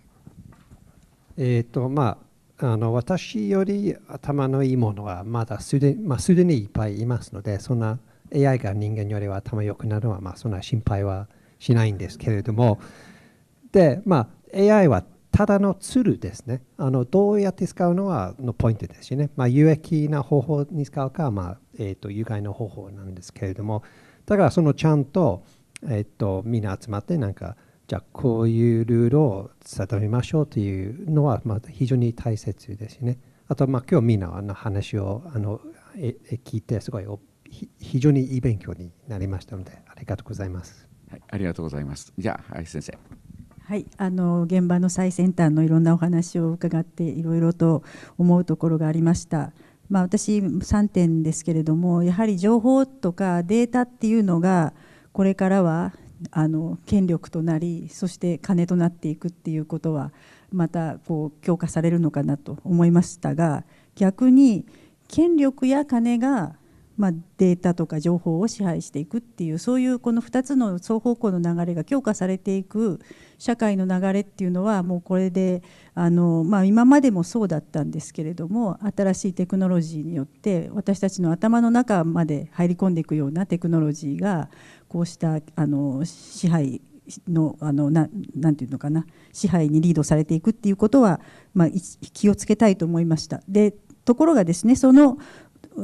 えーとまあ、あの私より頭のいいものはまだすで,、まあ、すでにいっぱいいますのでそんな AI が人間よりは頭良くなるのは、まあ、そんな心配はしないんですけれどもで、まあ、AI はただのツールですねあのどうやって使うのはのポイントですしね、まあ、有益な方法に使うか、まあえーと、有害な方法なんですけれどもだからそのちゃんと,、えーとみんな集まってなんかじゃあこういうルールを定めましょうというのはま非常に大切ですね。あとまあ今日みんなの話をあの聞いてすごい非常にいい勉強になりましたのでありがとうございます。はい、ありがとうございます。じゃあ、は先生。はい、あの現場の最先端のいろんなお話を伺っていろいろと思うところがありました。まあ、私3点ですけれどもやはり情報とかデータっていうのがこれからはあの権力となりそして金となっていくっていうことはまたこう強化されるのかなと思いましたが逆に権力や金が、まあ、データとか情報を支配していくっていうそういうこの2つの双方向の流れが強化されていく社会の流れっていうのはもうこれであの、まあ、今までもそうだったんですけれども新しいテクノロジーによって私たちの頭の中まで入り込んでいくようなテクノロジーがこうしたあの支配のあのななんていうのかな支配にリードされていくっていうことは、まあ、気をつけたいと思いました。でところがですねその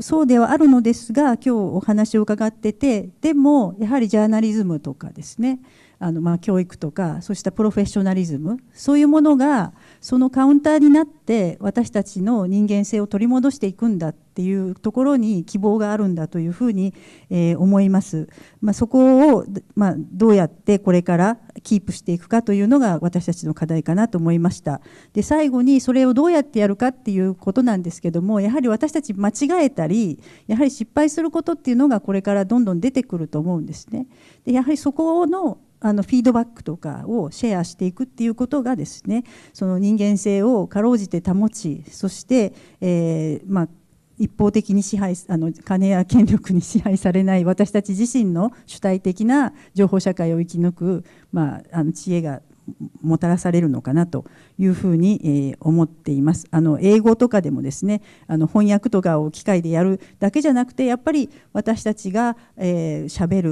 そうではあるのですが今日お話を伺っててでもやはりジャーナリズムとかですねあのまあ教育とかそうしたプロフェッショナリズムそういうものがそのカウンターになって私たちの人間性を取り戻していくんだっていうところに希望があるんだというふうに、え思います、まあ、そこを、まあ、どうやってこれからキープしていくかというのが私たちの課題かなと思いましたで最後にそれをどうやってやるかっていうことなんですけどもやはり私たち間違えたりやはり失敗することっていうのがこれからどんどん出てくると思うんですねでやはりそこのあのフィードバックとかをシェアしていくっていうことがですねその人間性をかろうじて保ちそして、えー、まあ、一方的に支配あの金や権力に支配されない私たち自身の主体的な情報社会を生き抜く、まあ、あの知恵がもたらされるのかなというふうに、え思っています。あの英語とかでもですねあの翻訳とかを機械でやるだけじゃなくてやっぱり私たちが喋、えー、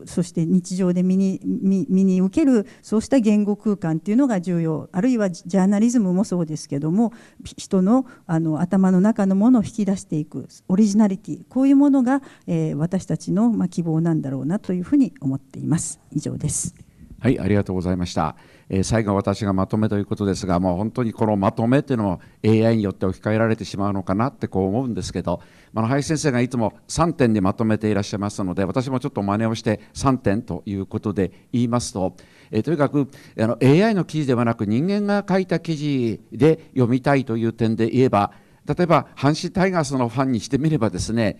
るそして日常で身に身に受けるそうした言語空間っていうのが重要あるいはジャーナリズムもそうですけども人のあの頭の中のものを引き出していくオリジナリティこういうものが、え私たちの、ま希望なんだろうなというふうに思っています。以上です。はい、ありがとうございました。えー、最後私がまとめということですが、もう本当にこのまとめというのも AI によって置き換えられてしまうのかなってこう思うんですけど、まあ、林先生がいつも3点でまとめていらっしゃいますので、私もちょっと真似をして3点ということで言いますと、えー、とにかくあの AI の記事ではなく人間が書いた記事で読みたいという点で言えば、例えば阪神タイガースのファンにしてみればですね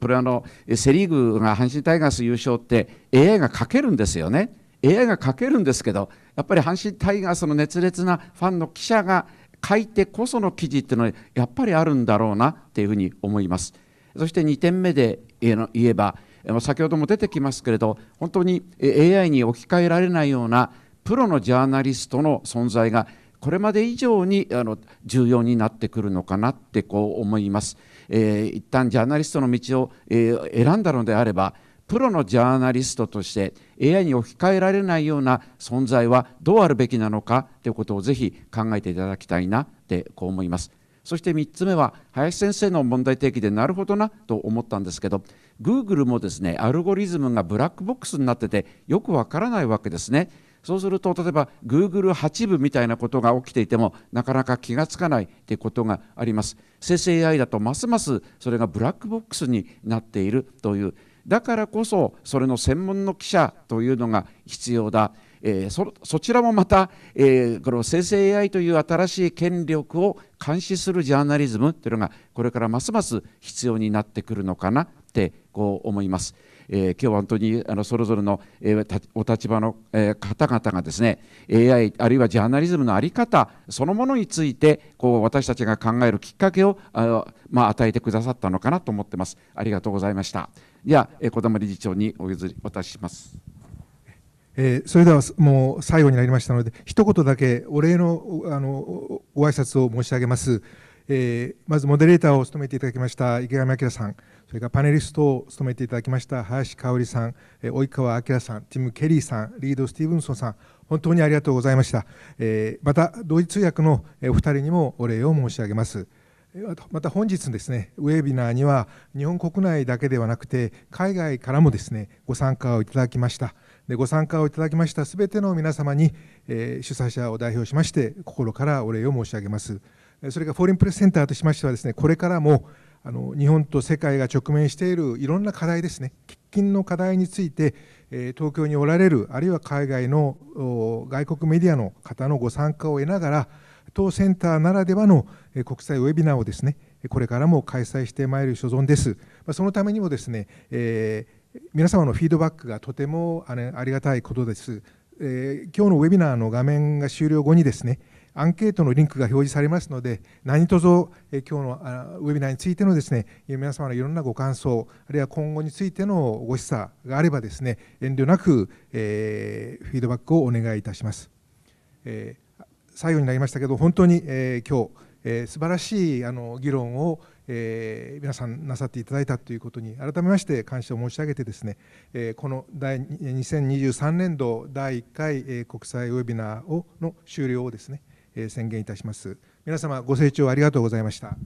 これあのセ・リーグが阪神タイガース優勝って AI が書けるんですよね。AI が書けるんですけどやっぱり阪神タイガースの熱烈なファンの記者が書いてこその記事っていうのはやっぱりあるんだろうなっていうふうに思います。そして2点目で言えば先ほども出てきますけれど本当に AI に置き換えられないようなプロのジャーナリストの存在がこれまで以上に重要になってくるのかなってこう思います。えー、一旦ジャーナリストの道を、選んだのであればプロのジャーナリストとして AI に置き換えられないような存在はどうあるべきなのかということをぜひ考えていただきたいなってこう思います。そして3つ目は林先生の問題提起でなるほどなと思ったんですけど Google もですねアルゴリズムがブラックボックスになっててよくわからないわけですね。そうすると例えば Google8 部みたいなことが起きていてもなかなか気がつかないということがあります。生成 AI だとますますそれがブラックボックスになっているというだからこそそれの専門の記者というのが必要だえー、そそちらもまた、えー、この生成 AI という新しい権力を監視するジャーナリズムというのがこれからますます必要になってくるのかなってこう思います。えー、今日は本当にあのそれぞれの、えー、お立場の、えー、方々がですね AI あるいはジャーナリズムの在り方そのものについてこう私たちが考えるきっかけをあ、まあ、与えてくださったのかなと思ってます。ありがとうございました。では、えー、小玉理事長にお譲り渡します。えー、それではもう最後になりましたので一言だけお礼のあのご挨拶を申し上げます、えー、まずモデレーターを務めていただきました池上彰さんそれからパネリストを務めていただきました林香織さん、及川明さん、ティム・ケリーさん、リード・スティーブンソンさん、本当にありがとうございました。また、同時通訳のお二人にもお礼を申し上げます。また本日ですね、ウェビナーには日本国内だけではなくて、海外からもですね、ご参加をいただきました。でご参加をいただきましたすべての皆様に、主催者を代表しまして、心からお礼を申し上げます。それからフォーリンプレスセンターとしましてはですね、これからもあの日本と世界が直面しているいろんな課題ですね喫緊の課題について、え東京におられるあるいは海外の外国メディアの方のご参加を得ながら当センターならではの国際ウェビナーをですねこれからも開催してまいる所存です。そのためにもですね、えー、皆様のフィードバックがとてもありがたいことです。えー、今日のウェビナーの画面が終了後にですね、アンケートのリンクが表示されますので、何卒今日のウェビナーについてのですね、皆様のいろんなご感想、あるいは今後についてのご示唆があればですね、遠慮なく、えフィードバックをお願いいたします。え最後になりましたけど、本当に、え今日、え素晴らしいあの議論を、え皆さんなさっていただいたということに改めまして感謝を申し上げてですね、えこの第2023年度第1回、え国際ウェビナーをの終了をですね宣言いたします皆様ご清聴ありがとうございました